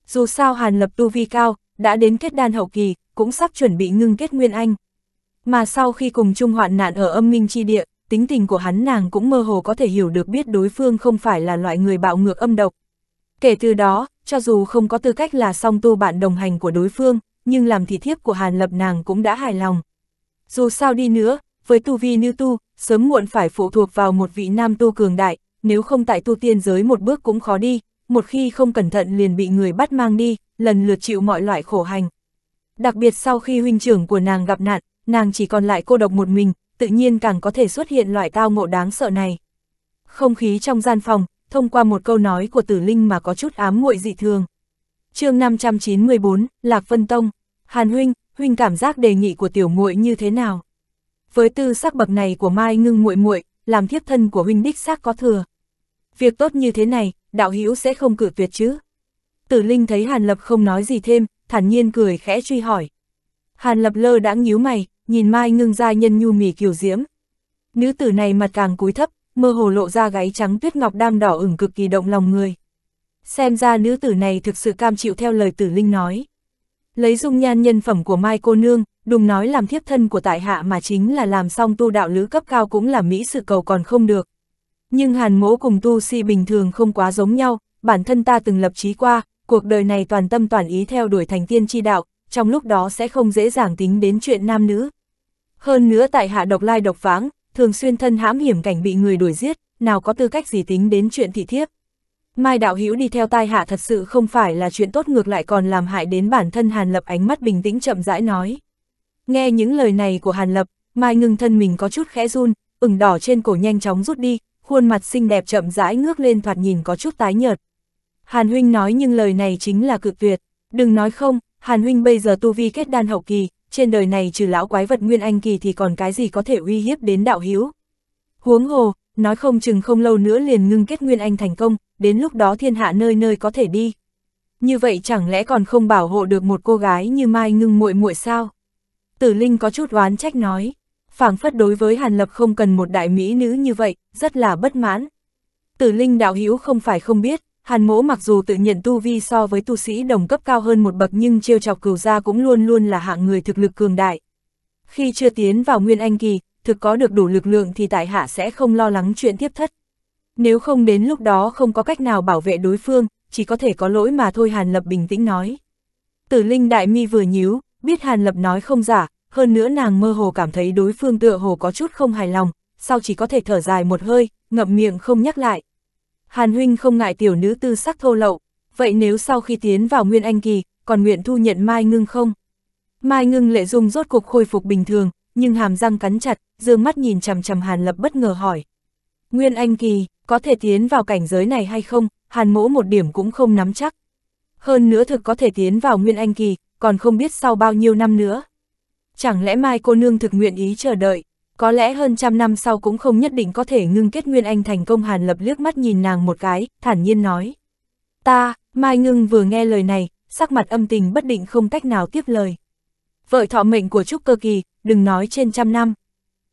Dù sao hàn lập tu vi cao, đã đến kết đan hậu kỳ, cũng sắp chuẩn bị ngưng kết nguyên anh. Mà sau khi cùng chung hoạn nạn ở âm minh chi địa, tính tình của hắn nàng cũng mơ hồ có thể hiểu được biết đối phương không phải là loại người bạo ngược âm độc. Kể từ đó, cho dù không có tư cách là song tu bạn đồng hành của đối phương, nhưng làm thị thiếp của Hàn Lập nàng cũng đã hài lòng. Dù sao đi nữa, với tu vi nữ tu, sớm muộn phải phụ thuộc vào một vị nam tu cường đại, nếu không tại tu tiên giới một bước cũng khó đi, một khi không cẩn thận liền bị người bắt mang đi, lần lượt chịu mọi loại khổ hành. Đặc biệt sau khi huynh trưởng của nàng gặp nạn, nàng chỉ còn lại cô độc một mình, tự nhiên càng có thể xuất hiện loại tao ngộ đáng sợ này. Không khí trong gian phòng, thông qua một câu nói của tử linh mà có chút ám muội dị thường. chương 594, Lạc Vân Tông, Hàn Huynh, Huynh cảm giác đề nghị của tiểu muội như thế nào? Với tư sắc bậc này của Mai Ngưng muội muội làm thiếp thân của huynh đích xác có thừa. Việc tốt như thế này, đạo hữu sẽ không cử tuyệt chứ. Tử Linh thấy Hàn Lập không nói gì thêm, thản nhiên cười khẽ truy hỏi. Hàn Lập lơ đãng nhíu mày, nhìn Mai Ngưng Giai nhân nhu mì kiều diễm. Nữ tử này mặt càng cúi thấp, mơ hồ lộ ra gáy trắng tuyết ngọc đam đỏ ửng cực kỳ động lòng người. Xem ra nữ tử này thực sự cam chịu theo lời Tử Linh nói. Lấy dung nhan nhân phẩm của Mai cô nương, đùng nói làm thiếp thân của tại hạ mà chính là làm xong tu đạo lữ cấp cao cũng là mỹ sự cầu còn không được. Nhưng hàn mỗ cùng tu si bình thường không quá giống nhau, bản thân ta từng lập trí qua, cuộc đời này toàn tâm toàn ý theo đuổi thành tiên chi đạo, trong lúc đó sẽ không dễ dàng tính đến chuyện nam nữ. Hơn nữa tại hạ độc lai độc váng, thường xuyên thân hãm hiểm cảnh bị người đuổi giết, nào có tư cách gì tính đến chuyện thị thiếp. Mai đạo hữu đi theo tai hạ thật sự không phải là chuyện tốt ngược lại còn làm hại đến bản thân Hàn Lập ánh mắt bình tĩnh chậm rãi nói. Nghe những lời này của Hàn Lập, Mai ngừng thân mình có chút khẽ run, ửng đỏ trên cổ nhanh chóng rút đi, khuôn mặt xinh đẹp chậm rãi ngước lên thoạt nhìn có chút tái nhợt. Hàn Huynh nói nhưng lời này chính là cực tuyệt, đừng nói không, Hàn Huynh bây giờ tu vi kết đan hậu kỳ, trên đời này trừ lão quái vật nguyên anh kỳ thì còn cái gì có thể uy hiếp đến đạo hiếu. Huống hồ, nói không chừng không lâu nữa liền ngưng kết nguyên anh thành công, đến lúc đó thiên hạ nơi nơi có thể đi. Như vậy chẳng lẽ còn không bảo hộ được một cô gái như Mai ngưng muội muội sao? Tử Linh có chút oán trách nói, phảng phất đối với Hàn Lập không cần một đại mỹ nữ như vậy, rất là bất mãn. Tử Linh đạo hữu không phải không biết, Hàn Mỗ mặc dù tự nhận tu vi so với tu sĩ đồng cấp cao hơn một bậc nhưng trêu chọc cửu gia cũng luôn luôn là hạng người thực lực cường đại. Khi chưa tiến vào Nguyên Anh kỳ, thực có được đủ lực lượng thì tại hạ sẽ không lo lắng chuyện tiếp thất. Nếu không đến lúc đó không có cách nào bảo vệ đối phương, chỉ có thể có lỗi mà thôi Hàn Lập bình tĩnh nói. Tử Linh đại mi vừa nhíu, biết Hàn Lập nói không giả, hơn nữa nàng mơ hồ cảm thấy đối phương tựa hồ có chút không hài lòng, sau chỉ có thể thở dài một hơi, ngậm miệng không nhắc lại. Hàn huynh không ngại tiểu nữ tư sắc thô lậu, vậy nếu sau khi tiến vào Nguyên Anh Kỳ, còn nguyện thu nhận Mai Ngưng không? Mai Ngưng lệ dung rốt cuộc khôi phục bình thường, nhưng hàm răng cắn chặt, dương mắt nhìn chằm chằm Hàn Lập bất ngờ hỏi. Nguyên Anh Kỳ, có thể tiến vào cảnh giới này hay không, Hàn mỗ một điểm cũng không nắm chắc. Hơn nữa thực có thể tiến vào Nguyên Anh Kỳ, còn không biết sau bao nhiêu năm nữa. Chẳng lẽ mai cô nương thực nguyện ý chờ đợi, có lẽ hơn trăm năm sau cũng không nhất định có thể ngưng kết Nguyên Anh thành công Hàn Lập liếc mắt nhìn nàng một cái, thản nhiên nói. Ta, Mai Ngưng vừa nghe lời này, sắc mặt âm tình bất định không cách nào tiếp lời. Vợ thọ mệnh của Trúc Cơ Kỳ, đừng nói trên trăm năm.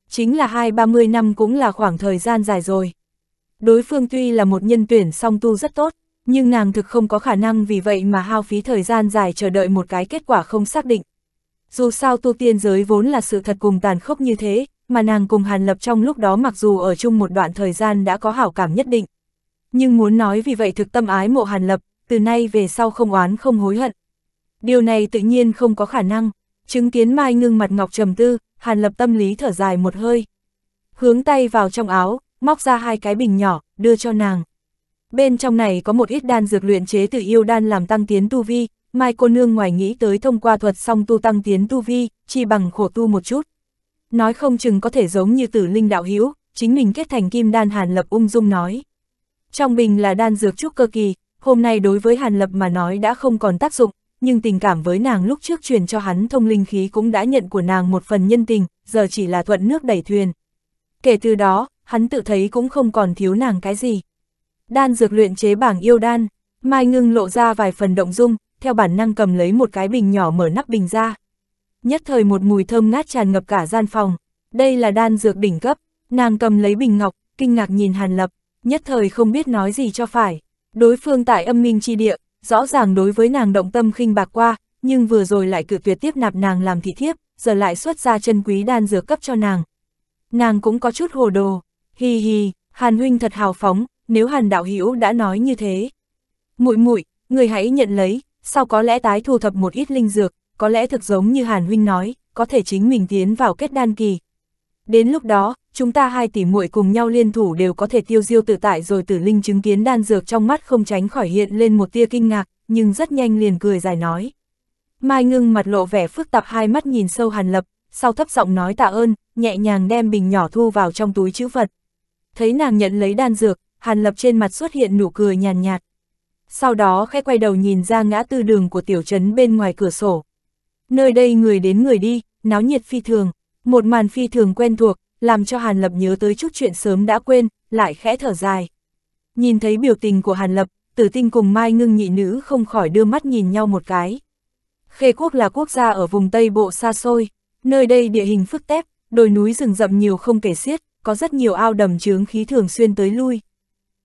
Chính là hai ba mươi năm cũng là khoảng thời gian dài rồi. Đối phương tuy là một nhân tuyển song tu rất tốt, nhưng nàng thực không có khả năng vì vậy mà hao phí thời gian dài chờ đợi một cái kết quả không xác định. Dù sao tu tiên giới vốn là sự thật cùng tàn khốc như thế, mà nàng cùng Hàn Lập trong lúc đó mặc dù ở chung một đoạn thời gian đã có hảo cảm nhất định. Nhưng muốn nói vì vậy thực tâm ái mộ Hàn Lập, từ nay về sau không oán không hối hận. Điều này tự nhiên không có khả năng, chứng kiến Mai ngưng mặt ngọc trầm tư, Hàn Lập tâm lý thở dài một hơi. Hướng tay vào trong áo, móc ra hai cái bình nhỏ, đưa cho nàng. Bên trong này có một ít đan dược luyện chế từ yêu đan làm tăng tiến tu vi, Mai cô nương ngoài nghĩ tới thông qua thuật song tu tăng tiến tu vi, chi bằng khổ tu một chút. Nói không chừng có thể giống như tử linh đạo hữu chính mình kết thành kim đan Hàn Lập ung dung nói. Trong bình là đan dược trúc cơ kỳ, hôm nay đối với Hàn Lập mà nói đã không còn tác dụng, nhưng tình cảm với nàng lúc trước truyền cho hắn thông linh khí cũng đã nhận của nàng một phần nhân tình, giờ chỉ là thuận nước đẩy thuyền. Kể từ đó, hắn tự thấy cũng không còn thiếu nàng cái gì. Đan dược luyện chế bảng yêu đan, Mai Ngưng lộ ra vài phần động dung, theo bản năng cầm lấy một cái bình nhỏ mở nắp bình ra. Nhất thời một mùi thơm ngát tràn ngập cả gian phòng, đây là đan dược đỉnh cấp, nàng cầm lấy bình ngọc, kinh ngạc nhìn Hàn Lập, nhất thời không biết nói gì cho phải. Đối phương tại âm minh chi địa, rõ ràng đối với nàng động tâm khinh bạc qua, nhưng vừa rồi lại cự tuyệt tiếp nạp nàng làm thị thiếp, giờ lại xuất ra chân quý đan dược cấp cho nàng. Nàng cũng có chút hồ đồ, hi hi, Hàn huynh thật hào phóng, nếu Hàn đạo hữu đã nói như thế. Muội muội, người hãy nhận lấy, sau có lẽ tái thu thập một ít linh dược, có lẽ thực giống như Hàn huynh nói, có thể chính mình tiến vào kết đan kỳ. Đến lúc đó, chúng ta hai tỷ muội cùng nhau liên thủ đều có thể tiêu diêu tự tại rồi Tử Linh chứng kiến đan dược trong mắt không tránh khỏi hiện lên một tia kinh ngạc, nhưng rất nhanh liền cười dài nói. Mai Ngưng mặt lộ vẻ phức tạp hai mắt nhìn sâu Hàn Lập, sau thấp giọng nói tạ ơn, nhẹ nhàng đem bình nhỏ thu vào trong túi chữ vật. Thấy nàng nhận lấy đan dược, Hàn Lập trên mặt xuất hiện nụ cười nhàn nhạt, Sau đó khẽ quay đầu nhìn ra ngã tư đường của tiểu trấn bên ngoài cửa sổ. Nơi đây người đến người đi, náo nhiệt phi thường, một màn phi thường quen thuộc, làm cho Hàn Lập nhớ tới chút chuyện sớm đã quên, lại khẽ thở dài. Nhìn thấy biểu tình của Hàn Lập, tử tinh cùng Mai ngưng nhị nữ không khỏi đưa mắt nhìn nhau một cái. Khê quốc là quốc gia ở vùng Tây Bộ xa xôi, nơi đây địa hình phức tép, đồi núi rừng rậm nhiều không kể xiết, có rất nhiều ao đầm chướng khí thường xuyên tới lui,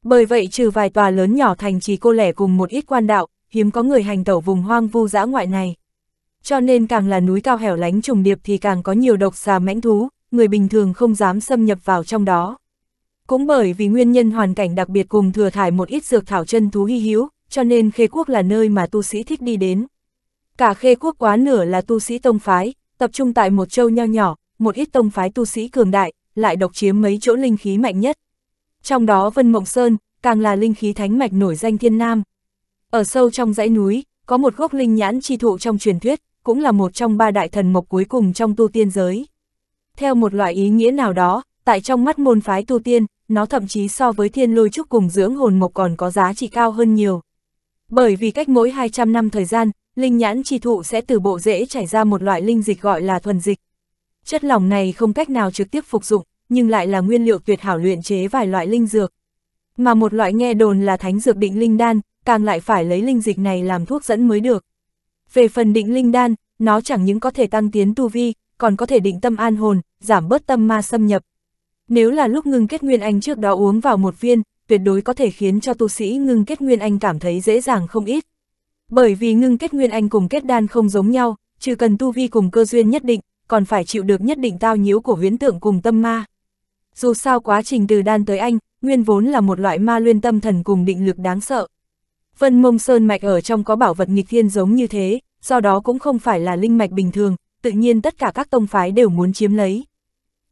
bởi vậy trừ vài tòa lớn nhỏ thành trì cô lẻ cùng một ít quan đạo, hiếm có người hành tẩu vùng hoang vu dã ngoại này. Cho nên càng là núi cao hẻo lánh trùng điệp thì càng có nhiều độc xà mãnh thú, người bình thường không dám xâm nhập vào trong đó. Cũng bởi vì nguyên nhân hoàn cảnh đặc biệt cùng thừa thải một ít dược thảo chân thú hy hữu, cho nên khê quốc là nơi mà tu sĩ thích đi đến. Cả khê quốc quá nửa là tu sĩ tông phái, tập trung tại một châu nho nhỏ, một ít tông phái tu sĩ cường đại, lại độc chiếm mấy chỗ linh khí mạnh nhất trong đó Vân Mộng Sơn, càng là linh khí thánh mạch nổi danh thiên nam. Ở sâu trong dãy núi, có một gốc linh nhãn chi thụ trong truyền thuyết, cũng là một trong ba đại thần mộc cuối cùng trong tu tiên giới. Theo một loại ý nghĩa nào đó, tại trong mắt môn phái tu tiên, nó thậm chí so với thiên lôi trúc cùng dưỡng hồn mộc còn có giá trị cao hơn nhiều. Bởi vì cách mỗi 200 năm thời gian, linh nhãn chi thụ sẽ từ bộ rễ chảy ra một loại linh dịch gọi là thuần dịch. Chất lỏng này không cách nào trực tiếp phục dụng, nhưng lại là nguyên liệu tuyệt hảo luyện chế vài loại linh dược. Mà một loại nghe đồn là thánh dược định linh đan, càng lại phải lấy linh dịch này làm thuốc dẫn mới được. Về phần định linh đan, nó chẳng những có thể tăng tiến tu vi, còn có thể định tâm an hồn, giảm bớt tâm ma xâm nhập. Nếu là lúc ngưng kết nguyên anh trước đó uống vào một viên, tuyệt đối có thể khiến cho tu sĩ ngưng kết nguyên anh cảm thấy dễ dàng không ít. Bởi vì ngưng kết nguyên anh cùng kết đan không giống nhau, trừ cần tu vi cùng cơ duyên nhất định, còn phải chịu được nhất định tao nhiễu của huyễn tượng cùng tâm ma dù sao quá trình từ đan tới anh, nguyên vốn là một loại ma luyên tâm thần cùng định lực đáng sợ. Vân mông sơn mạch ở trong có bảo vật nghịch thiên giống như thế, do đó cũng không phải là linh mạch bình thường, tự nhiên tất cả các tông phái đều muốn chiếm lấy.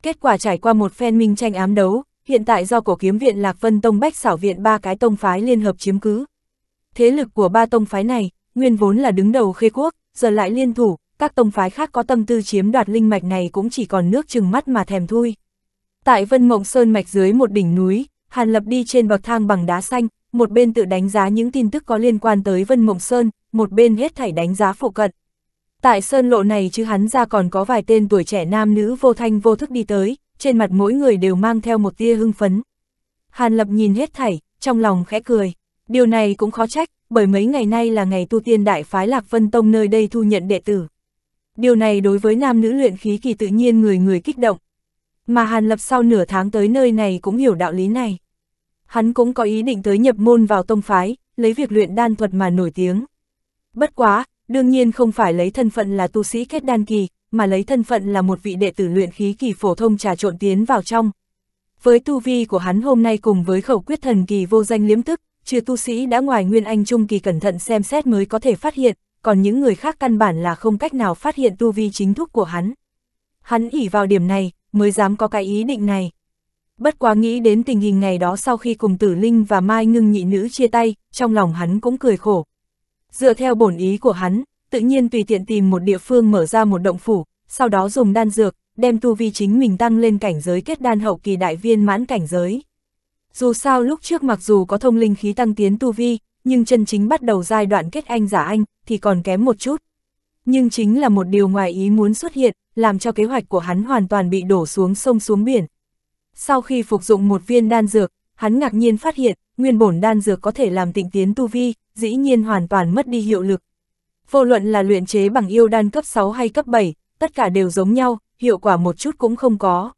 Kết quả trải qua một phen minh tranh ám đấu, hiện tại do cổ kiếm viện Lạc Vân Tông Bách xảo viện ba cái tông phái liên hợp chiếm cứ. Thế lực của ba tông phái này, nguyên vốn là đứng đầu khê quốc, giờ lại liên thủ, các tông phái khác có tâm tư chiếm đoạt linh mạch này cũng chỉ còn nước chừng mắt mà thèm thui. Tại Vân Mộng Sơn Mạch dưới một đỉnh núi, Hàn Lập đi trên bậc thang bằng đá xanh, một bên tự đánh giá những tin tức có liên quan tới Vân Mộng Sơn, một bên hết thảy đánh giá phổ cận. Tại sơn lộ này chứ hắn ra còn có vài tên tuổi trẻ nam nữ vô thanh vô thức đi tới, trên mặt mỗi người đều mang theo một tia hưng phấn. Hàn Lập nhìn hết thảy, trong lòng khẽ cười. Điều này cũng khó trách, bởi mấy ngày nay là ngày tu tiên đại phái Lạc Vân Tông nơi đây thu nhận đệ tử. Điều này đối với nam nữ luyện khí kỳ tự nhiên người người kích động, mà Hàn Lập sau nửa tháng tới nơi này cũng hiểu đạo lý này. Hắn cũng có ý định tới nhập môn vào tông phái, lấy việc luyện đan thuật mà nổi tiếng. Bất quá, đương nhiên không phải lấy thân phận là tu sĩ kết đan kỳ, mà lấy thân phận là một vị đệ tử luyện khí kỳ phổ thông trà trộn tiến vào trong. Với tu vi của hắn hôm nay cùng với khẩu quyết thần kỳ vô danh liếm tức, trừ tu sĩ đã ngoài nguyên anh trung kỳ cẩn thận xem xét mới có thể phát hiện, còn những người khác căn bản là không cách nào phát hiện tu vi chính thức của hắn. Hắn ỉ vào điểm này, mới dám có cái ý định này. Bất quá nghĩ đến tình hình ngày đó sau khi cùng Tử Linh và Mai Ngưng nhị nữ chia tay, trong lòng hắn cũng cười khổ. Dựa theo bổn ý của hắn, tự nhiên tùy tiện tìm một địa phương mở ra một động phủ, sau đó dùng đan dược, đem tu vi chính mình tăng lên cảnh giới kết đan hậu kỳ đại viên mãn cảnh giới. Dù sao lúc trước mặc dù có thông linh khí tăng tiến tu vi, nhưng chân chính bắt đầu giai đoạn kết anh giả anh thì còn kém một chút. Nhưng chính là một điều ngoài ý muốn xuất hiện, làm cho kế hoạch của hắn hoàn toàn bị đổ xuống sông xuống biển. Sau khi phục dụng một viên đan dược, hắn ngạc nhiên phát hiện, nguyên bổn đan dược có thể làm tịnh tiến tu vi, dĩ nhiên hoàn toàn mất đi hiệu lực. Vô luận là luyện chế bằng yêu đan cấp 6 hay cấp 7, tất cả đều giống nhau, hiệu quả một chút cũng không có.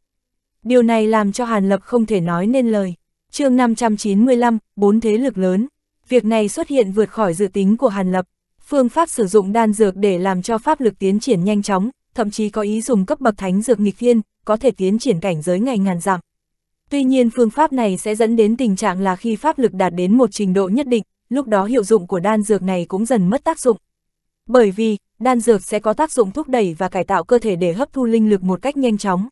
Điều này làm cho Hàn Lập không thể nói nên lời. chương 595, bốn thế lực lớn. Việc này xuất hiện vượt khỏi dự tính của Hàn Lập. Phương pháp sử dụng đan dược để làm cho pháp lực tiến triển nhanh chóng, thậm chí có ý dùng cấp bậc thánh dược nghịch thiên, có thể tiến triển cảnh giới ngày ngàn giảm. Tuy nhiên phương pháp này sẽ dẫn đến tình trạng là khi pháp lực đạt đến một trình độ nhất định, lúc đó hiệu dụng của đan dược này cũng dần mất tác dụng. Bởi vì, đan dược sẽ có tác dụng thúc đẩy và cải tạo cơ thể để hấp thu linh lực một cách nhanh chóng.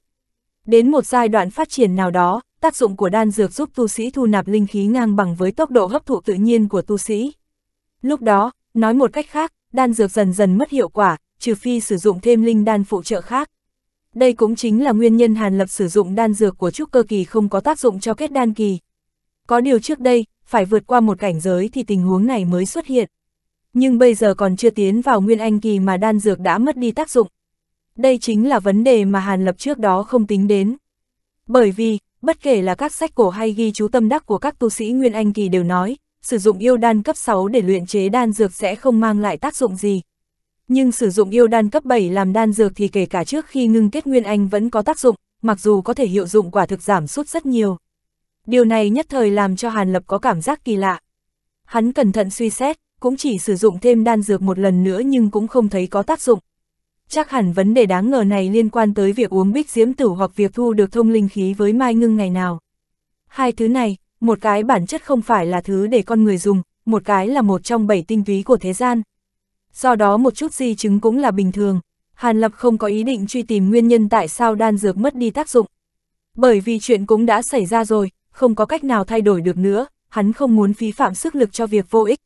Đến một giai đoạn phát triển nào đó, tác dụng của đan dược giúp tu sĩ thu nạp linh khí ngang bằng với tốc độ hấp thụ tự nhiên của tu sĩ. Lúc đó, nói một cách khác, đan dược dần dần mất hiệu quả, trừ phi sử dụng thêm linh đan phụ trợ khác. Đây cũng chính là nguyên nhân Hàn Lập sử dụng đan dược của trúc cơ kỳ không có tác dụng cho kết đan kỳ. Có điều trước đây, phải vượt qua một cảnh giới thì tình huống này mới xuất hiện. Nhưng bây giờ còn chưa tiến vào nguyên anh kỳ mà đan dược đã mất đi tác dụng. Đây chính là vấn đề mà Hàn Lập trước đó không tính đến. Bởi vì, bất kể là các sách cổ hay ghi chú tâm đắc của các tu sĩ nguyên anh kỳ đều nói, sử dụng yêu đan cấp 6 để luyện chế đan dược sẽ không mang lại tác dụng gì. Nhưng sử dụng yêu đan cấp 7 làm đan dược thì kể cả trước khi ngưng kết nguyên anh vẫn có tác dụng, mặc dù có thể hiệu dụng quả thực giảm sút rất nhiều. Điều này nhất thời làm cho Hàn Lập có cảm giác kỳ lạ. Hắn cẩn thận suy xét, cũng chỉ sử dụng thêm đan dược một lần nữa nhưng cũng không thấy có tác dụng. Chắc hẳn vấn đề đáng ngờ này liên quan tới việc uống bích diễm tử hoặc việc thu được thông linh khí với mai ngưng ngày nào. Hai thứ này, một cái bản chất không phải là thứ để con người dùng, một cái là một trong bảy tinh túy của thế gian, do đó một chút di chứng cũng là bình thường. Hàn Lập không có ý định truy tìm nguyên nhân tại sao đan dược mất đi tác dụng. Bởi vì chuyện cũng đã xảy ra rồi, không có cách nào thay đổi được nữa, hắn không muốn phí phạm sức lực cho việc vô ích.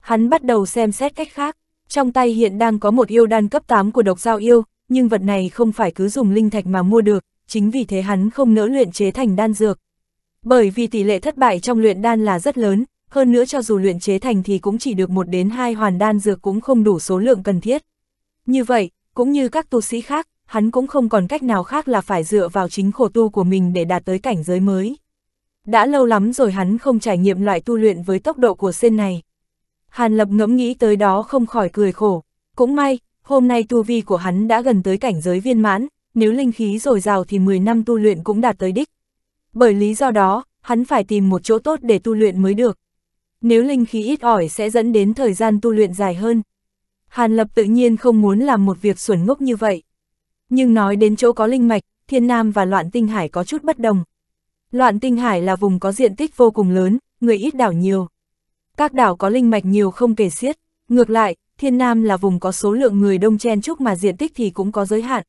Hắn bắt đầu xem xét cách khác, trong tay hiện đang có một yêu đan cấp 8 của độc giao yêu, nhưng vật này không phải cứ dùng linh thạch mà mua được, chính vì thế hắn không nỡ luyện chế thành đan dược. Bởi vì tỷ lệ thất bại trong luyện đan là rất lớn, hơn nữa cho dù luyện chế thành thì cũng chỉ được một đến hai hoàn đan dược cũng không đủ số lượng cần thiết. Như vậy, cũng như các tu sĩ khác, hắn cũng không còn cách nào khác là phải dựa vào chính khổ tu của mình để đạt tới cảnh giới mới. Đã lâu lắm rồi hắn không trải nghiệm loại tu luyện với tốc độ của sen này. Hàn Lập ngẫm nghĩ tới đó không khỏi cười khổ. Cũng may, hôm nay tu vi của hắn đã gần tới cảnh giới viên mãn, nếu linh khí dồi dào thì 10 năm tu luyện cũng đạt tới đích. Bởi lý do đó, hắn phải tìm một chỗ tốt để tu luyện mới được nếu linh khí ít ỏi sẽ dẫn đến thời gian tu luyện dài hơn. Hàn Lập tự nhiên không muốn làm một việc xuẩn ngốc như vậy. Nhưng nói đến chỗ có linh mạch, Thiên Nam và Loạn Tinh Hải có chút bất đồng. Loạn Tinh Hải là vùng có diện tích vô cùng lớn, người ít đảo nhiều. Các đảo có linh mạch nhiều không kể xiết, ngược lại, Thiên Nam là vùng có số lượng người đông chen chúc mà diện tích thì cũng có giới hạn.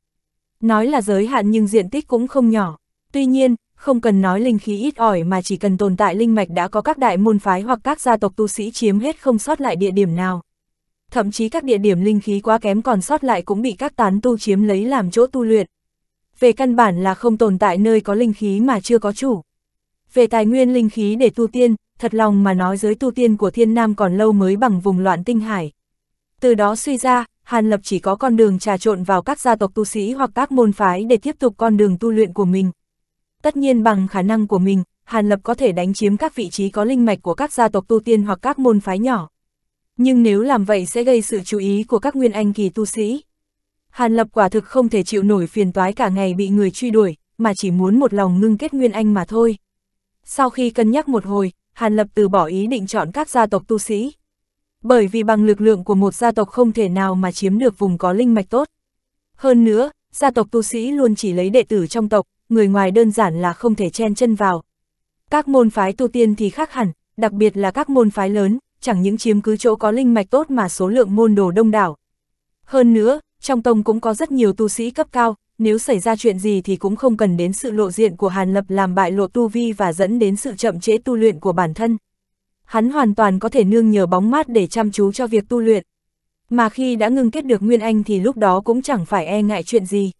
Nói là giới hạn nhưng diện tích cũng không nhỏ. Tuy nhiên, không cần nói linh khí ít ỏi mà chỉ cần tồn tại linh mạch đã có các đại môn phái hoặc các gia tộc tu sĩ chiếm hết không sót lại địa điểm nào. Thậm chí các địa điểm linh khí quá kém còn sót lại cũng bị các tán tu chiếm lấy làm chỗ tu luyện. Về căn bản là không tồn tại nơi có linh khí mà chưa có chủ. Về tài nguyên linh khí để tu tiên, thật lòng mà nói giới tu tiên của thiên nam còn lâu mới bằng vùng loạn tinh hải. Từ đó suy ra, Hàn Lập chỉ có con đường trà trộn vào các gia tộc tu sĩ hoặc các môn phái để tiếp tục con đường tu luyện của mình. Tất nhiên bằng khả năng của mình, Hàn Lập có thể đánh chiếm các vị trí có linh mạch của các gia tộc tu tiên hoặc các môn phái nhỏ. Nhưng nếu làm vậy sẽ gây sự chú ý của các nguyên anh kỳ tu sĩ. Hàn Lập quả thực không thể chịu nổi phiền toái cả ngày bị người truy đuổi, mà chỉ muốn một lòng ngưng kết nguyên anh mà thôi. Sau khi cân nhắc một hồi, Hàn Lập từ bỏ ý định chọn các gia tộc tu sĩ. Bởi vì bằng lực lượng của một gia tộc không thể nào mà chiếm được vùng có linh mạch tốt. Hơn nữa, gia tộc tu sĩ luôn chỉ lấy đệ tử trong tộc, người ngoài đơn giản là không thể chen chân vào. Các môn phái tu tiên thì khác hẳn, đặc biệt là các môn phái lớn, chẳng những chiếm cứ chỗ có linh mạch tốt mà số lượng môn đồ đông đảo. Hơn nữa, trong tông cũng có rất nhiều tu sĩ cấp cao, nếu xảy ra chuyện gì thì cũng không cần đến sự lộ diện của Hàn Lập làm bại lộ tu vi và dẫn đến sự chậm trễ tu luyện của bản thân. Hắn hoàn toàn có thể nương nhờ bóng mát để chăm chú cho việc tu luyện. Mà khi đã ngưng kết được Nguyên Anh thì lúc đó cũng chẳng phải e ngại chuyện gì.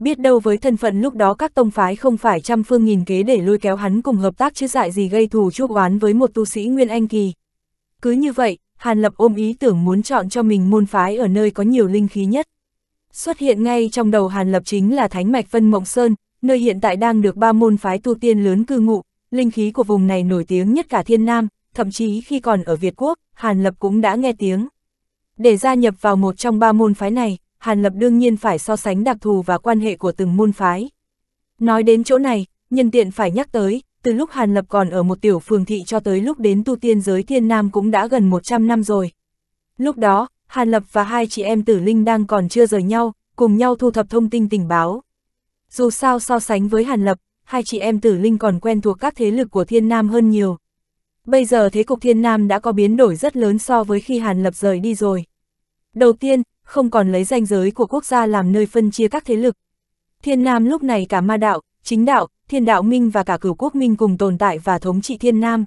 Biết đâu với thân phận lúc đó các tông phái không phải trăm phương nghìn kế để lôi kéo hắn cùng hợp tác chứ dại gì gây thù chuốc oán với một tu sĩ Nguyên Anh Kỳ. Cứ như vậy, Hàn Lập ôm ý tưởng muốn chọn cho mình môn phái ở nơi có nhiều linh khí nhất. Xuất hiện ngay trong đầu Hàn Lập chính là Thánh Mạch Vân Mộng Sơn, nơi hiện tại đang được ba môn phái tu tiên lớn cư ngụ, linh khí của vùng này nổi tiếng nhất cả thiên nam, thậm chí khi còn ở Việt Quốc, Hàn Lập cũng đã nghe tiếng. Để gia nhập vào một trong ba môn phái này, Hàn Lập đương nhiên phải so sánh đặc thù và quan hệ của từng môn phái. Nói đến chỗ này, nhân tiện phải nhắc tới, từ lúc Hàn Lập còn ở một tiểu phường thị cho tới lúc đến tu tiên giới thiên nam cũng đã gần 100 năm rồi. Lúc đó, Hàn Lập và hai chị em Tử Linh đang còn chưa rời nhau, cùng nhau thu thập thông tin tình báo. Dù sao so sánh với Hàn Lập, hai chị em Tử Linh còn quen thuộc các thế lực của thiên nam hơn nhiều. Bây giờ thế cục thiên nam đã có biến đổi rất lớn so với khi Hàn Lập rời đi rồi. Đầu tiên, không còn lấy danh giới của quốc gia làm nơi phân chia các thế lực. Thiên Nam lúc này cả ma đạo, chính đạo, thiên đạo minh và cả cửu quốc minh cùng tồn tại và thống trị thiên Nam.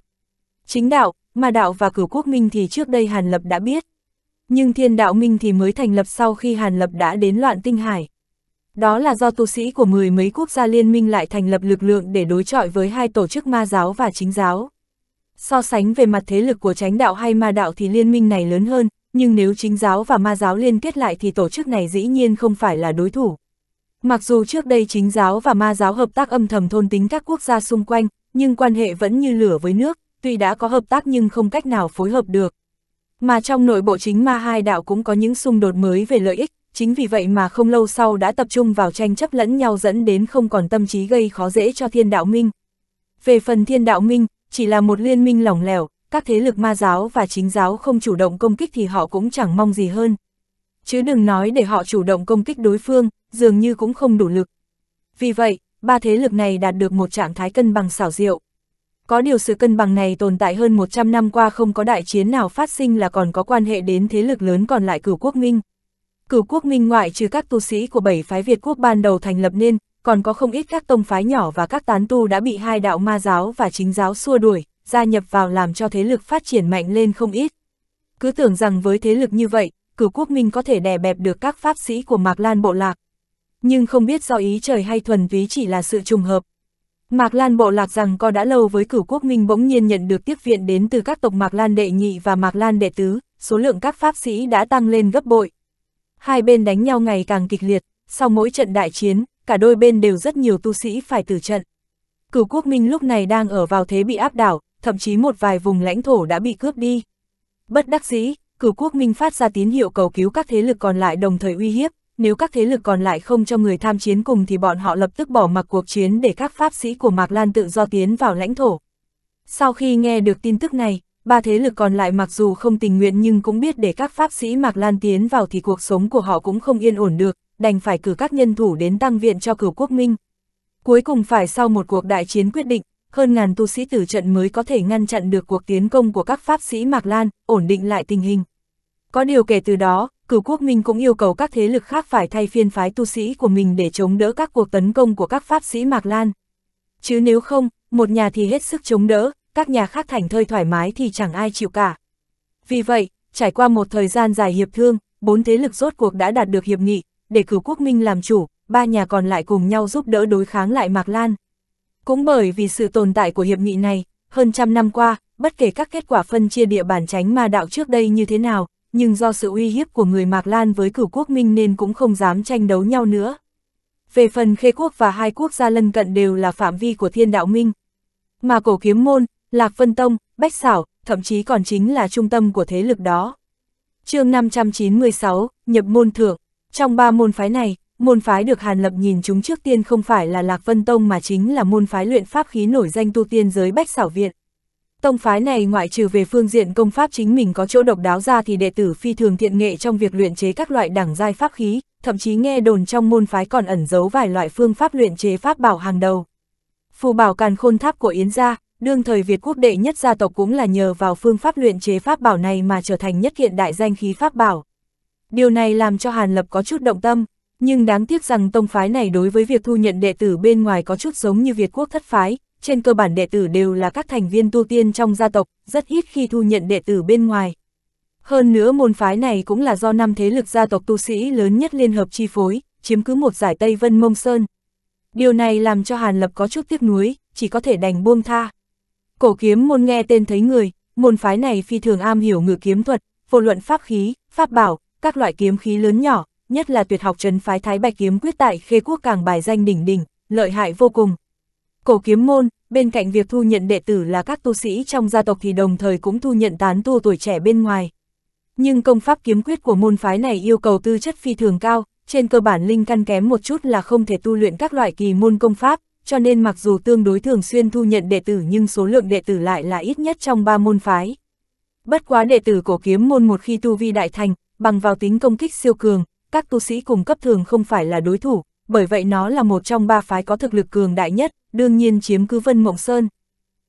Chính đạo, ma đạo và cửu quốc minh thì trước đây Hàn Lập đã biết. Nhưng thiên đạo minh thì mới thành lập sau khi Hàn Lập đã đến loạn tinh hải. Đó là do tu sĩ của mười mấy quốc gia liên minh lại thành lập lực lượng để đối chọi với hai tổ chức ma giáo và chính giáo. So sánh về mặt thế lực của tránh đạo hay ma đạo thì liên minh này lớn hơn, nhưng nếu chính giáo và ma giáo liên kết lại thì tổ chức này dĩ nhiên không phải là đối thủ. Mặc dù trước đây chính giáo và ma giáo hợp tác âm thầm thôn tính các quốc gia xung quanh, nhưng quan hệ vẫn như lửa với nước, tuy đã có hợp tác nhưng không cách nào phối hợp được. Mà trong nội bộ chính ma hai đạo cũng có những xung đột mới về lợi ích, chính vì vậy mà không lâu sau đã tập trung vào tranh chấp lẫn nhau dẫn đến không còn tâm trí gây khó dễ cho thiên đạo minh. Về phần thiên đạo minh, chỉ là một liên minh lỏng lẻo, các thế lực ma giáo và chính giáo không chủ động công kích thì họ cũng chẳng mong gì hơn. Chứ đừng nói để họ chủ động công kích đối phương, dường như cũng không đủ lực. Vì vậy, ba thế lực này đạt được một trạng thái cân bằng xảo diệu. Có điều sự cân bằng này tồn tại hơn 100 năm qua không có đại chiến nào phát sinh là còn có quan hệ đến thế lực lớn còn lại cửu quốc minh. Cửu quốc minh ngoại trừ các tu sĩ của bảy phái Việt quốc ban đầu thành lập nên, còn có không ít các tông phái nhỏ và các tán tu đã bị hai đạo ma giáo và chính giáo xua đuổi gia nhập vào làm cho thế lực phát triển mạnh lên không ít. Cứ tưởng rằng với thế lực như vậy, cử quốc minh có thể đè bẹp được các pháp sĩ của Mạc Lan Bộ Lạc. Nhưng không biết do ý trời hay thuần ví chỉ là sự trùng hợp. Mạc Lan Bộ Lạc rằng co đã lâu với cử quốc minh bỗng nhiên nhận được tiếp viện đến từ các tộc Mạc Lan Đệ Nhị và Mạc Lan Đệ Tứ, số lượng các pháp sĩ đã tăng lên gấp bội. Hai bên đánh nhau ngày càng kịch liệt, sau mỗi trận đại chiến, cả đôi bên đều rất nhiều tu sĩ phải tử trận. Cửu quốc minh lúc này đang ở vào thế bị áp đảo, thậm chí một vài vùng lãnh thổ đã bị cướp đi. Bất đắc dĩ, cửu quốc minh phát ra tín hiệu cầu cứu các thế lực còn lại đồng thời uy hiếp, nếu các thế lực còn lại không cho người tham chiến cùng thì bọn họ lập tức bỏ mặc cuộc chiến để các pháp sĩ của Mạc Lan tự do tiến vào lãnh thổ. Sau khi nghe được tin tức này, ba thế lực còn lại mặc dù không tình nguyện nhưng cũng biết để các pháp sĩ Mạc Lan tiến vào thì cuộc sống của họ cũng không yên ổn được, đành phải cử các nhân thủ đến tăng viện cho cửu quốc minh. Cuối cùng phải sau một cuộc đại chiến quyết định, hơn ngàn tu sĩ tử trận mới có thể ngăn chặn được cuộc tiến công của các pháp sĩ Mạc Lan, ổn định lại tình hình. Có điều kể từ đó, cửu quốc minh cũng yêu cầu các thế lực khác phải thay phiên phái tu sĩ của mình để chống đỡ các cuộc tấn công của các pháp sĩ Mạc Lan. Chứ nếu không, một nhà thì hết sức chống đỡ, các nhà khác thành thơi thoải mái thì chẳng ai chịu cả. Vì vậy, trải qua một thời gian dài hiệp thương, bốn thế lực rốt cuộc đã đạt được hiệp nghị, để cửu quốc minh làm chủ, ba nhà còn lại cùng nhau giúp đỡ đối kháng lại Mạc Lan. Cũng bởi vì sự tồn tại của hiệp nghị này, hơn trăm năm qua, bất kể các kết quả phân chia địa bàn tránh ma đạo trước đây như thế nào, nhưng do sự uy hiếp của người Mạc Lan với cửu quốc minh nên cũng không dám tranh đấu nhau nữa. Về phần khê quốc và hai quốc gia lân cận đều là phạm vi của thiên đạo minh. Mà cổ kiếm môn, lạc vân tông, bách xảo, thậm chí còn chính là trung tâm của thế lực đó. chương 596, nhập môn thượng Trong ba môn phái này, Môn phái được Hàn Lập nhìn chúng trước tiên không phải là Lạc Vân Tông mà chính là môn phái luyện pháp khí nổi danh tu tiên giới Bách Xảo Viện. Tông phái này ngoại trừ về phương diện công pháp chính mình có chỗ độc đáo ra thì đệ tử phi thường thiện nghệ trong việc luyện chế các loại đẳng giai pháp khí, thậm chí nghe đồn trong môn phái còn ẩn giấu vài loại phương pháp luyện chế pháp bảo hàng đầu. Phù bảo càn khôn tháp của Yến gia, đương thời Việt quốc đệ nhất gia tộc cũng là nhờ vào phương pháp luyện chế pháp bảo này mà trở thành nhất hiện đại danh khí pháp bảo. Điều này làm cho Hàn Lập có chút động tâm, nhưng đáng tiếc rằng tông phái này đối với việc thu nhận đệ tử bên ngoài có chút giống như Việt quốc thất phái, trên cơ bản đệ tử đều là các thành viên tu tiên trong gia tộc, rất ít khi thu nhận đệ tử bên ngoài. Hơn nữa môn phái này cũng là do năm thế lực gia tộc tu sĩ lớn nhất liên hợp chi phối, chiếm cứ một giải Tây Vân Mông Sơn. Điều này làm cho Hàn Lập có chút tiếc nuối, chỉ có thể đành buông tha. Cổ kiếm môn nghe tên thấy người, môn phái này phi thường am hiểu ngự kiếm thuật, vô luận pháp khí, pháp bảo, các loại kiếm khí lớn nhỏ, nhất là tuyệt học trấn phái Thái Bạch kiếm quyết tại khê quốc càng bài danh đỉnh đỉnh, lợi hại vô cùng. Cổ kiếm môn, bên cạnh việc thu nhận đệ tử là các tu sĩ trong gia tộc thì đồng thời cũng thu nhận tán tu tuổi trẻ bên ngoài. Nhưng công pháp kiếm quyết của môn phái này yêu cầu tư chất phi thường cao, trên cơ bản linh căn kém một chút là không thể tu luyện các loại kỳ môn công pháp, cho nên mặc dù tương đối thường xuyên thu nhận đệ tử nhưng số lượng đệ tử lại là ít nhất trong ba môn phái. Bất quá đệ tử cổ kiếm môn một khi tu vi đại thành, bằng vào tính công kích siêu cường, các tu sĩ cùng cấp thường không phải là đối thủ, bởi vậy nó là một trong ba phái có thực lực cường đại nhất, đương nhiên chiếm cứ Vân Mộng Sơn.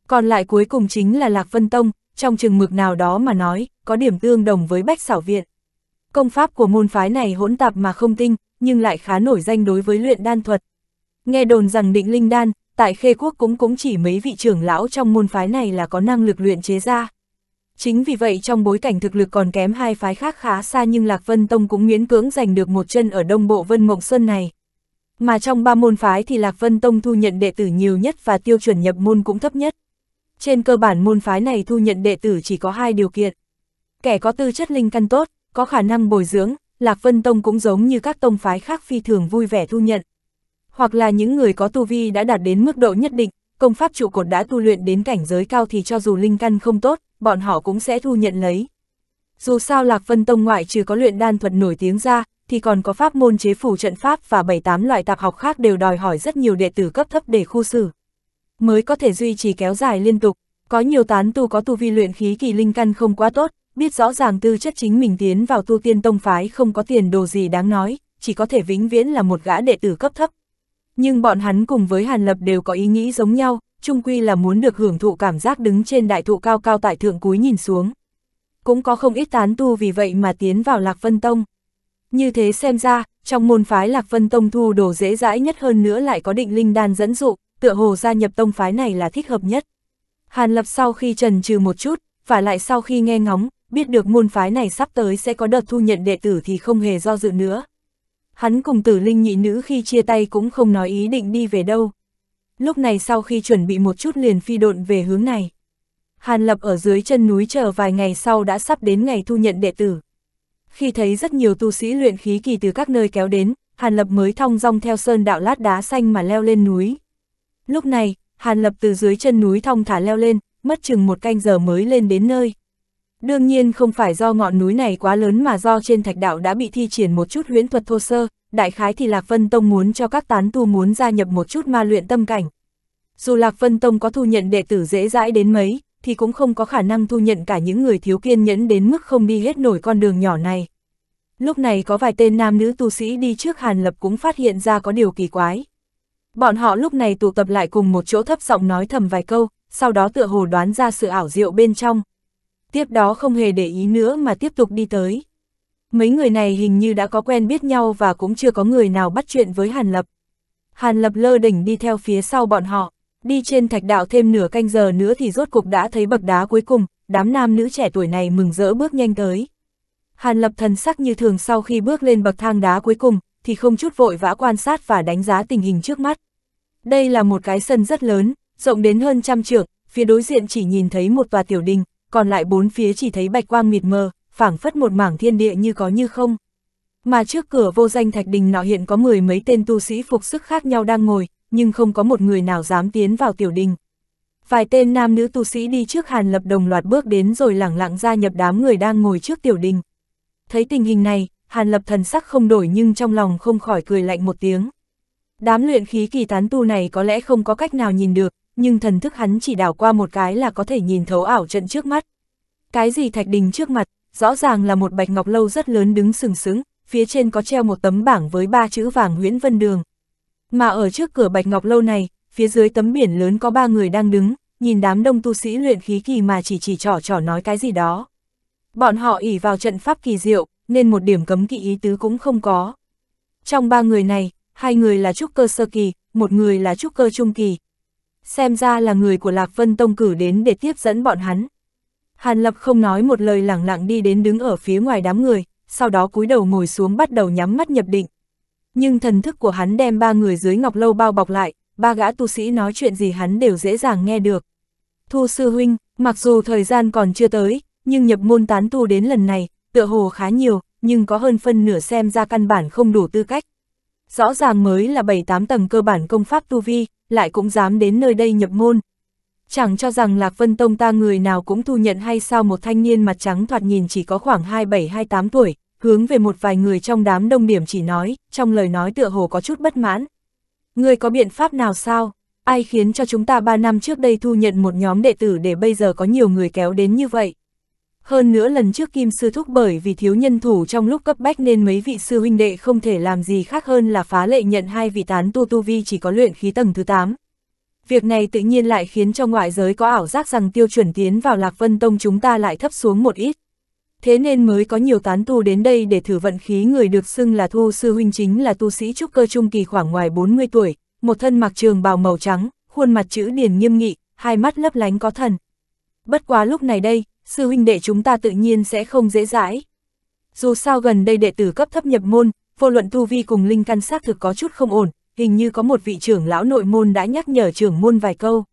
Còn lại cuối cùng chính là Lạc Vân Tông, trong chừng mực nào đó mà nói, có điểm tương đồng với Bách sảo Viện. Công pháp của môn phái này hỗn tạp mà không tinh, nhưng lại khá nổi danh đối với luyện đan thuật. Nghe đồn rằng định linh đan, tại khê quốc cũng cũng chỉ mấy vị trưởng lão trong môn phái này là có năng lực luyện chế ra. Chính vì vậy trong bối cảnh thực lực còn kém hai phái khác khá xa nhưng Lạc Vân Tông cũng miễn cưỡng giành được một chân ở đông bộ Vân Mộng xuân này. Mà trong ba môn phái thì Lạc Vân Tông thu nhận đệ tử nhiều nhất và tiêu chuẩn nhập môn cũng thấp nhất. Trên cơ bản môn phái này thu nhận đệ tử chỉ có hai điều kiện. Kẻ có tư chất linh căn tốt, có khả năng bồi dưỡng, Lạc Vân Tông cũng giống như các tông phái khác phi thường vui vẻ thu nhận. Hoặc là những người có tu vi đã đạt đến mức độ nhất định, công pháp trụ cột đã tu luyện đến cảnh giới cao thì cho dù linh căn không tốt, bọn họ cũng sẽ thu nhận lấy. Dù sao Lạc Vân Tông ngoại trừ có luyện đan thuật nổi tiếng ra, thì còn có pháp môn chế phủ trận pháp và 7-8 loại tạp học khác đều đòi hỏi rất nhiều đệ tử cấp thấp để khu xử. Mới có thể duy trì kéo dài liên tục, có nhiều tán tu có tu vi luyện khí kỳ linh căn không quá tốt, biết rõ ràng tư chất chính mình tiến vào tu tiên tông phái không có tiền đồ gì đáng nói, chỉ có thể vĩnh viễn là một gã đệ tử cấp thấp. Nhưng bọn hắn cùng với Hàn Lập đều có ý nghĩ giống nhau, chung quy là muốn được hưởng thụ cảm giác đứng trên đại thụ cao cao tại thượng cúi nhìn xuống. Cũng có không ít tán tu vì vậy mà tiến vào Lạc Vân Tông. Như thế xem ra, trong môn phái Lạc Vân Tông thu đồ dễ dãi nhất hơn nữa lại có định linh đan dẫn dụ, tựa hồ gia nhập tông phái này là thích hợp nhất. Hàn Lập sau khi trần trừ một chút, và lại sau khi nghe ngóng, biết được môn phái này sắp tới sẽ có đợt thu nhận đệ tử thì không hề do dự nữa hắn cùng tử linh nhị nữ khi chia tay cũng không nói ý định đi về đâu. Lúc này sau khi chuẩn bị một chút liền phi độn về hướng này. Hàn Lập ở dưới chân núi chờ vài ngày sau đã sắp đến ngày thu nhận đệ tử. Khi thấy rất nhiều tu sĩ luyện khí kỳ từ các nơi kéo đến, Hàn Lập mới thong dong theo sơn đạo lát đá xanh mà leo lên núi. Lúc này, Hàn Lập từ dưới chân núi thong thả leo lên, mất chừng một canh giờ mới lên đến nơi. Đương nhiên không phải do ngọn núi này quá lớn mà do trên thạch đạo đã bị thi triển một chút huyễn thuật thô sơ, đại khái thì Lạc Vân Tông muốn cho các tán tu muốn gia nhập một chút ma luyện tâm cảnh. Dù Lạc Vân Tông có thu nhận đệ tử dễ dãi đến mấy, thì cũng không có khả năng thu nhận cả những người thiếu kiên nhẫn đến mức không đi hết nổi con đường nhỏ này. Lúc này có vài tên nam nữ tu sĩ đi trước Hàn Lập cũng phát hiện ra có điều kỳ quái. Bọn họ lúc này tụ tập lại cùng một chỗ thấp giọng nói thầm vài câu, sau đó tựa hồ đoán ra sự ảo diệu bên trong, tiếp đó không hề để ý nữa mà tiếp tục đi tới. Mấy người này hình như đã có quen biết nhau và cũng chưa có người nào bắt chuyện với Hàn Lập. Hàn Lập lơ đỉnh đi theo phía sau bọn họ, đi trên thạch đạo thêm nửa canh giờ nữa thì rốt cục đã thấy bậc đá cuối cùng, đám nam nữ trẻ tuổi này mừng rỡ bước nhanh tới. Hàn Lập thần sắc như thường sau khi bước lên bậc thang đá cuối cùng, thì không chút vội vã quan sát và đánh giá tình hình trước mắt. Đây là một cái sân rất lớn, rộng đến hơn trăm trượng, phía đối diện chỉ nhìn thấy một tòa tiểu đình, còn lại bốn phía chỉ thấy bạch quang mịt mờ, phảng phất một mảng thiên địa như có như không. Mà trước cửa vô danh thạch đình nọ hiện có mười mấy tên tu sĩ phục sức khác nhau đang ngồi, nhưng không có một người nào dám tiến vào tiểu đình. Vài tên nam nữ tu sĩ đi trước Hàn Lập đồng loạt bước đến rồi lẳng lặng ra nhập đám người đang ngồi trước tiểu đình. Thấy tình hình này, Hàn Lập thần sắc không đổi nhưng trong lòng không khỏi cười lạnh một tiếng. Đám luyện khí kỳ tán tu này có lẽ không có cách nào nhìn được, nhưng thần thức hắn chỉ đảo qua một cái là có thể nhìn thấu ảo trận trước mắt. Cái gì thạch đình trước mặt, rõ ràng là một bạch ngọc lâu rất lớn đứng sừng sững, phía trên có treo một tấm bảng với ba chữ vàng Nguyễn Vân Đường. Mà ở trước cửa bạch ngọc lâu này, phía dưới tấm biển lớn có ba người đang đứng, nhìn đám đông tu sĩ luyện khí kỳ mà chỉ chỉ trỏ trỏ nói cái gì đó. Bọn họ ỉ vào trận pháp kỳ diệu, nên một điểm cấm kỵ ý tứ cũng không có. Trong ba người này, hai người là trúc cơ sơ kỳ, một người là trúc cơ trung kỳ, xem ra là người của Lạc Vân Tông cử đến để tiếp dẫn bọn hắn. Hàn Lập không nói một lời lẳng lặng đi đến đứng ở phía ngoài đám người, sau đó cúi đầu ngồi xuống bắt đầu nhắm mắt nhập định. Nhưng thần thức của hắn đem ba người dưới ngọc lâu bao bọc lại, ba gã tu sĩ nói chuyện gì hắn đều dễ dàng nghe được. Thu sư huynh, mặc dù thời gian còn chưa tới, nhưng nhập môn tán tu đến lần này, tựa hồ khá nhiều, nhưng có hơn phân nửa xem ra căn bản không đủ tư cách, rõ ràng mới là 7-8 tầng cơ bản công pháp tu vi, lại cũng dám đến nơi đây nhập môn. Chẳng cho rằng Lạc Vân Tông ta người nào cũng thu nhận hay sao một thanh niên mặt trắng thoạt nhìn chỉ có khoảng 27-28 tuổi, hướng về một vài người trong đám đông điểm chỉ nói, trong lời nói tựa hồ có chút bất mãn. Người có biện pháp nào sao? Ai khiến cho chúng ta 3 năm trước đây thu nhận một nhóm đệ tử để bây giờ có nhiều người kéo đến như vậy? Hơn nữa lần trước Kim Sư Thúc bởi vì thiếu nhân thủ trong lúc cấp bách nên mấy vị sư huynh đệ không thể làm gì khác hơn là phá lệ nhận hai vị tán tu tu vi chỉ có luyện khí tầng thứ 8. Việc này tự nhiên lại khiến cho ngoại giới có ảo giác rằng tiêu chuẩn tiến vào Lạc Vân Tông chúng ta lại thấp xuống một ít. Thế nên mới có nhiều tán tu đến đây để thử vận khí người được xưng là thu sư huynh chính là tu sĩ trúc cơ trung kỳ khoảng ngoài 40 tuổi, một thân mặc trường bào màu trắng, khuôn mặt chữ điền nghiêm nghị, hai mắt lấp lánh có thần. Bất quá lúc này đây, sư huynh đệ chúng ta tự nhiên sẽ không dễ dãi. Dù sao gần đây đệ tử cấp thấp nhập môn, vô luận tu vi cùng linh căn xác thực có chút không ổn, hình như có một vị trưởng lão nội môn đã nhắc nhở trưởng môn vài câu.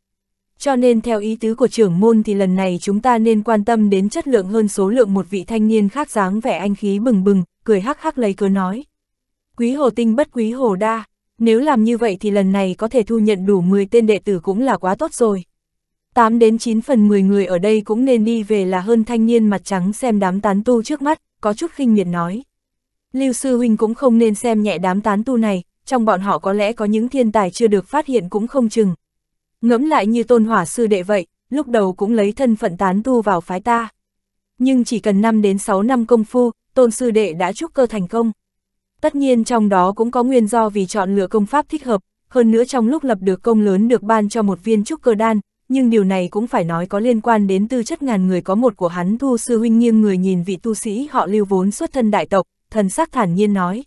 Cho nên theo ý tứ của trưởng môn thì lần này chúng ta nên quan tâm đến chất lượng hơn số lượng một vị thanh niên khác dáng vẻ anh khí bừng bừng, cười hắc hắc lấy cớ nói. Quý hồ tinh bất quý hồ đa, nếu làm như vậy thì lần này có thể thu nhận đủ 10 tên đệ tử cũng là quá tốt rồi. 8 đến 9 phần 10 người ở đây cũng nên đi về là hơn thanh niên mặt trắng xem đám tán tu trước mắt, có chút khinh miệt nói. Lưu sư huynh cũng không nên xem nhẹ đám tán tu này, trong bọn họ có lẽ có những thiên tài chưa được phát hiện cũng không chừng. Ngẫm lại như tôn hỏa sư đệ vậy, lúc đầu cũng lấy thân phận tán tu vào phái ta. Nhưng chỉ cần 5 đến 6 năm công phu, tôn sư đệ đã trúc cơ thành công. Tất nhiên trong đó cũng có nguyên do vì chọn lựa công pháp thích hợp, hơn nữa trong lúc lập được công lớn được ban cho một viên trúc cơ đan, nhưng điều này cũng phải nói có liên quan đến tư chất ngàn người có một của hắn Thu Sư Huynh nghiêng người nhìn vị tu sĩ họ lưu vốn xuất thân đại tộc, thần sắc thản nhiên nói.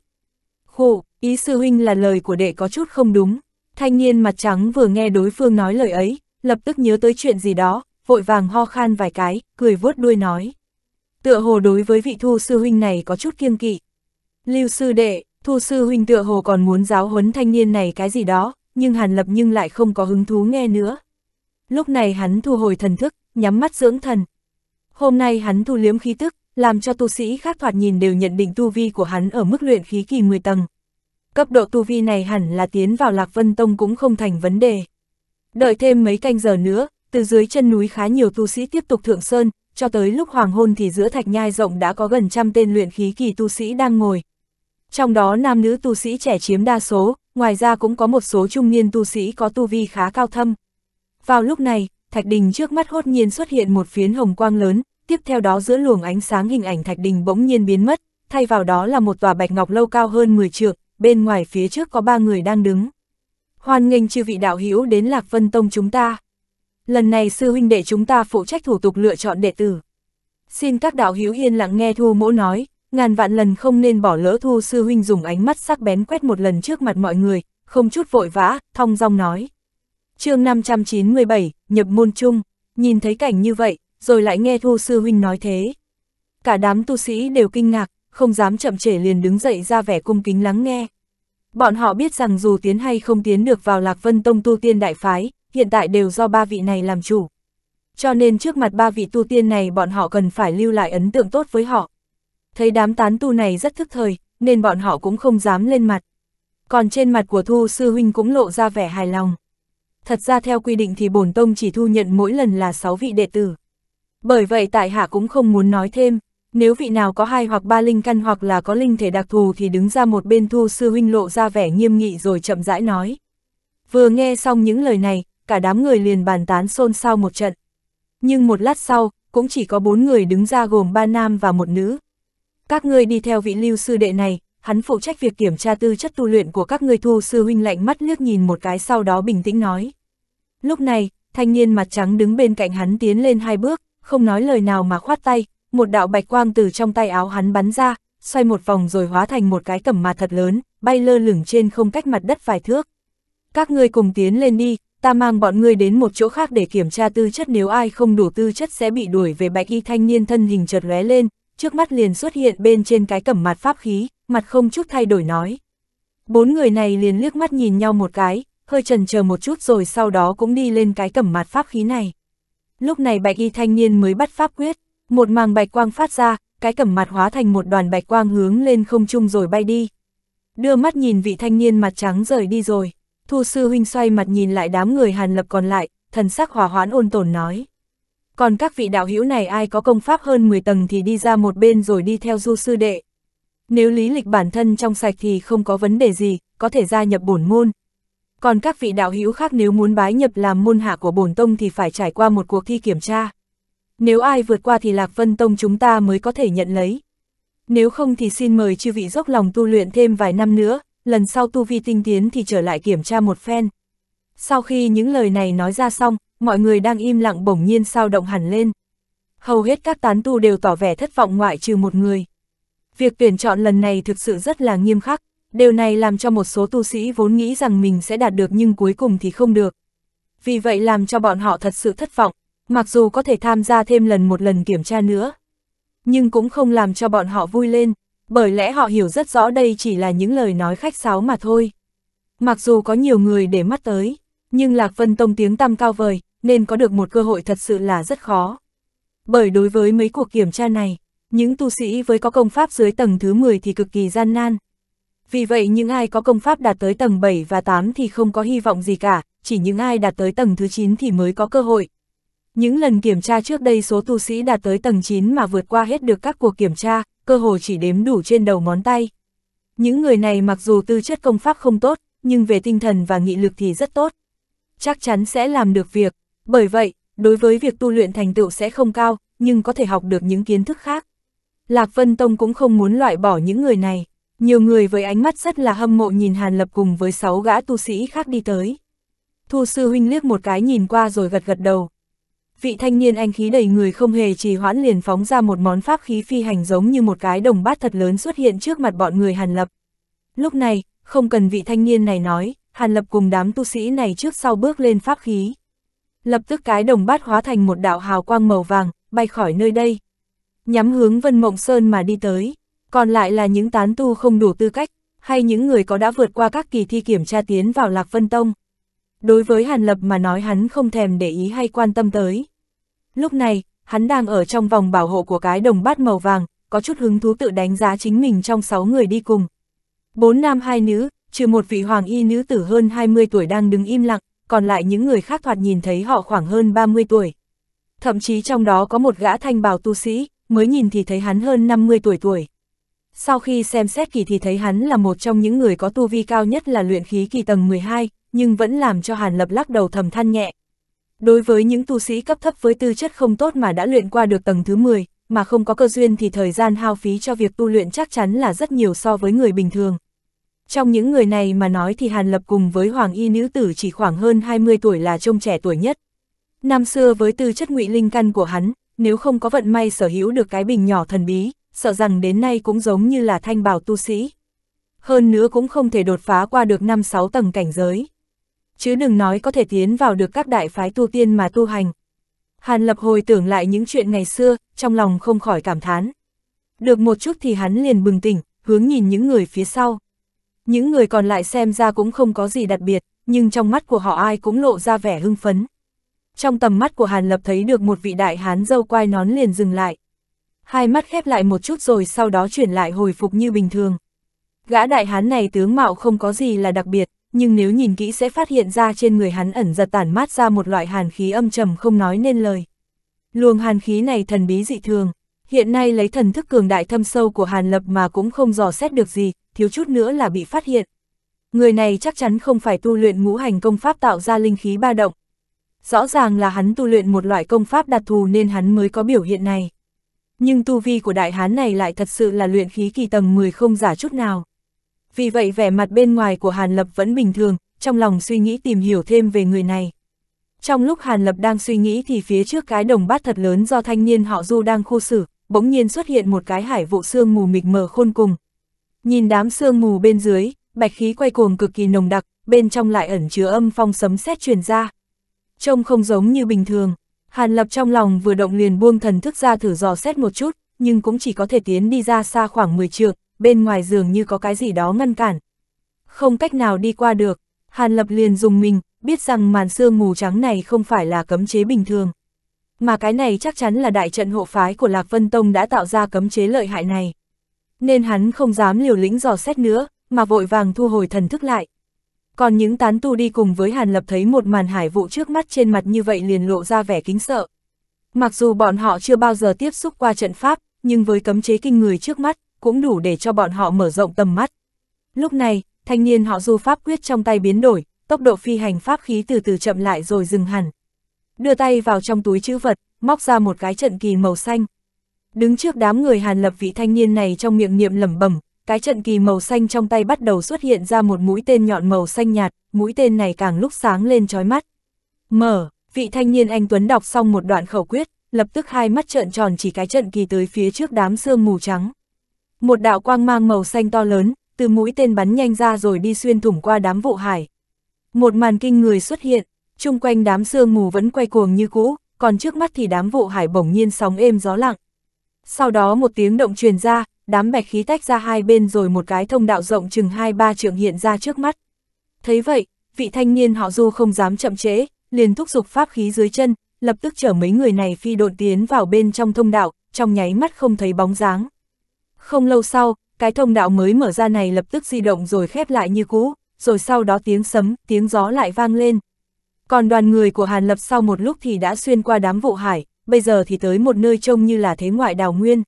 Khổ, ý Sư Huynh là lời của đệ có chút không đúng. Thanh niên mặt trắng vừa nghe đối phương nói lời ấy, lập tức nhớ tới chuyện gì đó, vội vàng ho khan vài cái, cười vuốt đuôi nói. Tựa hồ đối với vị Thu Sư Huynh này có chút kiêng kỵ. Lưu Sư Đệ, Thu Sư Huynh tựa hồ còn muốn giáo huấn thanh niên này cái gì đó, nhưng Hàn Lập nhưng lại không có hứng thú nghe nữa lúc này hắn thu hồi thần thức, nhắm mắt dưỡng thần. Hôm nay hắn thu liếm khí tức, làm cho tu sĩ khác thoạt nhìn đều nhận định tu vi của hắn ở mức luyện khí kỳ 10 tầng. Cấp độ tu vi này hẳn là tiến vào Lạc Vân Tông cũng không thành vấn đề. Đợi thêm mấy canh giờ nữa, từ dưới chân núi khá nhiều tu sĩ tiếp tục thượng sơn, cho tới lúc hoàng hôn thì giữa thạch nhai rộng đã có gần trăm tên luyện khí kỳ tu sĩ đang ngồi. Trong đó nam nữ tu sĩ trẻ chiếm đa số, ngoài ra cũng có một số trung niên tu sĩ có tu vi khá cao thâm. Vào lúc này, thạch đình trước mắt hốt nhiên xuất hiện một phiến hồng quang lớn, tiếp theo đó giữa luồng ánh sáng hình ảnh thạch đình bỗng nhiên biến mất, thay vào đó là một tòa bạch ngọc lâu cao hơn 10 trượng, bên ngoài phía trước có ba người đang đứng. Hoan nghênh chư vị đạo hữu đến Lạc Vân Tông chúng ta. Lần này sư huynh đệ chúng ta phụ trách thủ tục lựa chọn đệ tử. Xin các đạo hữu yên lặng nghe Thu Mỗ nói, ngàn vạn lần không nên bỏ lỡ Thu sư huynh dùng ánh mắt sắc bén quét một lần trước mặt mọi người, không chút vội vã, thong dong nói chương 597, nhập môn chung, nhìn thấy cảnh như vậy, rồi lại nghe Thu Sư Huynh nói thế. Cả đám tu sĩ đều kinh ngạc, không dám chậm trễ liền đứng dậy ra vẻ cung kính lắng nghe. Bọn họ biết rằng dù tiến hay không tiến được vào Lạc Vân Tông tu tiên đại phái, hiện tại đều do ba vị này làm chủ. Cho nên trước mặt ba vị tu tiên này bọn họ cần phải lưu lại ấn tượng tốt với họ. Thấy đám tán tu này rất thức thời, nên bọn họ cũng không dám lên mặt. Còn trên mặt của Thu Sư Huynh cũng lộ ra vẻ hài lòng thật ra theo quy định thì bổn tông chỉ thu nhận mỗi lần là 6 vị đệ tử. Bởi vậy tại hạ cũng không muốn nói thêm, nếu vị nào có hai hoặc ba linh căn hoặc là có linh thể đặc thù thì đứng ra một bên thu sư huynh lộ ra vẻ nghiêm nghị rồi chậm rãi nói. Vừa nghe xong những lời này, cả đám người liền bàn tán xôn xao một trận. Nhưng một lát sau, cũng chỉ có bốn người đứng ra gồm ba nam và một nữ. Các ngươi đi theo vị lưu sư đệ này, hắn phụ trách việc kiểm tra tư chất tu luyện của các ngươi thu sư huynh lạnh mắt liếc nhìn một cái sau đó bình tĩnh nói. Lúc này, thanh niên mặt trắng đứng bên cạnh hắn tiến lên hai bước, không nói lời nào mà khoát tay, một đạo bạch quang từ trong tay áo hắn bắn ra, xoay một vòng rồi hóa thành một cái cẩm mà thật lớn, bay lơ lửng trên không cách mặt đất vài thước. Các ngươi cùng tiến lên đi, ta mang bọn ngươi đến một chỗ khác để kiểm tra tư chất nếu ai không đủ tư chất sẽ bị đuổi về bạch y thanh niên thân hình chợt lóe lên, trước mắt liền xuất hiện bên trên cái cẩm mặt pháp khí, mặt không chút thay đổi nói. Bốn người này liền liếc mắt nhìn nhau một cái, hơi trần chờ một chút rồi sau đó cũng đi lên cái cẩm mặt pháp khí này. Lúc này bạch y thanh niên mới bắt pháp quyết, một màng bạch quang phát ra, cái cẩm mặt hóa thành một đoàn bạch quang hướng lên không trung rồi bay đi. Đưa mắt nhìn vị thanh niên mặt trắng rời đi rồi, thu sư huynh xoay mặt nhìn lại đám người hàn lập còn lại, thần sắc hỏa hoãn ôn tồn nói còn các vị đạo hữu này ai có công pháp hơn 10 tầng thì đi ra một bên rồi đi theo du sư đệ. Nếu lý lịch bản thân trong sạch thì không có vấn đề gì, có thể gia nhập bổn môn. Còn các vị đạo hữu khác nếu muốn bái nhập làm môn hạ của bổn tông thì phải trải qua một cuộc thi kiểm tra. Nếu ai vượt qua thì Lạc Vân Tông chúng ta mới có thể nhận lấy. Nếu không thì xin mời chư vị dốc lòng tu luyện thêm vài năm nữa, lần sau tu vi tinh tiến thì trở lại kiểm tra một phen. Sau khi những lời này nói ra xong, mọi người đang im lặng bỗng nhiên sao động hẳn lên. Hầu hết các tán tu đều tỏ vẻ thất vọng ngoại trừ một người. Việc tuyển chọn lần này thực sự rất là nghiêm khắc, điều này làm cho một số tu sĩ vốn nghĩ rằng mình sẽ đạt được nhưng cuối cùng thì không được. Vì vậy làm cho bọn họ thật sự thất vọng, mặc dù có thể tham gia thêm lần một lần kiểm tra nữa. Nhưng cũng không làm cho bọn họ vui lên, bởi lẽ họ hiểu rất rõ đây chỉ là những lời nói khách sáo mà thôi. Mặc dù có nhiều người để mắt tới, nhưng Lạc Vân Tông tiếng tăm cao vời, nên có được một cơ hội thật sự là rất khó. Bởi đối với mấy cuộc kiểm tra này, những tu sĩ với có công pháp dưới tầng thứ 10 thì cực kỳ gian nan. Vì vậy những ai có công pháp đạt tới tầng 7 và 8 thì không có hy vọng gì cả, chỉ những ai đạt tới tầng thứ 9 thì mới có cơ hội. Những lần kiểm tra trước đây số tu sĩ đạt tới tầng 9 mà vượt qua hết được các cuộc kiểm tra, cơ hồ chỉ đếm đủ trên đầu ngón tay. Những người này mặc dù tư chất công pháp không tốt, nhưng về tinh thần và nghị lực thì rất tốt. Chắc chắn sẽ làm được việc, bởi vậy, đối với việc tu luyện thành tựu sẽ không cao, nhưng có thể học được những kiến thức khác. Lạc Vân Tông cũng không muốn loại bỏ những người này. Nhiều người với ánh mắt rất là hâm mộ nhìn Hàn Lập cùng với sáu gã tu sĩ khác đi tới. Thu sư huynh liếc một cái nhìn qua rồi gật gật đầu. Vị thanh niên anh khí đầy người không hề trì hoãn liền phóng ra một món pháp khí phi hành giống như một cái đồng bát thật lớn xuất hiện trước mặt bọn người Hàn Lập. Lúc này, không cần vị thanh niên này nói, Hàn Lập cùng đám tu sĩ này trước sau bước lên pháp khí. Lập tức cái đồng bát hóa thành một đạo hào quang màu vàng, bay khỏi nơi đây. Nhắm hướng Vân Mộng Sơn mà đi tới, còn lại là những tán tu không đủ tư cách, hay những người có đã vượt qua các kỳ thi kiểm tra tiến vào Lạc Vân Tông. Đối với Hàn Lập mà nói hắn không thèm để ý hay quan tâm tới. Lúc này, hắn đang ở trong vòng bảo hộ của cái đồng bát màu vàng, có chút hứng thú tự đánh giá chính mình trong 6 người đi cùng. Bốn nam hai nữ, trừ một vị hoàng y nữ tử hơn 20 tuổi đang đứng im lặng, còn lại những người khác thoạt nhìn thấy họ khoảng hơn 30 tuổi. Thậm chí trong đó có một gã thanh bào tu sĩ, mới nhìn thì thấy hắn hơn 50 tuổi tuổi. Sau khi xem xét kỳ thì thấy hắn là một trong những người có tu vi cao nhất là luyện khí kỳ tầng 12, nhưng vẫn làm cho Hàn Lập lắc đầu thầm than nhẹ. Đối với những tu sĩ cấp thấp với tư chất không tốt mà đã luyện qua được tầng thứ 10, mà không có cơ duyên thì thời gian hao phí cho việc tu luyện chắc chắn là rất nhiều so với người bình thường. Trong những người này mà nói thì Hàn Lập cùng với Hoàng Y nữ tử chỉ khoảng hơn 20 tuổi là trông trẻ tuổi nhất. Năm xưa với tư chất ngụy linh căn của hắn, nếu không có vận may sở hữu được cái bình nhỏ thần bí, sợ rằng đến nay cũng giống như là thanh bào tu sĩ. Hơn nữa cũng không thể đột phá qua được 5-6 tầng cảnh giới. Chứ đừng nói có thể tiến vào được các đại phái tu tiên mà tu hành. Hàn Lập hồi tưởng lại những chuyện ngày xưa, trong lòng không khỏi cảm thán. Được một chút thì hắn liền bừng tỉnh, hướng nhìn những người phía sau. Những người còn lại xem ra cũng không có gì đặc biệt, nhưng trong mắt của họ ai cũng lộ ra vẻ hưng phấn. Trong tầm mắt của Hàn Lập thấy được một vị đại hán dâu quai nón liền dừng lại. Hai mắt khép lại một chút rồi sau đó chuyển lại hồi phục như bình thường. Gã đại hán này tướng mạo không có gì là đặc biệt, nhưng nếu nhìn kỹ sẽ phát hiện ra trên người hắn ẩn giật tản mát ra một loại hàn khí âm trầm không nói nên lời. Luồng hàn khí này thần bí dị thường, hiện nay lấy thần thức cường đại thâm sâu của Hàn Lập mà cũng không dò xét được gì, thiếu chút nữa là bị phát hiện. Người này chắc chắn không phải tu luyện ngũ hành công pháp tạo ra linh khí ba động. Rõ ràng là hắn tu luyện một loại công pháp đặc thù nên hắn mới có biểu hiện này. Nhưng tu vi của đại hán này lại thật sự là luyện khí kỳ tầng 10 không giả chút nào. Vì vậy vẻ mặt bên ngoài của Hàn Lập vẫn bình thường, trong lòng suy nghĩ tìm hiểu thêm về người này. Trong lúc Hàn Lập đang suy nghĩ thì phía trước cái đồng bát thật lớn do thanh niên họ Du đang khu xử, bỗng nhiên xuất hiện một cái hải vụ xương mù mịt mờ khôn cùng, Nhìn đám sương mù bên dưới, bạch khí quay cuồng cực kỳ nồng đặc, bên trong lại ẩn chứa âm phong sấm sét truyền ra. Trông không giống như bình thường, Hàn Lập trong lòng vừa động liền buông thần thức ra thử dò xét một chút, nhưng cũng chỉ có thể tiến đi ra xa khoảng 10 trượng, bên ngoài giường như có cái gì đó ngăn cản. Không cách nào đi qua được, Hàn Lập liền dùng mình, biết rằng màn sương mù trắng này không phải là cấm chế bình thường. Mà cái này chắc chắn là đại trận hộ phái của Lạc Vân Tông đã tạo ra cấm chế lợi hại này nên hắn không dám liều lĩnh dò xét nữa, mà vội vàng thu hồi thần thức lại. Còn những tán tu đi cùng với Hàn Lập thấy một màn hải vụ trước mắt trên mặt như vậy liền lộ ra vẻ kính sợ. Mặc dù bọn họ chưa bao giờ tiếp xúc qua trận pháp, nhưng với cấm chế kinh người trước mắt, cũng đủ để cho bọn họ mở rộng tầm mắt. Lúc này, thanh niên họ du pháp quyết trong tay biến đổi, tốc độ phi hành pháp khí từ từ chậm lại rồi dừng hẳn. Đưa tay vào trong túi chữ vật, móc ra một cái trận kỳ màu xanh, Đứng trước đám người Hàn Lập vị thanh niên này trong miệng niệm lẩm bẩm, cái trận kỳ màu xanh trong tay bắt đầu xuất hiện ra một mũi tên nhọn màu xanh nhạt, mũi tên này càng lúc sáng lên trói mắt. Mở, vị thanh niên anh Tuấn đọc xong một đoạn khẩu quyết, lập tức hai mắt trợn tròn chỉ cái trận kỳ tới phía trước đám sương mù trắng. Một đạo quang mang màu xanh to lớn, từ mũi tên bắn nhanh ra rồi đi xuyên thủng qua đám vụ hải. Một màn kinh người xuất hiện, chung quanh đám sương mù vẫn quay cuồng như cũ, còn trước mắt thì đám vụ hải bỗng nhiên sóng êm gió lặng, sau đó một tiếng động truyền ra, đám bạch khí tách ra hai bên rồi một cái thông đạo rộng chừng hai ba trượng hiện ra trước mắt. Thấy vậy, vị thanh niên họ du không dám chậm trễ, liền thúc giục pháp khí dưới chân, lập tức chở mấy người này phi độn tiến vào bên trong thông đạo, trong nháy mắt không thấy bóng dáng. Không lâu sau, cái thông đạo mới mở ra này lập tức di động rồi khép lại như cũ, rồi sau đó tiếng sấm, tiếng gió lại vang lên. Còn đoàn người của Hàn Lập sau một lúc thì đã xuyên qua đám vụ hải, bây giờ thì tới một nơi trông như là thế ngoại đào nguyên.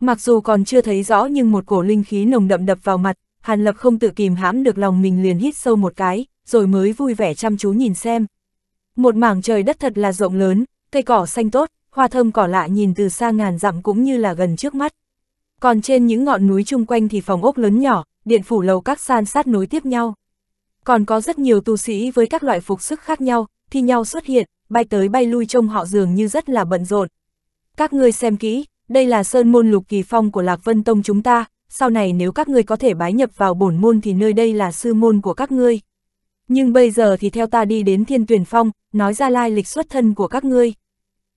Mặc dù còn chưa thấy rõ nhưng một cổ linh khí nồng đậm đập vào mặt, Hàn Lập không tự kìm hãm được lòng mình liền hít sâu một cái, rồi mới vui vẻ chăm chú nhìn xem. Một mảng trời đất thật là rộng lớn, cây cỏ xanh tốt, hoa thơm cỏ lạ nhìn từ xa ngàn dặm cũng như là gần trước mắt. Còn trên những ngọn núi chung quanh thì phòng ốc lớn nhỏ, điện phủ lầu các san sát nối tiếp nhau. Còn có rất nhiều tu sĩ với các loại phục sức khác nhau, thi nhau xuất hiện, bay tới bay lui trông họ dường như rất là bận rộn. Các ngươi xem kỹ, đây là sơn môn lục kỳ phong của Lạc Vân Tông chúng ta, sau này nếu các ngươi có thể bái nhập vào bổn môn thì nơi đây là sư môn của các ngươi. Nhưng bây giờ thì theo ta đi đến thiên tuyển phong, nói ra lai lịch xuất thân của các ngươi.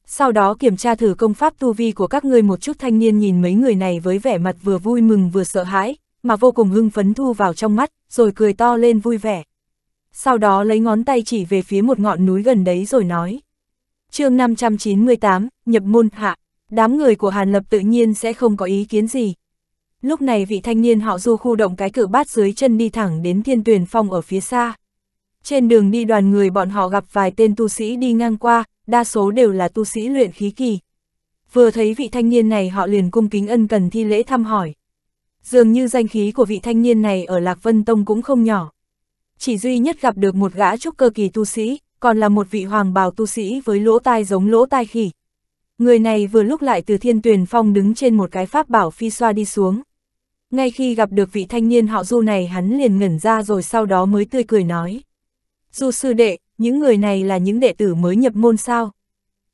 Sau đó kiểm tra thử công pháp tu vi của các ngươi một chút thanh niên nhìn mấy người này với vẻ mặt vừa vui mừng vừa sợ hãi, mà vô cùng hưng phấn thu vào trong mắt, rồi cười to lên vui vẻ sau đó lấy ngón tay chỉ về phía một ngọn núi gần đấy rồi nói. chương 598, nhập môn hạ, đám người của Hàn Lập tự nhiên sẽ không có ý kiến gì. Lúc này vị thanh niên họ du khu động cái cử bát dưới chân đi thẳng đến thiên tuyển phong ở phía xa. Trên đường đi đoàn người bọn họ gặp vài tên tu sĩ đi ngang qua, đa số đều là tu sĩ luyện khí kỳ. Vừa thấy vị thanh niên này họ liền cung kính ân cần thi lễ thăm hỏi. Dường như danh khí của vị thanh niên này ở Lạc Vân Tông cũng không nhỏ chỉ duy nhất gặp được một gã trúc cơ kỳ tu sĩ, còn là một vị hoàng bào tu sĩ với lỗ tai giống lỗ tai khỉ. Người này vừa lúc lại từ thiên tuyền phong đứng trên một cái pháp bảo phi xoa đi xuống. Ngay khi gặp được vị thanh niên họ du này hắn liền ngẩn ra rồi sau đó mới tươi cười nói. Du sư đệ, những người này là những đệ tử mới nhập môn sao?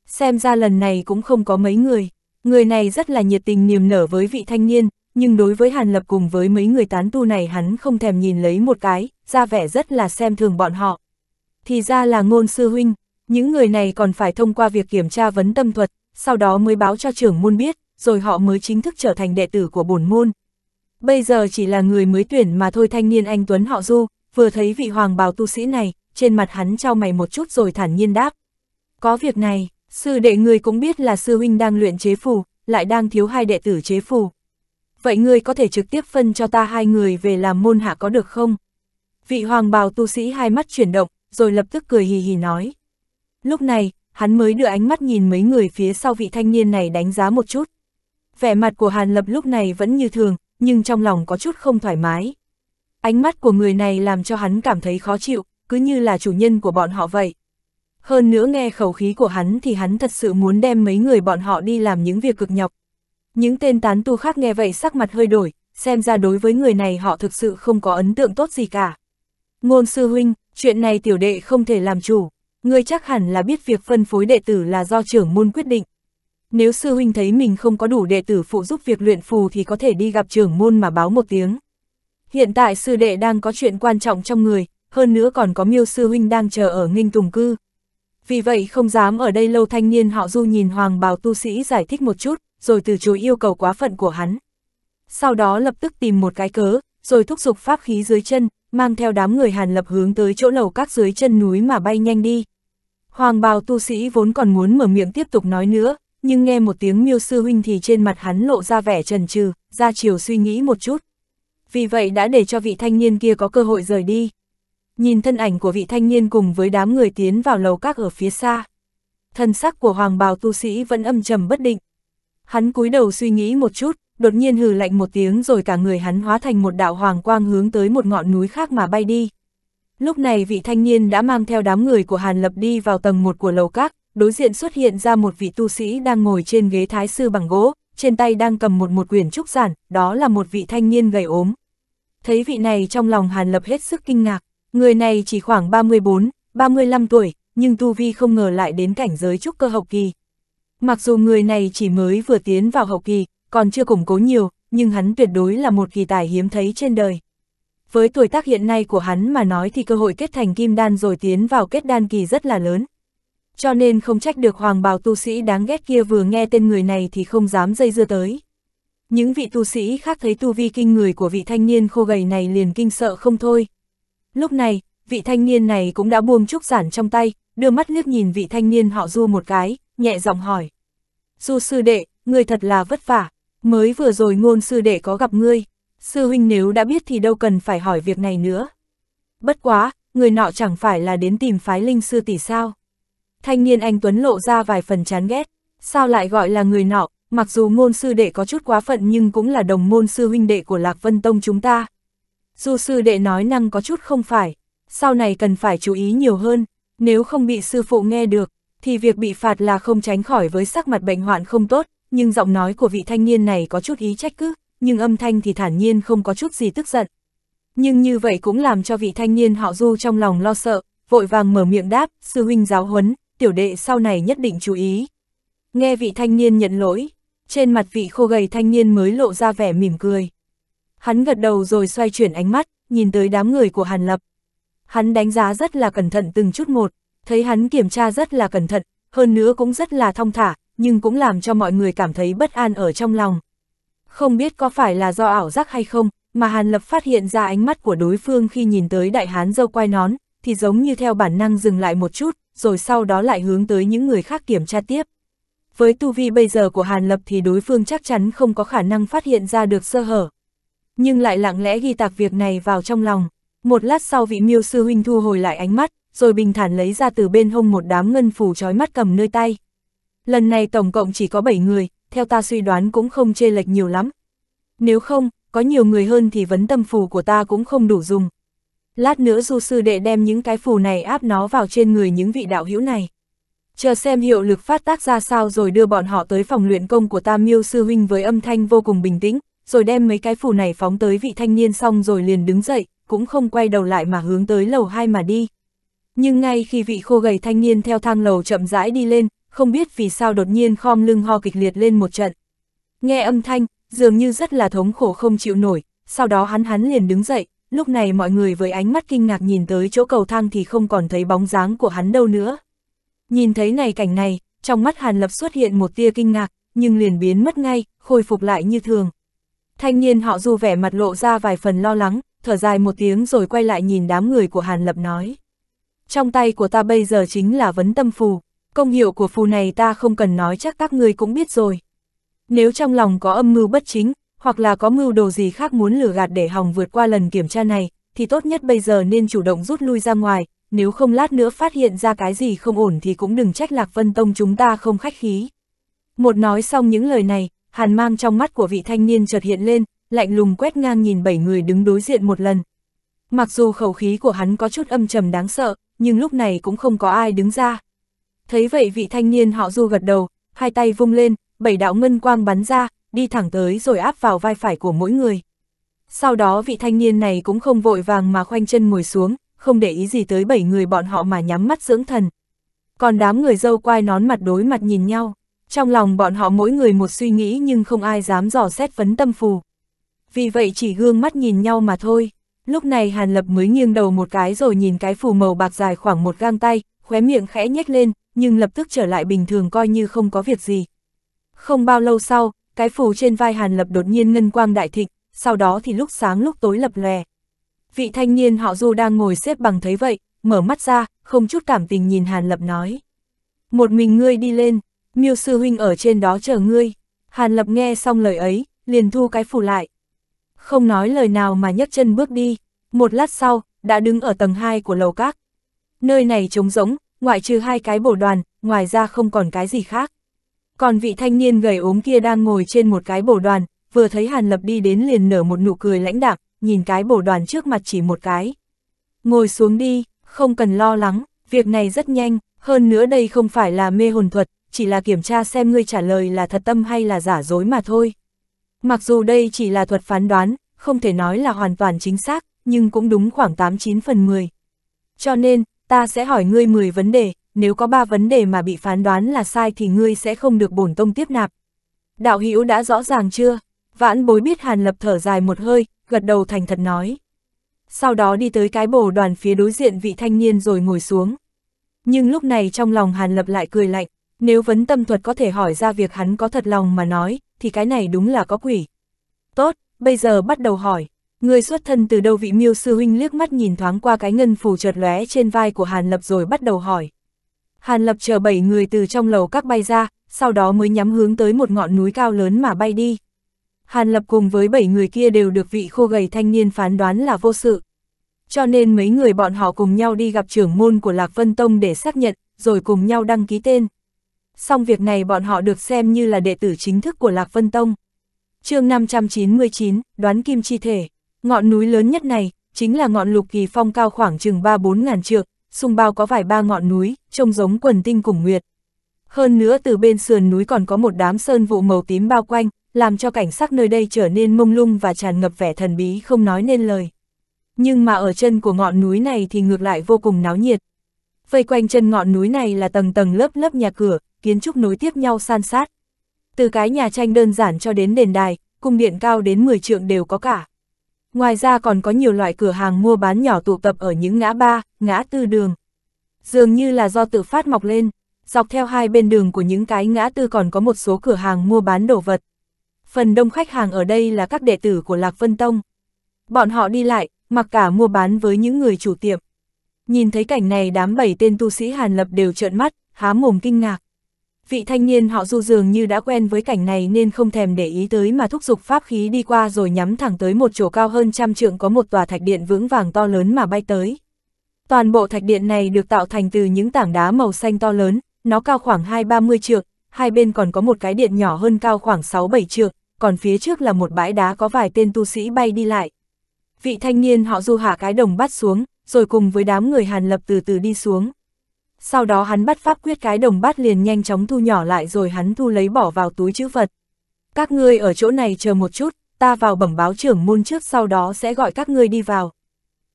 Xem ra lần này cũng không có mấy người. Người này rất là nhiệt tình niềm nở với vị thanh niên, nhưng đối với Hàn Lập cùng với mấy người tán tu này hắn không thèm nhìn lấy một cái, ra vẻ rất là xem thường bọn họ. Thì ra là ngôn sư huynh, những người này còn phải thông qua việc kiểm tra vấn tâm thuật, sau đó mới báo cho trưởng môn biết, rồi họ mới chính thức trở thành đệ tử của bổn môn. Bây giờ chỉ là người mới tuyển mà thôi thanh niên anh Tuấn họ Du, vừa thấy vị hoàng bào tu sĩ này, trên mặt hắn trao mày một chút rồi thản nhiên đáp. Có việc này, sư đệ người cũng biết là sư huynh đang luyện chế phù, lại đang thiếu hai đệ tử chế phù vậy ngươi có thể trực tiếp phân cho ta hai người về làm môn hạ có được không? Vị hoàng bào tu sĩ hai mắt chuyển động, rồi lập tức cười hì hì nói. Lúc này, hắn mới đưa ánh mắt nhìn mấy người phía sau vị thanh niên này đánh giá một chút. Vẻ mặt của Hàn Lập lúc này vẫn như thường, nhưng trong lòng có chút không thoải mái. Ánh mắt của người này làm cho hắn cảm thấy khó chịu, cứ như là chủ nhân của bọn họ vậy. Hơn nữa nghe khẩu khí của hắn thì hắn thật sự muốn đem mấy người bọn họ đi làm những việc cực nhọc, những tên tán tu khác nghe vậy sắc mặt hơi đổi, xem ra đối với người này họ thực sự không có ấn tượng tốt gì cả. Ngôn sư huynh, chuyện này tiểu đệ không thể làm chủ, ngươi chắc hẳn là biết việc phân phối đệ tử là do trưởng môn quyết định. Nếu sư huynh thấy mình không có đủ đệ tử phụ giúp việc luyện phù thì có thể đi gặp trưởng môn mà báo một tiếng. Hiện tại sư đệ đang có chuyện quan trọng trong người, hơn nữa còn có miêu sư huynh đang chờ ở nghinh tùng cư. Vì vậy không dám ở đây lâu thanh niên họ du nhìn hoàng bào tu sĩ giải thích một chút rồi từ chối yêu cầu quá phận của hắn. Sau đó lập tức tìm một cái cớ, rồi thúc giục pháp khí dưới chân, mang theo đám người Hàn Lập hướng tới chỗ lầu các dưới chân núi mà bay nhanh đi. Hoàng bào tu sĩ vốn còn muốn mở miệng tiếp tục nói nữa, nhưng nghe một tiếng miêu sư huynh thì trên mặt hắn lộ ra vẻ trần trừ, ra chiều suy nghĩ một chút. Vì vậy đã để cho vị thanh niên kia có cơ hội rời đi. Nhìn thân ảnh của vị thanh niên cùng với đám người tiến vào lầu các ở phía xa. Thân sắc của hoàng bào tu sĩ vẫn âm trầm bất định. Hắn cúi đầu suy nghĩ một chút, đột nhiên hừ lạnh một tiếng rồi cả người hắn hóa thành một đạo hoàng quang hướng tới một ngọn núi khác mà bay đi. Lúc này vị thanh niên đã mang theo đám người của Hàn Lập đi vào tầng một của lầu các, đối diện xuất hiện ra một vị tu sĩ đang ngồi trên ghế thái sư bằng gỗ, trên tay đang cầm một một quyển trúc giản, đó là một vị thanh niên gầy ốm. Thấy vị này trong lòng Hàn Lập hết sức kinh ngạc, người này chỉ khoảng 34, 35 tuổi, nhưng tu vi không ngờ lại đến cảnh giới trúc cơ hậu kỳ. Mặc dù người này chỉ mới vừa tiến vào hậu kỳ, còn chưa củng cố nhiều, nhưng hắn tuyệt đối là một kỳ tài hiếm thấy trên đời. Với tuổi tác hiện nay của hắn mà nói thì cơ hội kết thành kim đan rồi tiến vào kết đan kỳ rất là lớn. Cho nên không trách được hoàng bào tu sĩ đáng ghét kia vừa nghe tên người này thì không dám dây dưa tới. Những vị tu sĩ khác thấy tu vi kinh người của vị thanh niên khô gầy này liền kinh sợ không thôi. Lúc này, vị thanh niên này cũng đã buông trúc giản trong tay, đưa mắt liếc nhìn vị thanh niên họ du một cái, nhẹ giọng hỏi. Du sư đệ, người thật là vất vả, mới vừa rồi ngôn sư đệ có gặp ngươi, sư huynh nếu đã biết thì đâu cần phải hỏi việc này nữa. Bất quá, người nọ chẳng phải là đến tìm phái linh sư tỷ sao. Thanh niên anh Tuấn lộ ra vài phần chán ghét, sao lại gọi là người nọ, mặc dù ngôn sư đệ có chút quá phận nhưng cũng là đồng môn sư huynh đệ của Lạc Vân Tông chúng ta. Du sư đệ nói năng có chút không phải, sau này cần phải chú ý nhiều hơn, nếu không bị sư phụ nghe được, thì việc bị phạt là không tránh khỏi với sắc mặt bệnh hoạn không tốt, nhưng giọng nói của vị thanh niên này có chút ý trách cứ, nhưng âm thanh thì thản nhiên không có chút gì tức giận. Nhưng như vậy cũng làm cho vị thanh niên họ du trong lòng lo sợ, vội vàng mở miệng đáp, sư huynh giáo huấn, tiểu đệ sau này nhất định chú ý. Nghe vị thanh niên nhận lỗi, trên mặt vị khô gầy thanh niên mới lộ ra vẻ mỉm cười. Hắn gật đầu rồi xoay chuyển ánh mắt, nhìn tới đám người của Hàn Lập. Hắn đánh giá rất là cẩn thận từng chút một, thấy hắn kiểm tra rất là cẩn thận, hơn nữa cũng rất là thong thả, nhưng cũng làm cho mọi người cảm thấy bất an ở trong lòng. Không biết có phải là do ảo giác hay không, mà Hàn Lập phát hiện ra ánh mắt của đối phương khi nhìn tới đại hán dâu quai nón, thì giống như theo bản năng dừng lại một chút, rồi sau đó lại hướng tới những người khác kiểm tra tiếp. Với tu vi bây giờ của Hàn Lập thì đối phương chắc chắn không có khả năng phát hiện ra được sơ hở. Nhưng lại lặng lẽ ghi tạc việc này vào trong lòng. Một lát sau vị miêu sư huynh thu hồi lại ánh mắt, rồi bình thản lấy ra từ bên hông một đám ngân phủ trói mắt cầm nơi tay. Lần này tổng cộng chỉ có 7 người, theo ta suy đoán cũng không chê lệch nhiều lắm. Nếu không, có nhiều người hơn thì vấn tâm phù của ta cũng không đủ dùng. Lát nữa du sư đệ đem những cái phù này áp nó vào trên người những vị đạo hữu này. Chờ xem hiệu lực phát tác ra sao rồi đưa bọn họ tới phòng luyện công của ta miêu sư huynh với âm thanh vô cùng bình tĩnh, rồi đem mấy cái phù này phóng tới vị thanh niên xong rồi liền đứng dậy, cũng không quay đầu lại mà hướng tới lầu 2 mà đi. Nhưng ngay khi vị khô gầy thanh niên theo thang lầu chậm rãi đi lên, không biết vì sao đột nhiên khom lưng ho kịch liệt lên một trận. Nghe âm thanh, dường như rất là thống khổ không chịu nổi, sau đó hắn hắn liền đứng dậy, lúc này mọi người với ánh mắt kinh ngạc nhìn tới chỗ cầu thang thì không còn thấy bóng dáng của hắn đâu nữa. Nhìn thấy này cảnh này, trong mắt Hàn Lập xuất hiện một tia kinh ngạc, nhưng liền biến mất ngay, khôi phục lại như thường. Thanh niên họ du vẻ mặt lộ ra vài phần lo lắng, thở dài một tiếng rồi quay lại nhìn đám người của Hàn Lập nói trong tay của ta bây giờ chính là vấn tâm phù, công hiệu của phù này ta không cần nói chắc các ngươi cũng biết rồi. Nếu trong lòng có âm mưu bất chính, hoặc là có mưu đồ gì khác muốn lừa gạt để hòng vượt qua lần kiểm tra này, thì tốt nhất bây giờ nên chủ động rút lui ra ngoài, nếu không lát nữa phát hiện ra cái gì không ổn thì cũng đừng trách Lạc Vân Tông chúng ta không khách khí. Một nói xong những lời này, hàn mang trong mắt của vị thanh niên chợt hiện lên, lạnh lùng quét ngang nhìn bảy người đứng đối diện một lần. Mặc dù khẩu khí của hắn có chút âm trầm đáng sợ, nhưng lúc này cũng không có ai đứng ra. Thấy vậy vị thanh niên họ du gật đầu, hai tay vung lên, bảy đạo ngân quang bắn ra, đi thẳng tới rồi áp vào vai phải của mỗi người. Sau đó vị thanh niên này cũng không vội vàng mà khoanh chân ngồi xuống, không để ý gì tới bảy người bọn họ mà nhắm mắt dưỡng thần. Còn đám người dâu quai nón mặt đối mặt nhìn nhau, trong lòng bọn họ mỗi người một suy nghĩ nhưng không ai dám dò xét vấn tâm phù. Vì vậy chỉ gương mắt nhìn nhau mà thôi. Lúc này Hàn Lập mới nghiêng đầu một cái rồi nhìn cái phù màu bạc dài khoảng một gang tay, khóe miệng khẽ nhếch lên, nhưng lập tức trở lại bình thường coi như không có việc gì. Không bao lâu sau, cái phù trên vai Hàn Lập đột nhiên ngân quang đại thịnh, sau đó thì lúc sáng lúc tối lập lè. Vị thanh niên họ Du đang ngồi xếp bằng thấy vậy, mở mắt ra, không chút cảm tình nhìn Hàn Lập nói. Một mình ngươi đi lên, miêu sư huynh ở trên đó chờ ngươi. Hàn Lập nghe xong lời ấy, liền thu cái phù lại không nói lời nào mà nhấc chân bước đi, một lát sau, đã đứng ở tầng 2 của lầu các. Nơi này trống rỗng, ngoại trừ hai cái bổ đoàn, ngoài ra không còn cái gì khác. Còn vị thanh niên gầy ốm kia đang ngồi trên một cái bổ đoàn, vừa thấy Hàn Lập đi đến liền nở một nụ cười lãnh đạm, nhìn cái bổ đoàn trước mặt chỉ một cái. Ngồi xuống đi, không cần lo lắng, việc này rất nhanh, hơn nữa đây không phải là mê hồn thuật, chỉ là kiểm tra xem ngươi trả lời là thật tâm hay là giả dối mà thôi. Mặc dù đây chỉ là thuật phán đoán, không thể nói là hoàn toàn chính xác, nhưng cũng đúng khoảng 89 phần 10. Cho nên, ta sẽ hỏi ngươi 10 vấn đề, nếu có 3 vấn đề mà bị phán đoán là sai thì ngươi sẽ không được bổn tông tiếp nạp. Đạo hữu đã rõ ràng chưa? Vãn bối biết Hàn Lập thở dài một hơi, gật đầu thành thật nói. Sau đó đi tới cái bồ đoàn phía đối diện vị thanh niên rồi ngồi xuống. Nhưng lúc này trong lòng Hàn Lập lại cười lạnh, nếu vấn tâm thuật có thể hỏi ra việc hắn có thật lòng mà nói, thì cái này đúng là có quỷ. Tốt, bây giờ bắt đầu hỏi. Người xuất thân từ đâu vị miêu sư huynh liếc mắt nhìn thoáng qua cái ngân phù chợt lóe trên vai của Hàn Lập rồi bắt đầu hỏi. Hàn Lập chờ bảy người từ trong lầu các bay ra, sau đó mới nhắm hướng tới một ngọn núi cao lớn mà bay đi. Hàn Lập cùng với bảy người kia đều được vị khô gầy thanh niên phán đoán là vô sự. Cho nên mấy người bọn họ cùng nhau đi gặp trưởng môn của Lạc Vân Tông để xác nhận, rồi cùng nhau đăng ký tên xong việc này bọn họ được xem như là đệ tử chính thức của Lạc Vân Tông. chương 599, đoán kim chi thể, ngọn núi lớn nhất này, chính là ngọn lục kỳ phong cao khoảng chừng 3-4 ngàn trượng, xung bao có vài ba ngọn núi, trông giống quần tinh cùng nguyệt. Hơn nữa từ bên sườn núi còn có một đám sơn vụ màu tím bao quanh, làm cho cảnh sắc nơi đây trở nên mông lung và tràn ngập vẻ thần bí không nói nên lời. Nhưng mà ở chân của ngọn núi này thì ngược lại vô cùng náo nhiệt. Vây quanh chân ngọn núi này là tầng tầng lớp lớp nhà cửa, kiến trúc nối tiếp nhau san sát. Từ cái nhà tranh đơn giản cho đến đền đài, cung điện cao đến 10 trượng đều có cả. Ngoài ra còn có nhiều loại cửa hàng mua bán nhỏ tụ tập ở những ngã ba, ngã tư đường. Dường như là do tự phát mọc lên, dọc theo hai bên đường của những cái ngã tư còn có một số cửa hàng mua bán đồ vật. Phần đông khách hàng ở đây là các đệ tử của Lạc Vân Tông. Bọn họ đi lại, mặc cả mua bán với những người chủ tiệm. Nhìn thấy cảnh này đám bảy tên tu sĩ Hàn Lập đều trợn mắt, há mồm kinh ngạc vị thanh niên họ du dường như đã quen với cảnh này nên không thèm để ý tới mà thúc giục pháp khí đi qua rồi nhắm thẳng tới một chỗ cao hơn trăm trượng có một tòa thạch điện vững vàng to lớn mà bay tới. Toàn bộ thạch điện này được tạo thành từ những tảng đá màu xanh to lớn, nó cao khoảng 2-30 trượng, hai bên còn có một cái điện nhỏ hơn cao khoảng 6-7 trượng, còn phía trước là một bãi đá có vài tên tu sĩ bay đi lại. Vị thanh niên họ du hạ cái đồng bắt xuống, rồi cùng với đám người Hàn lập từ từ đi xuống sau đó hắn bắt pháp quyết cái đồng bát liền nhanh chóng thu nhỏ lại rồi hắn thu lấy bỏ vào túi chữ vật. Các ngươi ở chỗ này chờ một chút, ta vào bẩm báo trưởng môn trước sau đó sẽ gọi các ngươi đi vào.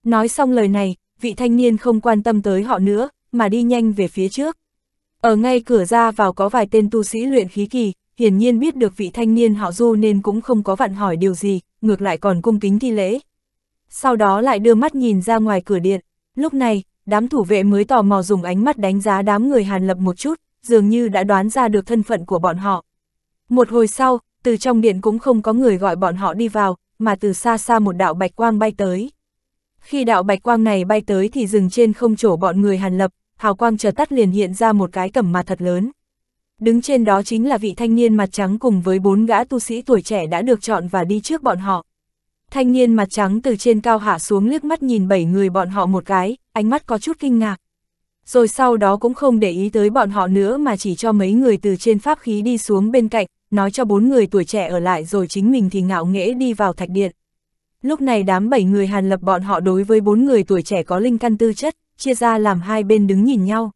Nói xong lời này, vị thanh niên không quan tâm tới họ nữa, mà đi nhanh về phía trước. Ở ngay cửa ra vào có vài tên tu sĩ luyện khí kỳ, hiển nhiên biết được vị thanh niên họ du nên cũng không có vặn hỏi điều gì, ngược lại còn cung kính thi lễ. Sau đó lại đưa mắt nhìn ra ngoài cửa điện, lúc này, đám thủ vệ mới tò mò dùng ánh mắt đánh giá đám người Hàn Lập một chút, dường như đã đoán ra được thân phận của bọn họ. Một hồi sau, từ trong điện cũng không có người gọi bọn họ đi vào, mà từ xa xa một đạo bạch quang bay tới. Khi đạo bạch quang này bay tới thì dừng trên không chỗ bọn người Hàn Lập, hào quang chợt tắt liền hiện ra một cái cẩm mà thật lớn. Đứng trên đó chính là vị thanh niên mặt trắng cùng với bốn gã tu sĩ tuổi trẻ đã được chọn và đi trước bọn họ. Thanh niên mặt trắng từ trên cao hạ xuống liếc mắt nhìn bảy người bọn họ một cái, ánh mắt có chút kinh ngạc. Rồi sau đó cũng không để ý tới bọn họ nữa mà chỉ cho mấy người từ trên pháp khí đi xuống bên cạnh, nói cho bốn người tuổi trẻ ở lại rồi chính mình thì ngạo nghễ đi vào thạch điện. Lúc này đám bảy người hàn lập bọn họ đối với bốn người tuổi trẻ có linh căn tư chất, chia ra làm hai bên đứng nhìn nhau.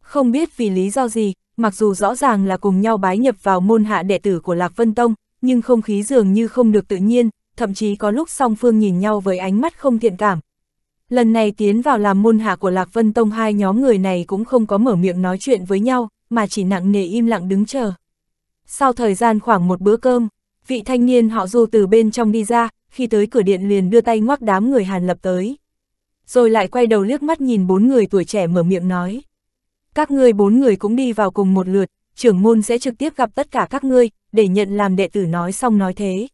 Không biết vì lý do gì, mặc dù rõ ràng là cùng nhau bái nhập vào môn hạ đệ tử của Lạc Vân Tông, nhưng không khí dường như không được tự nhiên, thậm chí có lúc song phương nhìn nhau với ánh mắt không thiện cảm, Lần này tiến vào làm môn hạ của Lạc Vân Tông hai nhóm người này cũng không có mở miệng nói chuyện với nhau, mà chỉ nặng nề im lặng đứng chờ. Sau thời gian khoảng một bữa cơm, vị thanh niên họ du từ bên trong đi ra, khi tới cửa điện liền đưa tay ngoắc đám người Hàn Lập tới. Rồi lại quay đầu liếc mắt nhìn bốn người tuổi trẻ mở miệng nói. Các ngươi bốn người cũng đi vào cùng một lượt, trưởng môn sẽ trực tiếp gặp tất cả các ngươi, để nhận làm đệ tử nói xong nói thế.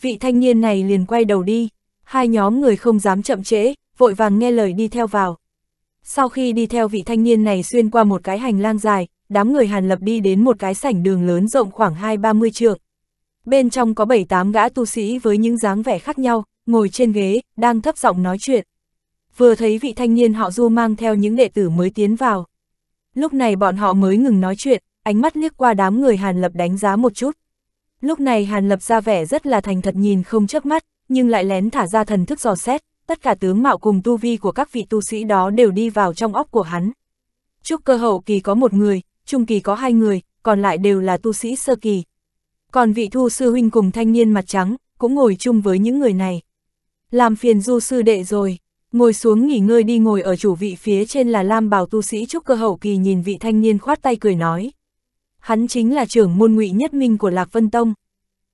Vị thanh niên này liền quay đầu đi, hai nhóm người không dám chậm trễ, vội vàng nghe lời đi theo vào. Sau khi đi theo vị thanh niên này xuyên qua một cái hành lang dài, đám người Hàn Lập đi đến một cái sảnh đường lớn rộng khoảng 2-30 trượng. Bên trong có 7-8 gã tu sĩ với những dáng vẻ khác nhau, ngồi trên ghế, đang thấp giọng nói chuyện. Vừa thấy vị thanh niên họ Du mang theo những đệ tử mới tiến vào. Lúc này bọn họ mới ngừng nói chuyện, ánh mắt liếc qua đám người Hàn Lập đánh giá một chút. Lúc này Hàn Lập ra vẻ rất là thành thật nhìn không chớp mắt, nhưng lại lén thả ra thần thức dò xét, tất cả tướng mạo cùng tu vi của các vị tu sĩ đó đều đi vào trong óc của hắn. Trúc cơ hậu kỳ có một người, trung kỳ có hai người, còn lại đều là tu sĩ sơ kỳ. Còn vị thu sư huynh cùng thanh niên mặt trắng, cũng ngồi chung với những người này. Làm phiền du sư đệ rồi, ngồi xuống nghỉ ngơi đi ngồi ở chủ vị phía trên là Lam bảo tu sĩ Trúc cơ hậu kỳ nhìn vị thanh niên khoát tay cười nói. Hắn chính là trưởng môn ngụy nhất minh của Lạc Vân Tông.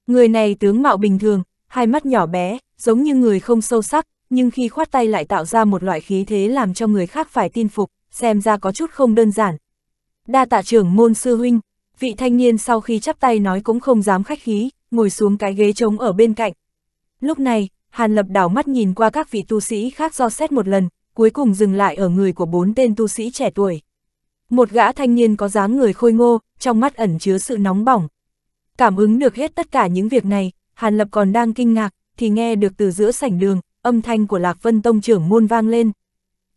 Người này tướng mạo bình thường, hai mắt nhỏ bé, giống như người không sâu sắc, nhưng khi khoát tay lại tạo ra một loại khí thế làm cho người khác phải tin phục, xem ra có chút không đơn giản. Đa tạ trưởng môn sư huynh, vị thanh niên sau khi chắp tay nói cũng không dám khách khí, ngồi xuống cái ghế trống ở bên cạnh. Lúc này, Hàn Lập đảo mắt nhìn qua các vị tu sĩ khác do xét một lần, cuối cùng dừng lại ở người của bốn tên tu sĩ trẻ tuổi. Một gã thanh niên có dáng người khôi ngô, trong mắt ẩn chứa sự nóng bỏng. Cảm ứng được hết tất cả những việc này, Hàn Lập còn đang kinh ngạc, thì nghe được từ giữa sảnh đường, âm thanh của Lạc Vân Tông trưởng môn vang lên.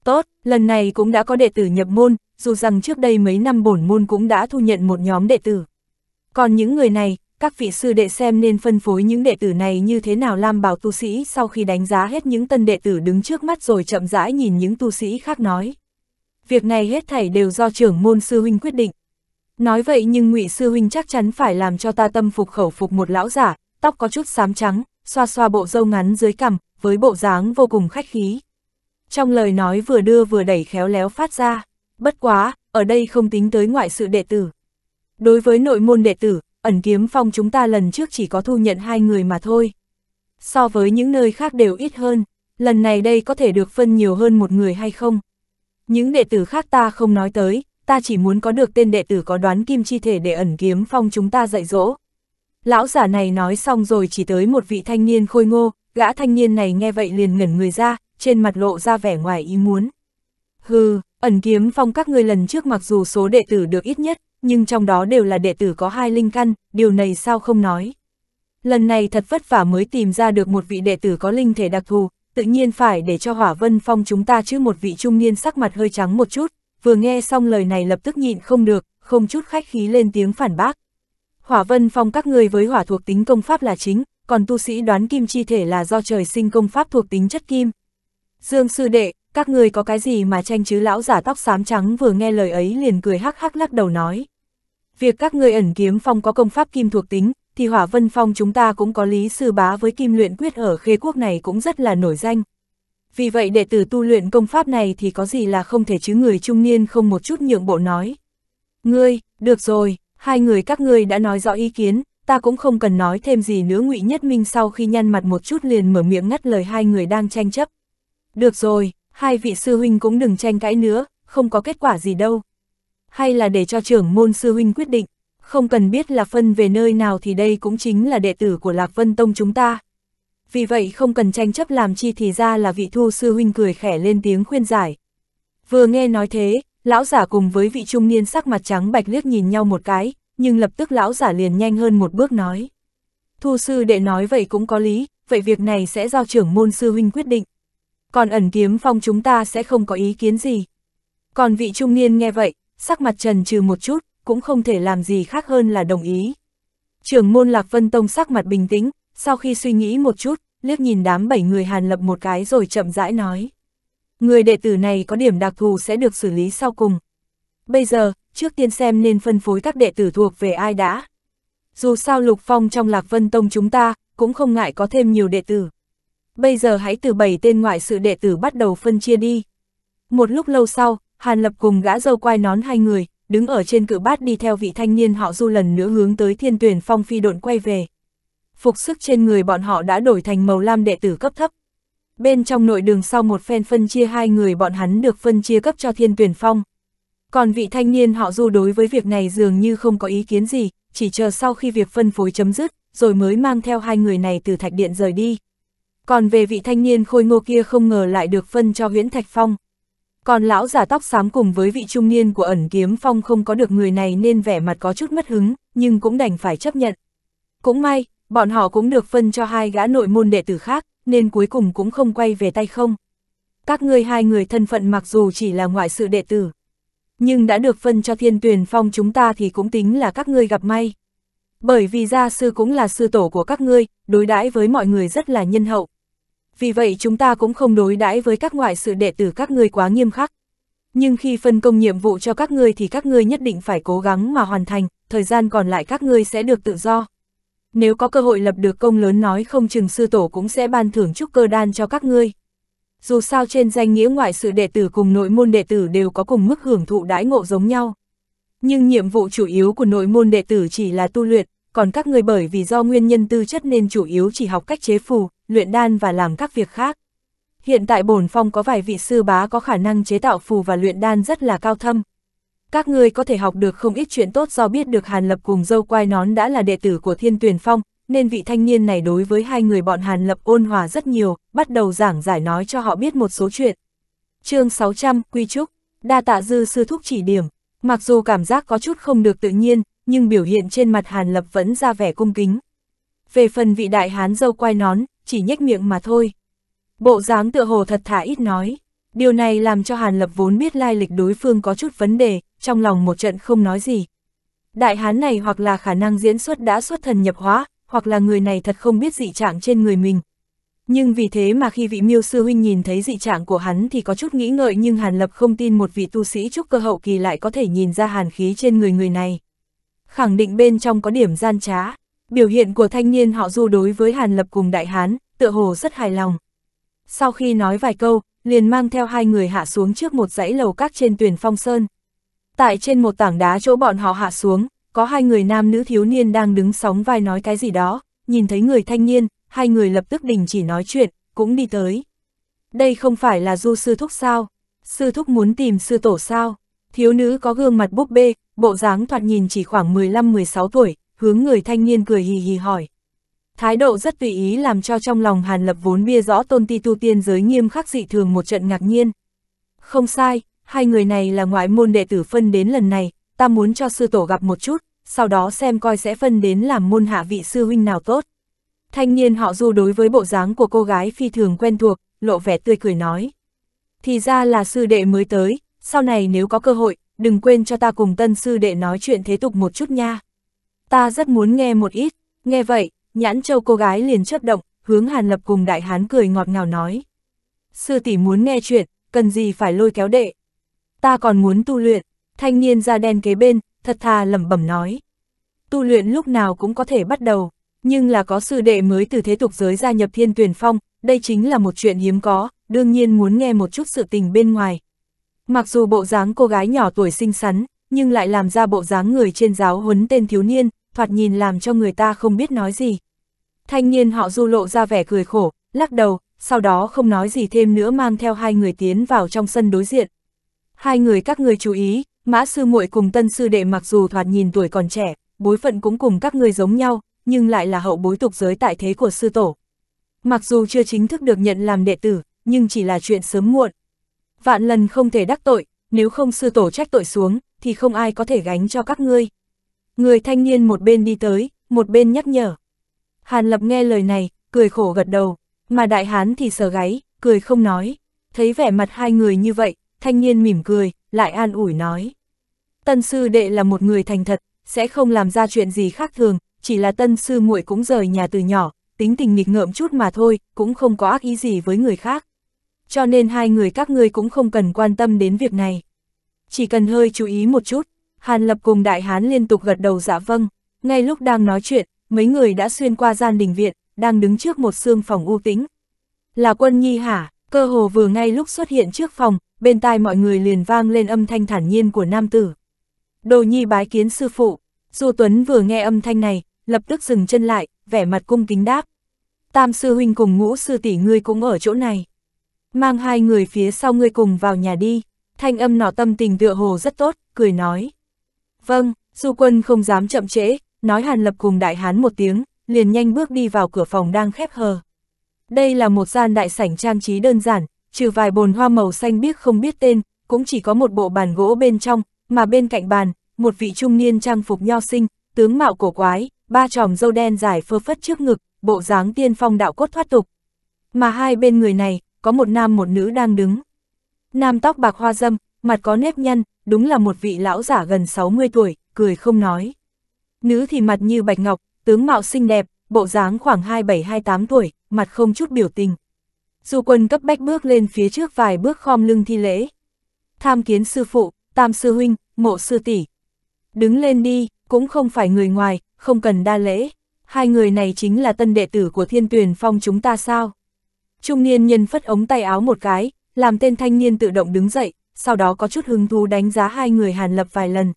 Tốt, lần này cũng đã có đệ tử nhập môn, dù rằng trước đây mấy năm bổn môn cũng đã thu nhận một nhóm đệ tử. Còn những người này, các vị sư đệ xem nên phân phối những đệ tử này như thế nào Lam Bảo tu sĩ sau khi đánh giá hết những tân đệ tử đứng trước mắt rồi chậm rãi nhìn những tu sĩ khác nói. Việc này hết thảy đều do trưởng môn sư huynh quyết định. Nói vậy nhưng ngụy sư huynh chắc chắn phải làm cho ta tâm phục khẩu phục một lão giả, tóc có chút xám trắng, xoa xoa bộ râu ngắn dưới cằm, với bộ dáng vô cùng khách khí. Trong lời nói vừa đưa vừa đẩy khéo léo phát ra, bất quá, ở đây không tính tới ngoại sự đệ tử. Đối với nội môn đệ tử, ẩn kiếm phong chúng ta lần trước chỉ có thu nhận hai người mà thôi. So với những nơi khác đều ít hơn, lần này đây có thể được phân nhiều hơn một người hay không? Những đệ tử khác ta không nói tới, ta chỉ muốn có được tên đệ tử có đoán kim chi thể để ẩn kiếm phong chúng ta dạy dỗ. Lão giả này nói xong rồi chỉ tới một vị thanh niên khôi ngô, Gã thanh niên này nghe vậy liền ngẩn người ra, trên mặt lộ ra vẻ ngoài ý muốn. Hừ, ẩn kiếm phong các ngươi lần trước mặc dù số đệ tử được ít nhất, nhưng trong đó đều là đệ tử có hai linh căn, điều này sao không nói. Lần này thật vất vả mới tìm ra được một vị đệ tử có linh thể đặc thù, tự nhiên phải để cho hỏa vân phong chúng ta chứ một vị trung niên sắc mặt hơi trắng một chút, vừa nghe xong lời này lập tức nhịn không được, không chút khách khí lên tiếng phản bác. Hỏa vân phong các ngươi với hỏa thuộc tính công pháp là chính, còn tu sĩ đoán kim chi thể là do trời sinh công pháp thuộc tính chất kim. Dương sư đệ, các người có cái gì mà tranh chứ lão giả tóc xám trắng vừa nghe lời ấy liền cười hắc hắc lắc đầu nói. Việc các người ẩn kiếm phong có công pháp kim thuộc tính, thì hỏa vân phong chúng ta cũng có lý sư bá với kim luyện quyết ở khê quốc này cũng rất là nổi danh. Vì vậy đệ tử tu luyện công pháp này thì có gì là không thể chứ người trung niên không một chút nhượng bộ nói. Ngươi, được rồi, hai người các ngươi đã nói rõ ý kiến, ta cũng không cần nói thêm gì nữa ngụy Nhất Minh sau khi nhăn mặt một chút liền mở miệng ngắt lời hai người đang tranh chấp. Được rồi, hai vị sư huynh cũng đừng tranh cãi nữa, không có kết quả gì đâu. Hay là để cho trưởng môn sư huynh quyết định, không cần biết là phân về nơi nào thì đây cũng chính là đệ tử của Lạc Vân Tông chúng ta. Vì vậy không cần tranh chấp làm chi thì ra là vị thu sư huynh cười khẽ lên tiếng khuyên giải. Vừa nghe nói thế, lão giả cùng với vị trung niên sắc mặt trắng bạch liếc nhìn nhau một cái, nhưng lập tức lão giả liền nhanh hơn một bước nói. Thu sư đệ nói vậy cũng có lý, vậy việc này sẽ do trưởng môn sư huynh quyết định. Còn ẩn kiếm phong chúng ta sẽ không có ý kiến gì. Còn vị trung niên nghe vậy, sắc mặt trần trừ một chút, cũng không thể làm gì khác hơn là đồng ý. Trưởng môn Lạc Vân Tông sắc mặt bình tĩnh, sau khi suy nghĩ một chút, liếc nhìn đám bảy người hàn lập một cái rồi chậm rãi nói. Người đệ tử này có điểm đặc thù sẽ được xử lý sau cùng bây giờ, trước tiên xem nên phân phối các đệ tử thuộc về ai đã. Dù sao Lục Phong trong Lạc Vân Tông chúng ta, cũng không ngại có thêm nhiều đệ tử. Bây giờ hãy từ bảy tên ngoại sự đệ tử bắt đầu phân chia đi. Một lúc lâu sau, Hàn Lập cùng gã dâu quai nón hai người, đứng ở trên cự bát đi theo vị thanh niên họ du lần nữa hướng tới thiên tuyển phong phi độn quay về. Phục sức trên người bọn họ đã đổi thành màu lam đệ tử cấp thấp. Bên trong nội đường sau một phen phân chia hai người bọn hắn được phân chia cấp cho thiên tuyển phong. Còn vị thanh niên họ du đối với việc này dường như không có ý kiến gì, chỉ chờ sau khi việc phân phối chấm dứt, rồi mới mang theo hai người này từ thạch điện rời đi. Còn về vị thanh niên khôi ngô kia không ngờ lại được phân cho huyễn thạch phong. Còn lão giả tóc xám cùng với vị trung niên của ẩn kiếm phong không có được người này nên vẻ mặt có chút mất hứng, nhưng cũng đành phải chấp nhận. Cũng may, bọn họ cũng được phân cho hai gã nội môn đệ tử khác, nên cuối cùng cũng không quay về tay không. Các ngươi hai người thân phận mặc dù chỉ là ngoại sự đệ tử, nhưng đã được phân cho thiên tuyển phong chúng ta thì cũng tính là các ngươi gặp may. Bởi vì gia sư cũng là sư tổ của các ngươi, đối đãi với mọi người rất là nhân hậu. Vì vậy chúng ta cũng không đối đãi với các ngoại sự đệ tử các ngươi quá nghiêm khắc. Nhưng khi phân công nhiệm vụ cho các ngươi thì các ngươi nhất định phải cố gắng mà hoàn thành, thời gian còn lại các ngươi sẽ được tự do. Nếu có cơ hội lập được công lớn nói không chừng sư tổ cũng sẽ ban thưởng trúc cơ đan cho các ngươi dù sao trên danh nghĩa ngoại sự đệ tử cùng nội môn đệ tử đều có cùng mức hưởng thụ đãi ngộ giống nhau. Nhưng nhiệm vụ chủ yếu của nội môn đệ tử chỉ là tu luyện, còn các người bởi vì do nguyên nhân tư chất nên chủ yếu chỉ học cách chế phù, luyện đan và làm các việc khác. Hiện tại bổn phong có vài vị sư bá có khả năng chế tạo phù và luyện đan rất là cao thâm. Các ngươi có thể học được không ít chuyện tốt do biết được Hàn Lập cùng dâu quai nón đã là đệ tử của Thiên Tuyền Phong, nên vị thanh niên này đối với hai người bọn Hàn Lập ôn hòa rất nhiều, bắt đầu giảng giải nói cho họ biết một số chuyện. chương 600, Quy Trúc, đa tạ dư sư thúc chỉ điểm, mặc dù cảm giác có chút không được tự nhiên, nhưng biểu hiện trên mặt Hàn Lập vẫn ra vẻ cung kính. Về phần vị đại hán dâu quai nón, chỉ nhếch miệng mà thôi. Bộ dáng tựa hồ thật thả ít nói, điều này làm cho Hàn Lập vốn biết lai lịch đối phương có chút vấn đề, trong lòng một trận không nói gì. Đại hán này hoặc là khả năng diễn xuất đã xuất thần nhập hóa, hoặc là người này thật không biết dị trạng trên người mình. Nhưng vì thế mà khi vị miêu sư huynh nhìn thấy dị trạng của hắn thì có chút nghĩ ngợi nhưng Hàn Lập không tin một vị tu sĩ trúc cơ hậu kỳ lại có thể nhìn ra hàn khí trên người người này. Khẳng định bên trong có điểm gian trá, biểu hiện của thanh niên họ du đối với Hàn Lập cùng đại hán, tựa hồ rất hài lòng. Sau khi nói vài câu, liền mang theo hai người hạ xuống trước một dãy lầu các trên tuyển phong sơn. Tại trên một tảng đá chỗ bọn họ hạ xuống, có hai người nam nữ thiếu niên đang đứng sóng vai nói cái gì đó, nhìn thấy người thanh niên, hai người lập tức đình chỉ nói chuyện, cũng đi tới. Đây không phải là du sư thúc sao? Sư thúc muốn tìm sư tổ sao? Thiếu nữ có gương mặt búp bê, bộ dáng thoạt nhìn chỉ khoảng 15-16 tuổi, hướng người thanh niên cười hì hì hỏi. Thái độ rất tùy ý làm cho trong lòng Hàn Lập vốn bia rõ tôn ti tu tiên giới nghiêm khắc dị thường một trận ngạc nhiên. Không sai, hai người này là ngoại môn đệ tử phân đến lần này, ta muốn cho sư tổ gặp một chút, sau đó xem coi sẽ phân đến làm môn hạ vị sư huynh nào tốt. Thanh niên họ du đối với bộ dáng của cô gái phi thường quen thuộc, lộ vẻ tươi cười nói. Thì ra là sư đệ mới tới, sau này nếu có cơ hội, đừng quên cho ta cùng tân sư đệ nói chuyện thế tục một chút nha. Ta rất muốn nghe một ít, nghe vậy, nhãn châu cô gái liền chớp động, hướng Hàn Lập cùng đại hán cười ngọt ngào nói. Sư tỷ muốn nghe chuyện, cần gì phải lôi kéo đệ. Ta còn muốn tu luyện, Thanh niên da đen kế bên, thật thà lẩm bẩm nói. Tu luyện lúc nào cũng có thể bắt đầu, nhưng là có sư đệ mới từ thế tục giới gia nhập thiên tuyển phong, đây chính là một chuyện hiếm có, đương nhiên muốn nghe một chút sự tình bên ngoài. Mặc dù bộ dáng cô gái nhỏ tuổi xinh xắn, nhưng lại làm ra bộ dáng người trên giáo huấn tên thiếu niên, thoạt nhìn làm cho người ta không biết nói gì. Thanh niên họ du lộ ra vẻ cười khổ, lắc đầu, sau đó không nói gì thêm nữa mang theo hai người tiến vào trong sân đối diện. Hai người các người chú ý, Mã sư muội cùng tân sư đệ mặc dù thoạt nhìn tuổi còn trẻ, bối phận cũng cùng các ngươi giống nhau, nhưng lại là hậu bối tục giới tại thế của sư tổ. Mặc dù chưa chính thức được nhận làm đệ tử, nhưng chỉ là chuyện sớm muộn. Vạn lần không thể đắc tội, nếu không sư tổ trách tội xuống, thì không ai có thể gánh cho các ngươi. Người thanh niên một bên đi tới, một bên nhắc nhở. Hàn Lập nghe lời này, cười khổ gật đầu, mà đại hán thì sờ gáy, cười không nói. Thấy vẻ mặt hai người như vậy, thanh niên mỉm cười, lại an ủi nói. Tân sư đệ là một người thành thật, sẽ không làm ra chuyện gì khác thường, chỉ là tân sư muội cũng rời nhà từ nhỏ, tính tình nghịch ngợm chút mà thôi, cũng không có ác ý gì với người khác. Cho nên hai người các ngươi cũng không cần quan tâm đến việc này. Chỉ cần hơi chú ý một chút, Hàn Lập cùng Đại Hán liên tục gật đầu dạ vâng, ngay lúc đang nói chuyện, mấy người đã xuyên qua gian đình viện, đang đứng trước một xương phòng u tĩnh. Là quân nhi hả, cơ hồ vừa ngay lúc xuất hiện trước phòng, bên tai mọi người liền vang lên âm thanh thản nhiên của nam tử. Đồ nhi bái kiến sư phụ, Du Tuấn vừa nghe âm thanh này, lập tức dừng chân lại, vẻ mặt cung kính đáp. Tam sư huynh cùng ngũ sư tỷ ngươi cũng ở chỗ này. Mang hai người phía sau ngươi cùng vào nhà đi, thanh âm nọ tâm tình tựa hồ rất tốt, cười nói. Vâng, Du Quân không dám chậm trễ, nói Hàn Lập cùng đại hán một tiếng, liền nhanh bước đi vào cửa phòng đang khép hờ. Đây là một gian đại sảnh trang trí đơn giản, trừ vài bồn hoa màu xanh biếc không biết tên, cũng chỉ có một bộ bàn gỗ bên trong, mà bên cạnh bàn, một vị trung niên trang phục nho sinh, tướng mạo cổ quái, ba tròm dâu đen dài phơ phất trước ngực, bộ dáng tiên phong đạo cốt thoát tục. Mà hai bên người này, có một nam một nữ đang đứng. Nam tóc bạc hoa dâm, mặt có nếp nhăn, đúng là một vị lão giả gần 60 tuổi, cười không nói. Nữ thì mặt như bạch ngọc, tướng mạo xinh đẹp, bộ dáng khoảng 27-28 tuổi, mặt không chút biểu tình. Du quân cấp bách bước lên phía trước vài bước khom lưng thi lễ. Tham kiến sư phụ, tam sư huynh, mộ sư tỷ Đứng lên đi, cũng không phải người ngoài, không cần đa lễ. Hai người này chính là tân đệ tử của thiên tuyển phong chúng ta sao? Trung niên nhân phất ống tay áo một cái, làm tên thanh niên tự động đứng dậy, sau đó có chút hứng thú đánh giá hai người Hàn Lập vài lần.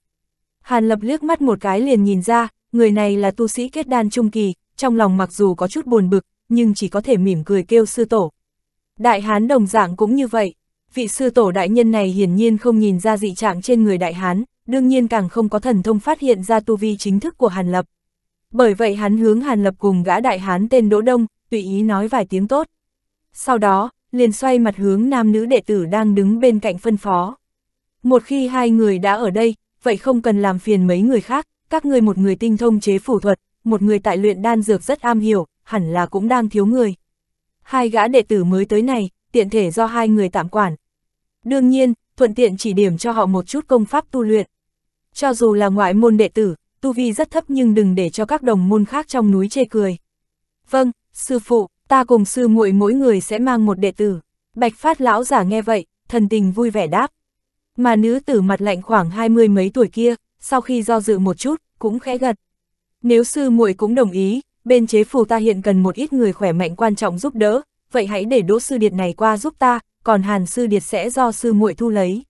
Hàn Lập liếc mắt một cái liền nhìn ra, người này là tu sĩ kết đan trung kỳ, trong lòng mặc dù có chút buồn bực, nhưng chỉ có thể mỉm cười kêu sư tổ. Đại Hán đồng dạng cũng như vậy, vị sư tổ đại nhân này hiển nhiên không nhìn ra dị trạng trên người Đại Hán, đương nhiên càng không có thần thông phát hiện ra tu vi chính thức của Hàn Lập. Bởi vậy hắn hướng Hàn Lập cùng gã Đại Hán tên Đỗ Đông, tùy ý nói vài tiếng tốt. Sau đó, liền xoay mặt hướng nam nữ đệ tử đang đứng bên cạnh phân phó. Một khi hai người đã ở đây, vậy không cần làm phiền mấy người khác, các người một người tinh thông chế phủ thuật, một người tại luyện đan dược rất am hiểu, hẳn là cũng đang thiếu người, hai gã đệ tử mới tới này, tiện thể do hai người tạm quản. Đương nhiên, thuận tiện chỉ điểm cho họ một chút công pháp tu luyện. Cho dù là ngoại môn đệ tử, tu vi rất thấp nhưng đừng để cho các đồng môn khác trong núi chê cười. Vâng, sư phụ, ta cùng sư muội mỗi người sẽ mang một đệ tử. Bạch phát lão giả nghe vậy, thần tình vui vẻ đáp. Mà nữ tử mặt lạnh khoảng hai mươi mấy tuổi kia, sau khi do dự một chút, cũng khẽ gật. Nếu sư muội cũng đồng ý, bên chế phù ta hiện cần một ít người khỏe mạnh quan trọng giúp đỡ, vậy hãy để đỗ sư điệt này qua giúp ta, còn hàn sư điệt sẽ do sư muội thu lấy.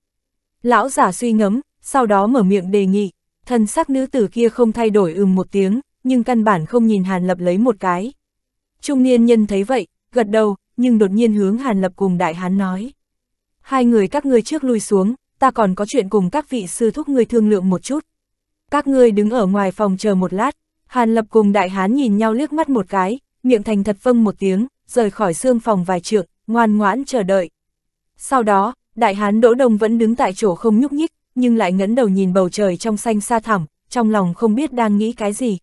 Lão giả suy ngẫm, sau đó mở miệng đề nghị, thân sắc nữ tử kia không thay đổi ừm một tiếng, nhưng căn bản không nhìn hàn lập lấy một cái. Trung niên nhân thấy vậy, gật đầu, nhưng đột nhiên hướng hàn lập cùng đại hán nói. Hai người các ngươi trước lui xuống, ta còn có chuyện cùng các vị sư thúc người thương lượng một chút. Các ngươi đứng ở ngoài phòng chờ một lát, Hàn Lập cùng đại hán nhìn nhau liếc mắt một cái, miệng thành thật vâng một tiếng, rời khỏi xương phòng vài trượng, ngoan ngoãn chờ đợi. Sau đó, đại hán Đỗ Đồng vẫn đứng tại chỗ không nhúc nhích, nhưng lại ngẩng đầu nhìn bầu trời trong xanh xa thẳm, trong lòng không biết đang nghĩ cái gì.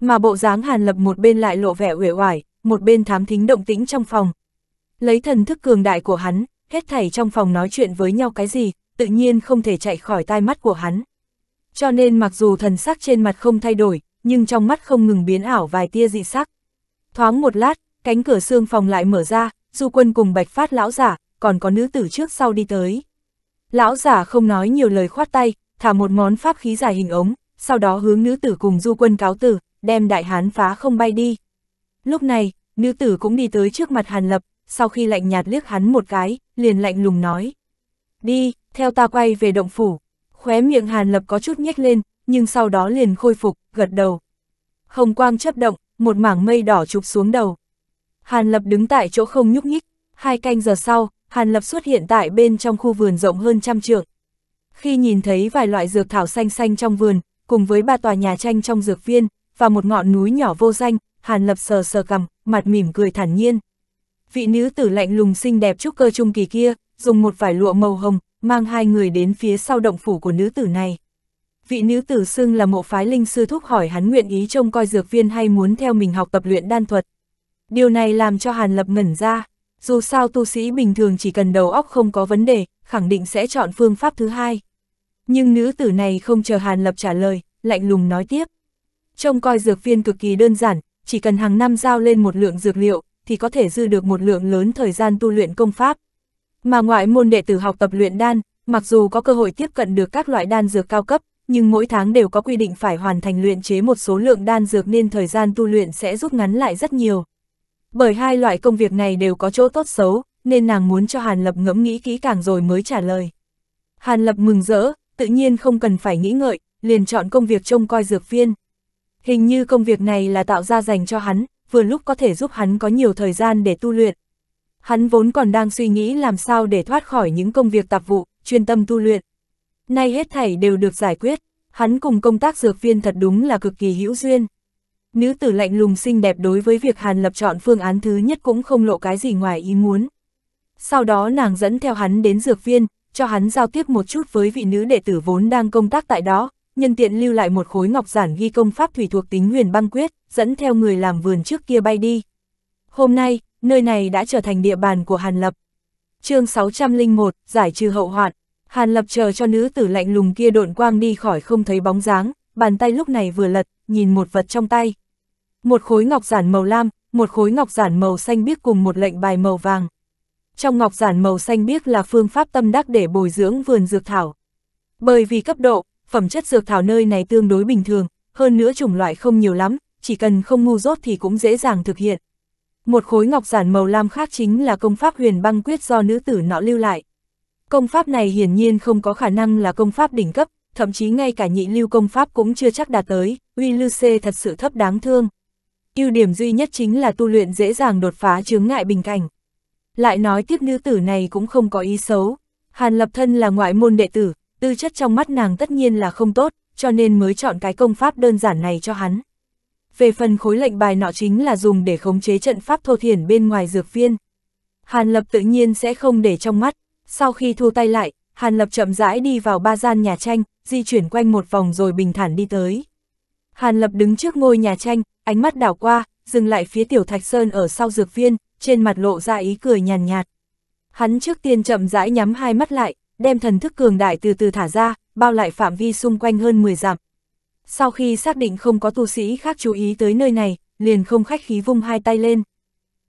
Mà bộ dáng Hàn Lập một bên lại lộ vẻ uể oải, một bên thám thính động tĩnh trong phòng. Lấy thần thức cường đại của hắn, hết thảy trong phòng nói chuyện với nhau cái gì, tự nhiên không thể chạy khỏi tai mắt của hắn. Cho nên mặc dù thần sắc trên mặt không thay đổi, nhưng trong mắt không ngừng biến ảo vài tia dị sắc. Thoáng một lát, cánh cửa xương phòng lại mở ra, du quân cùng bạch phát lão giả, còn có nữ tử trước sau đi tới. Lão giả không nói nhiều lời khoát tay, thả một món pháp khí dài hình ống, sau đó hướng nữ tử cùng du quân cáo tử, đem đại hán phá không bay đi. Lúc này, nữ tử cũng đi tới trước mặt Hàn Lập, sau khi lạnh nhạt liếc hắn một cái, liền lạnh lùng nói. Đi, theo ta quay về động phủ. Khóe miệng Hàn Lập có chút nhếch lên, nhưng sau đó liền khôi phục, gật đầu. Hồng quang chấp động, một mảng mây đỏ chụp xuống đầu. Hàn Lập đứng tại chỗ không nhúc nhích, hai canh giờ sau, Hàn Lập xuất hiện tại bên trong khu vườn rộng hơn trăm trượng. Khi nhìn thấy vài loại dược thảo xanh xanh trong vườn, cùng với ba tòa nhà tranh trong dược viên, và một ngọn núi nhỏ vô danh, Hàn Lập sờ sờ cằm, mặt mỉm cười thản nhiên. Vị nữ tử lạnh lùng xinh đẹp trúc cơ trung kỳ kia, dùng một vải lụa màu hồng, mang hai người đến phía sau động phủ của nữ tử này vị nữ tử xưng là mộ phái linh sư thúc hỏi hắn nguyện ý trông coi dược viên hay muốn theo mình học tập luyện đan thuật. Điều này làm cho Hàn Lập ngẩn ra, dù sao tu sĩ bình thường chỉ cần đầu óc không có vấn đề, khẳng định sẽ chọn phương pháp thứ hai. Nhưng nữ tử này không chờ Hàn Lập trả lời, lạnh lùng nói tiếp. Trông coi dược viên cực kỳ đơn giản, chỉ cần hàng năm giao lên một lượng dược liệu, thì có thể dư được một lượng lớn thời gian tu luyện công pháp. Mà ngoại môn đệ tử học tập luyện đan, mặc dù có cơ hội tiếp cận được các loại đan dược cao cấp, nhưng mỗi tháng đều có quy định phải hoàn thành luyện chế một số lượng đan dược nên thời gian tu luyện sẽ rút ngắn lại rất nhiều. Bởi hai loại công việc này đều có chỗ tốt xấu, nên nàng muốn cho Hàn Lập ngẫm nghĩ kỹ càng rồi mới trả lời. Hàn Lập mừng rỡ, tự nhiên không cần phải nghĩ ngợi, liền chọn công việc trông coi dược viên. Hình như công việc này là tạo ra dành cho hắn, vừa lúc có thể giúp hắn có nhiều thời gian để tu luyện. Hắn vốn còn đang suy nghĩ làm sao để thoát khỏi những công việc tạp vụ, chuyên tâm tu luyện nay hết thảy đều được giải quyết, hắn cùng công tác dược viên thật đúng là cực kỳ hữu duyên. Nữ tử lạnh lùng xinh đẹp đối với việc Hàn Lập chọn phương án thứ nhất cũng không lộ cái gì ngoài ý muốn. Sau đó nàng dẫn theo hắn đến dược viên, cho hắn giao tiếp một chút với vị nữ đệ tử vốn đang công tác tại đó, nhân tiện lưu lại một khối ngọc giản ghi công pháp thủy thuộc tính huyền băng quyết, dẫn theo người làm vườn trước kia bay đi. Hôm nay, nơi này đã trở thành địa bàn của Hàn Lập. chương 601, giải trừ hậu hoạn. Hàn lập chờ cho nữ tử lạnh lùng kia độn quang đi khỏi không thấy bóng dáng, bàn tay lúc này vừa lật, nhìn một vật trong tay. Một khối ngọc giản màu lam, một khối ngọc giản màu xanh biếc cùng một lệnh bài màu vàng. Trong ngọc giản màu xanh biếc là phương pháp tâm đắc để bồi dưỡng vườn dược thảo. Bởi vì cấp độ, phẩm chất dược thảo nơi này tương đối bình thường, hơn nữa chủng loại không nhiều lắm, chỉ cần không ngu dốt thì cũng dễ dàng thực hiện. Một khối ngọc giản màu lam khác chính là công pháp huyền băng quyết do nữ tử nọ lưu lại. Công pháp này hiển nhiên không có khả năng là công pháp đỉnh cấp, thậm chí ngay cả nhị lưu công pháp cũng chưa chắc đạt tới, uy lưu C thật sự thấp đáng thương. ưu điểm duy nhất chính là tu luyện dễ dàng đột phá chướng ngại bình cảnh. Lại nói tiếp nữ tử này cũng không có ý xấu. Hàn lập thân là ngoại môn đệ tử, tư chất trong mắt nàng tất nhiên là không tốt, cho nên mới chọn cái công pháp đơn giản này cho hắn. Về phần khối lệnh bài nọ chính là dùng để khống chế trận pháp thô thiển bên ngoài dược viên. Hàn lập tự nhiên sẽ không để trong mắt, sau khi thu tay lại, Hàn Lập chậm rãi đi vào ba gian nhà tranh, di chuyển quanh một vòng rồi bình thản đi tới. Hàn Lập đứng trước ngôi nhà tranh, ánh mắt đảo qua, dừng lại phía Tiểu Thạch Sơn ở sau dược viên, trên mặt lộ ra ý cười nhàn nhạt, nhạt. Hắn trước tiên chậm rãi nhắm hai mắt lại, đem thần thức cường đại từ từ thả ra, bao lại phạm vi xung quanh hơn 10 dặm. Sau khi xác định không có tu sĩ khác chú ý tới nơi này, liền không khách khí vung hai tay lên.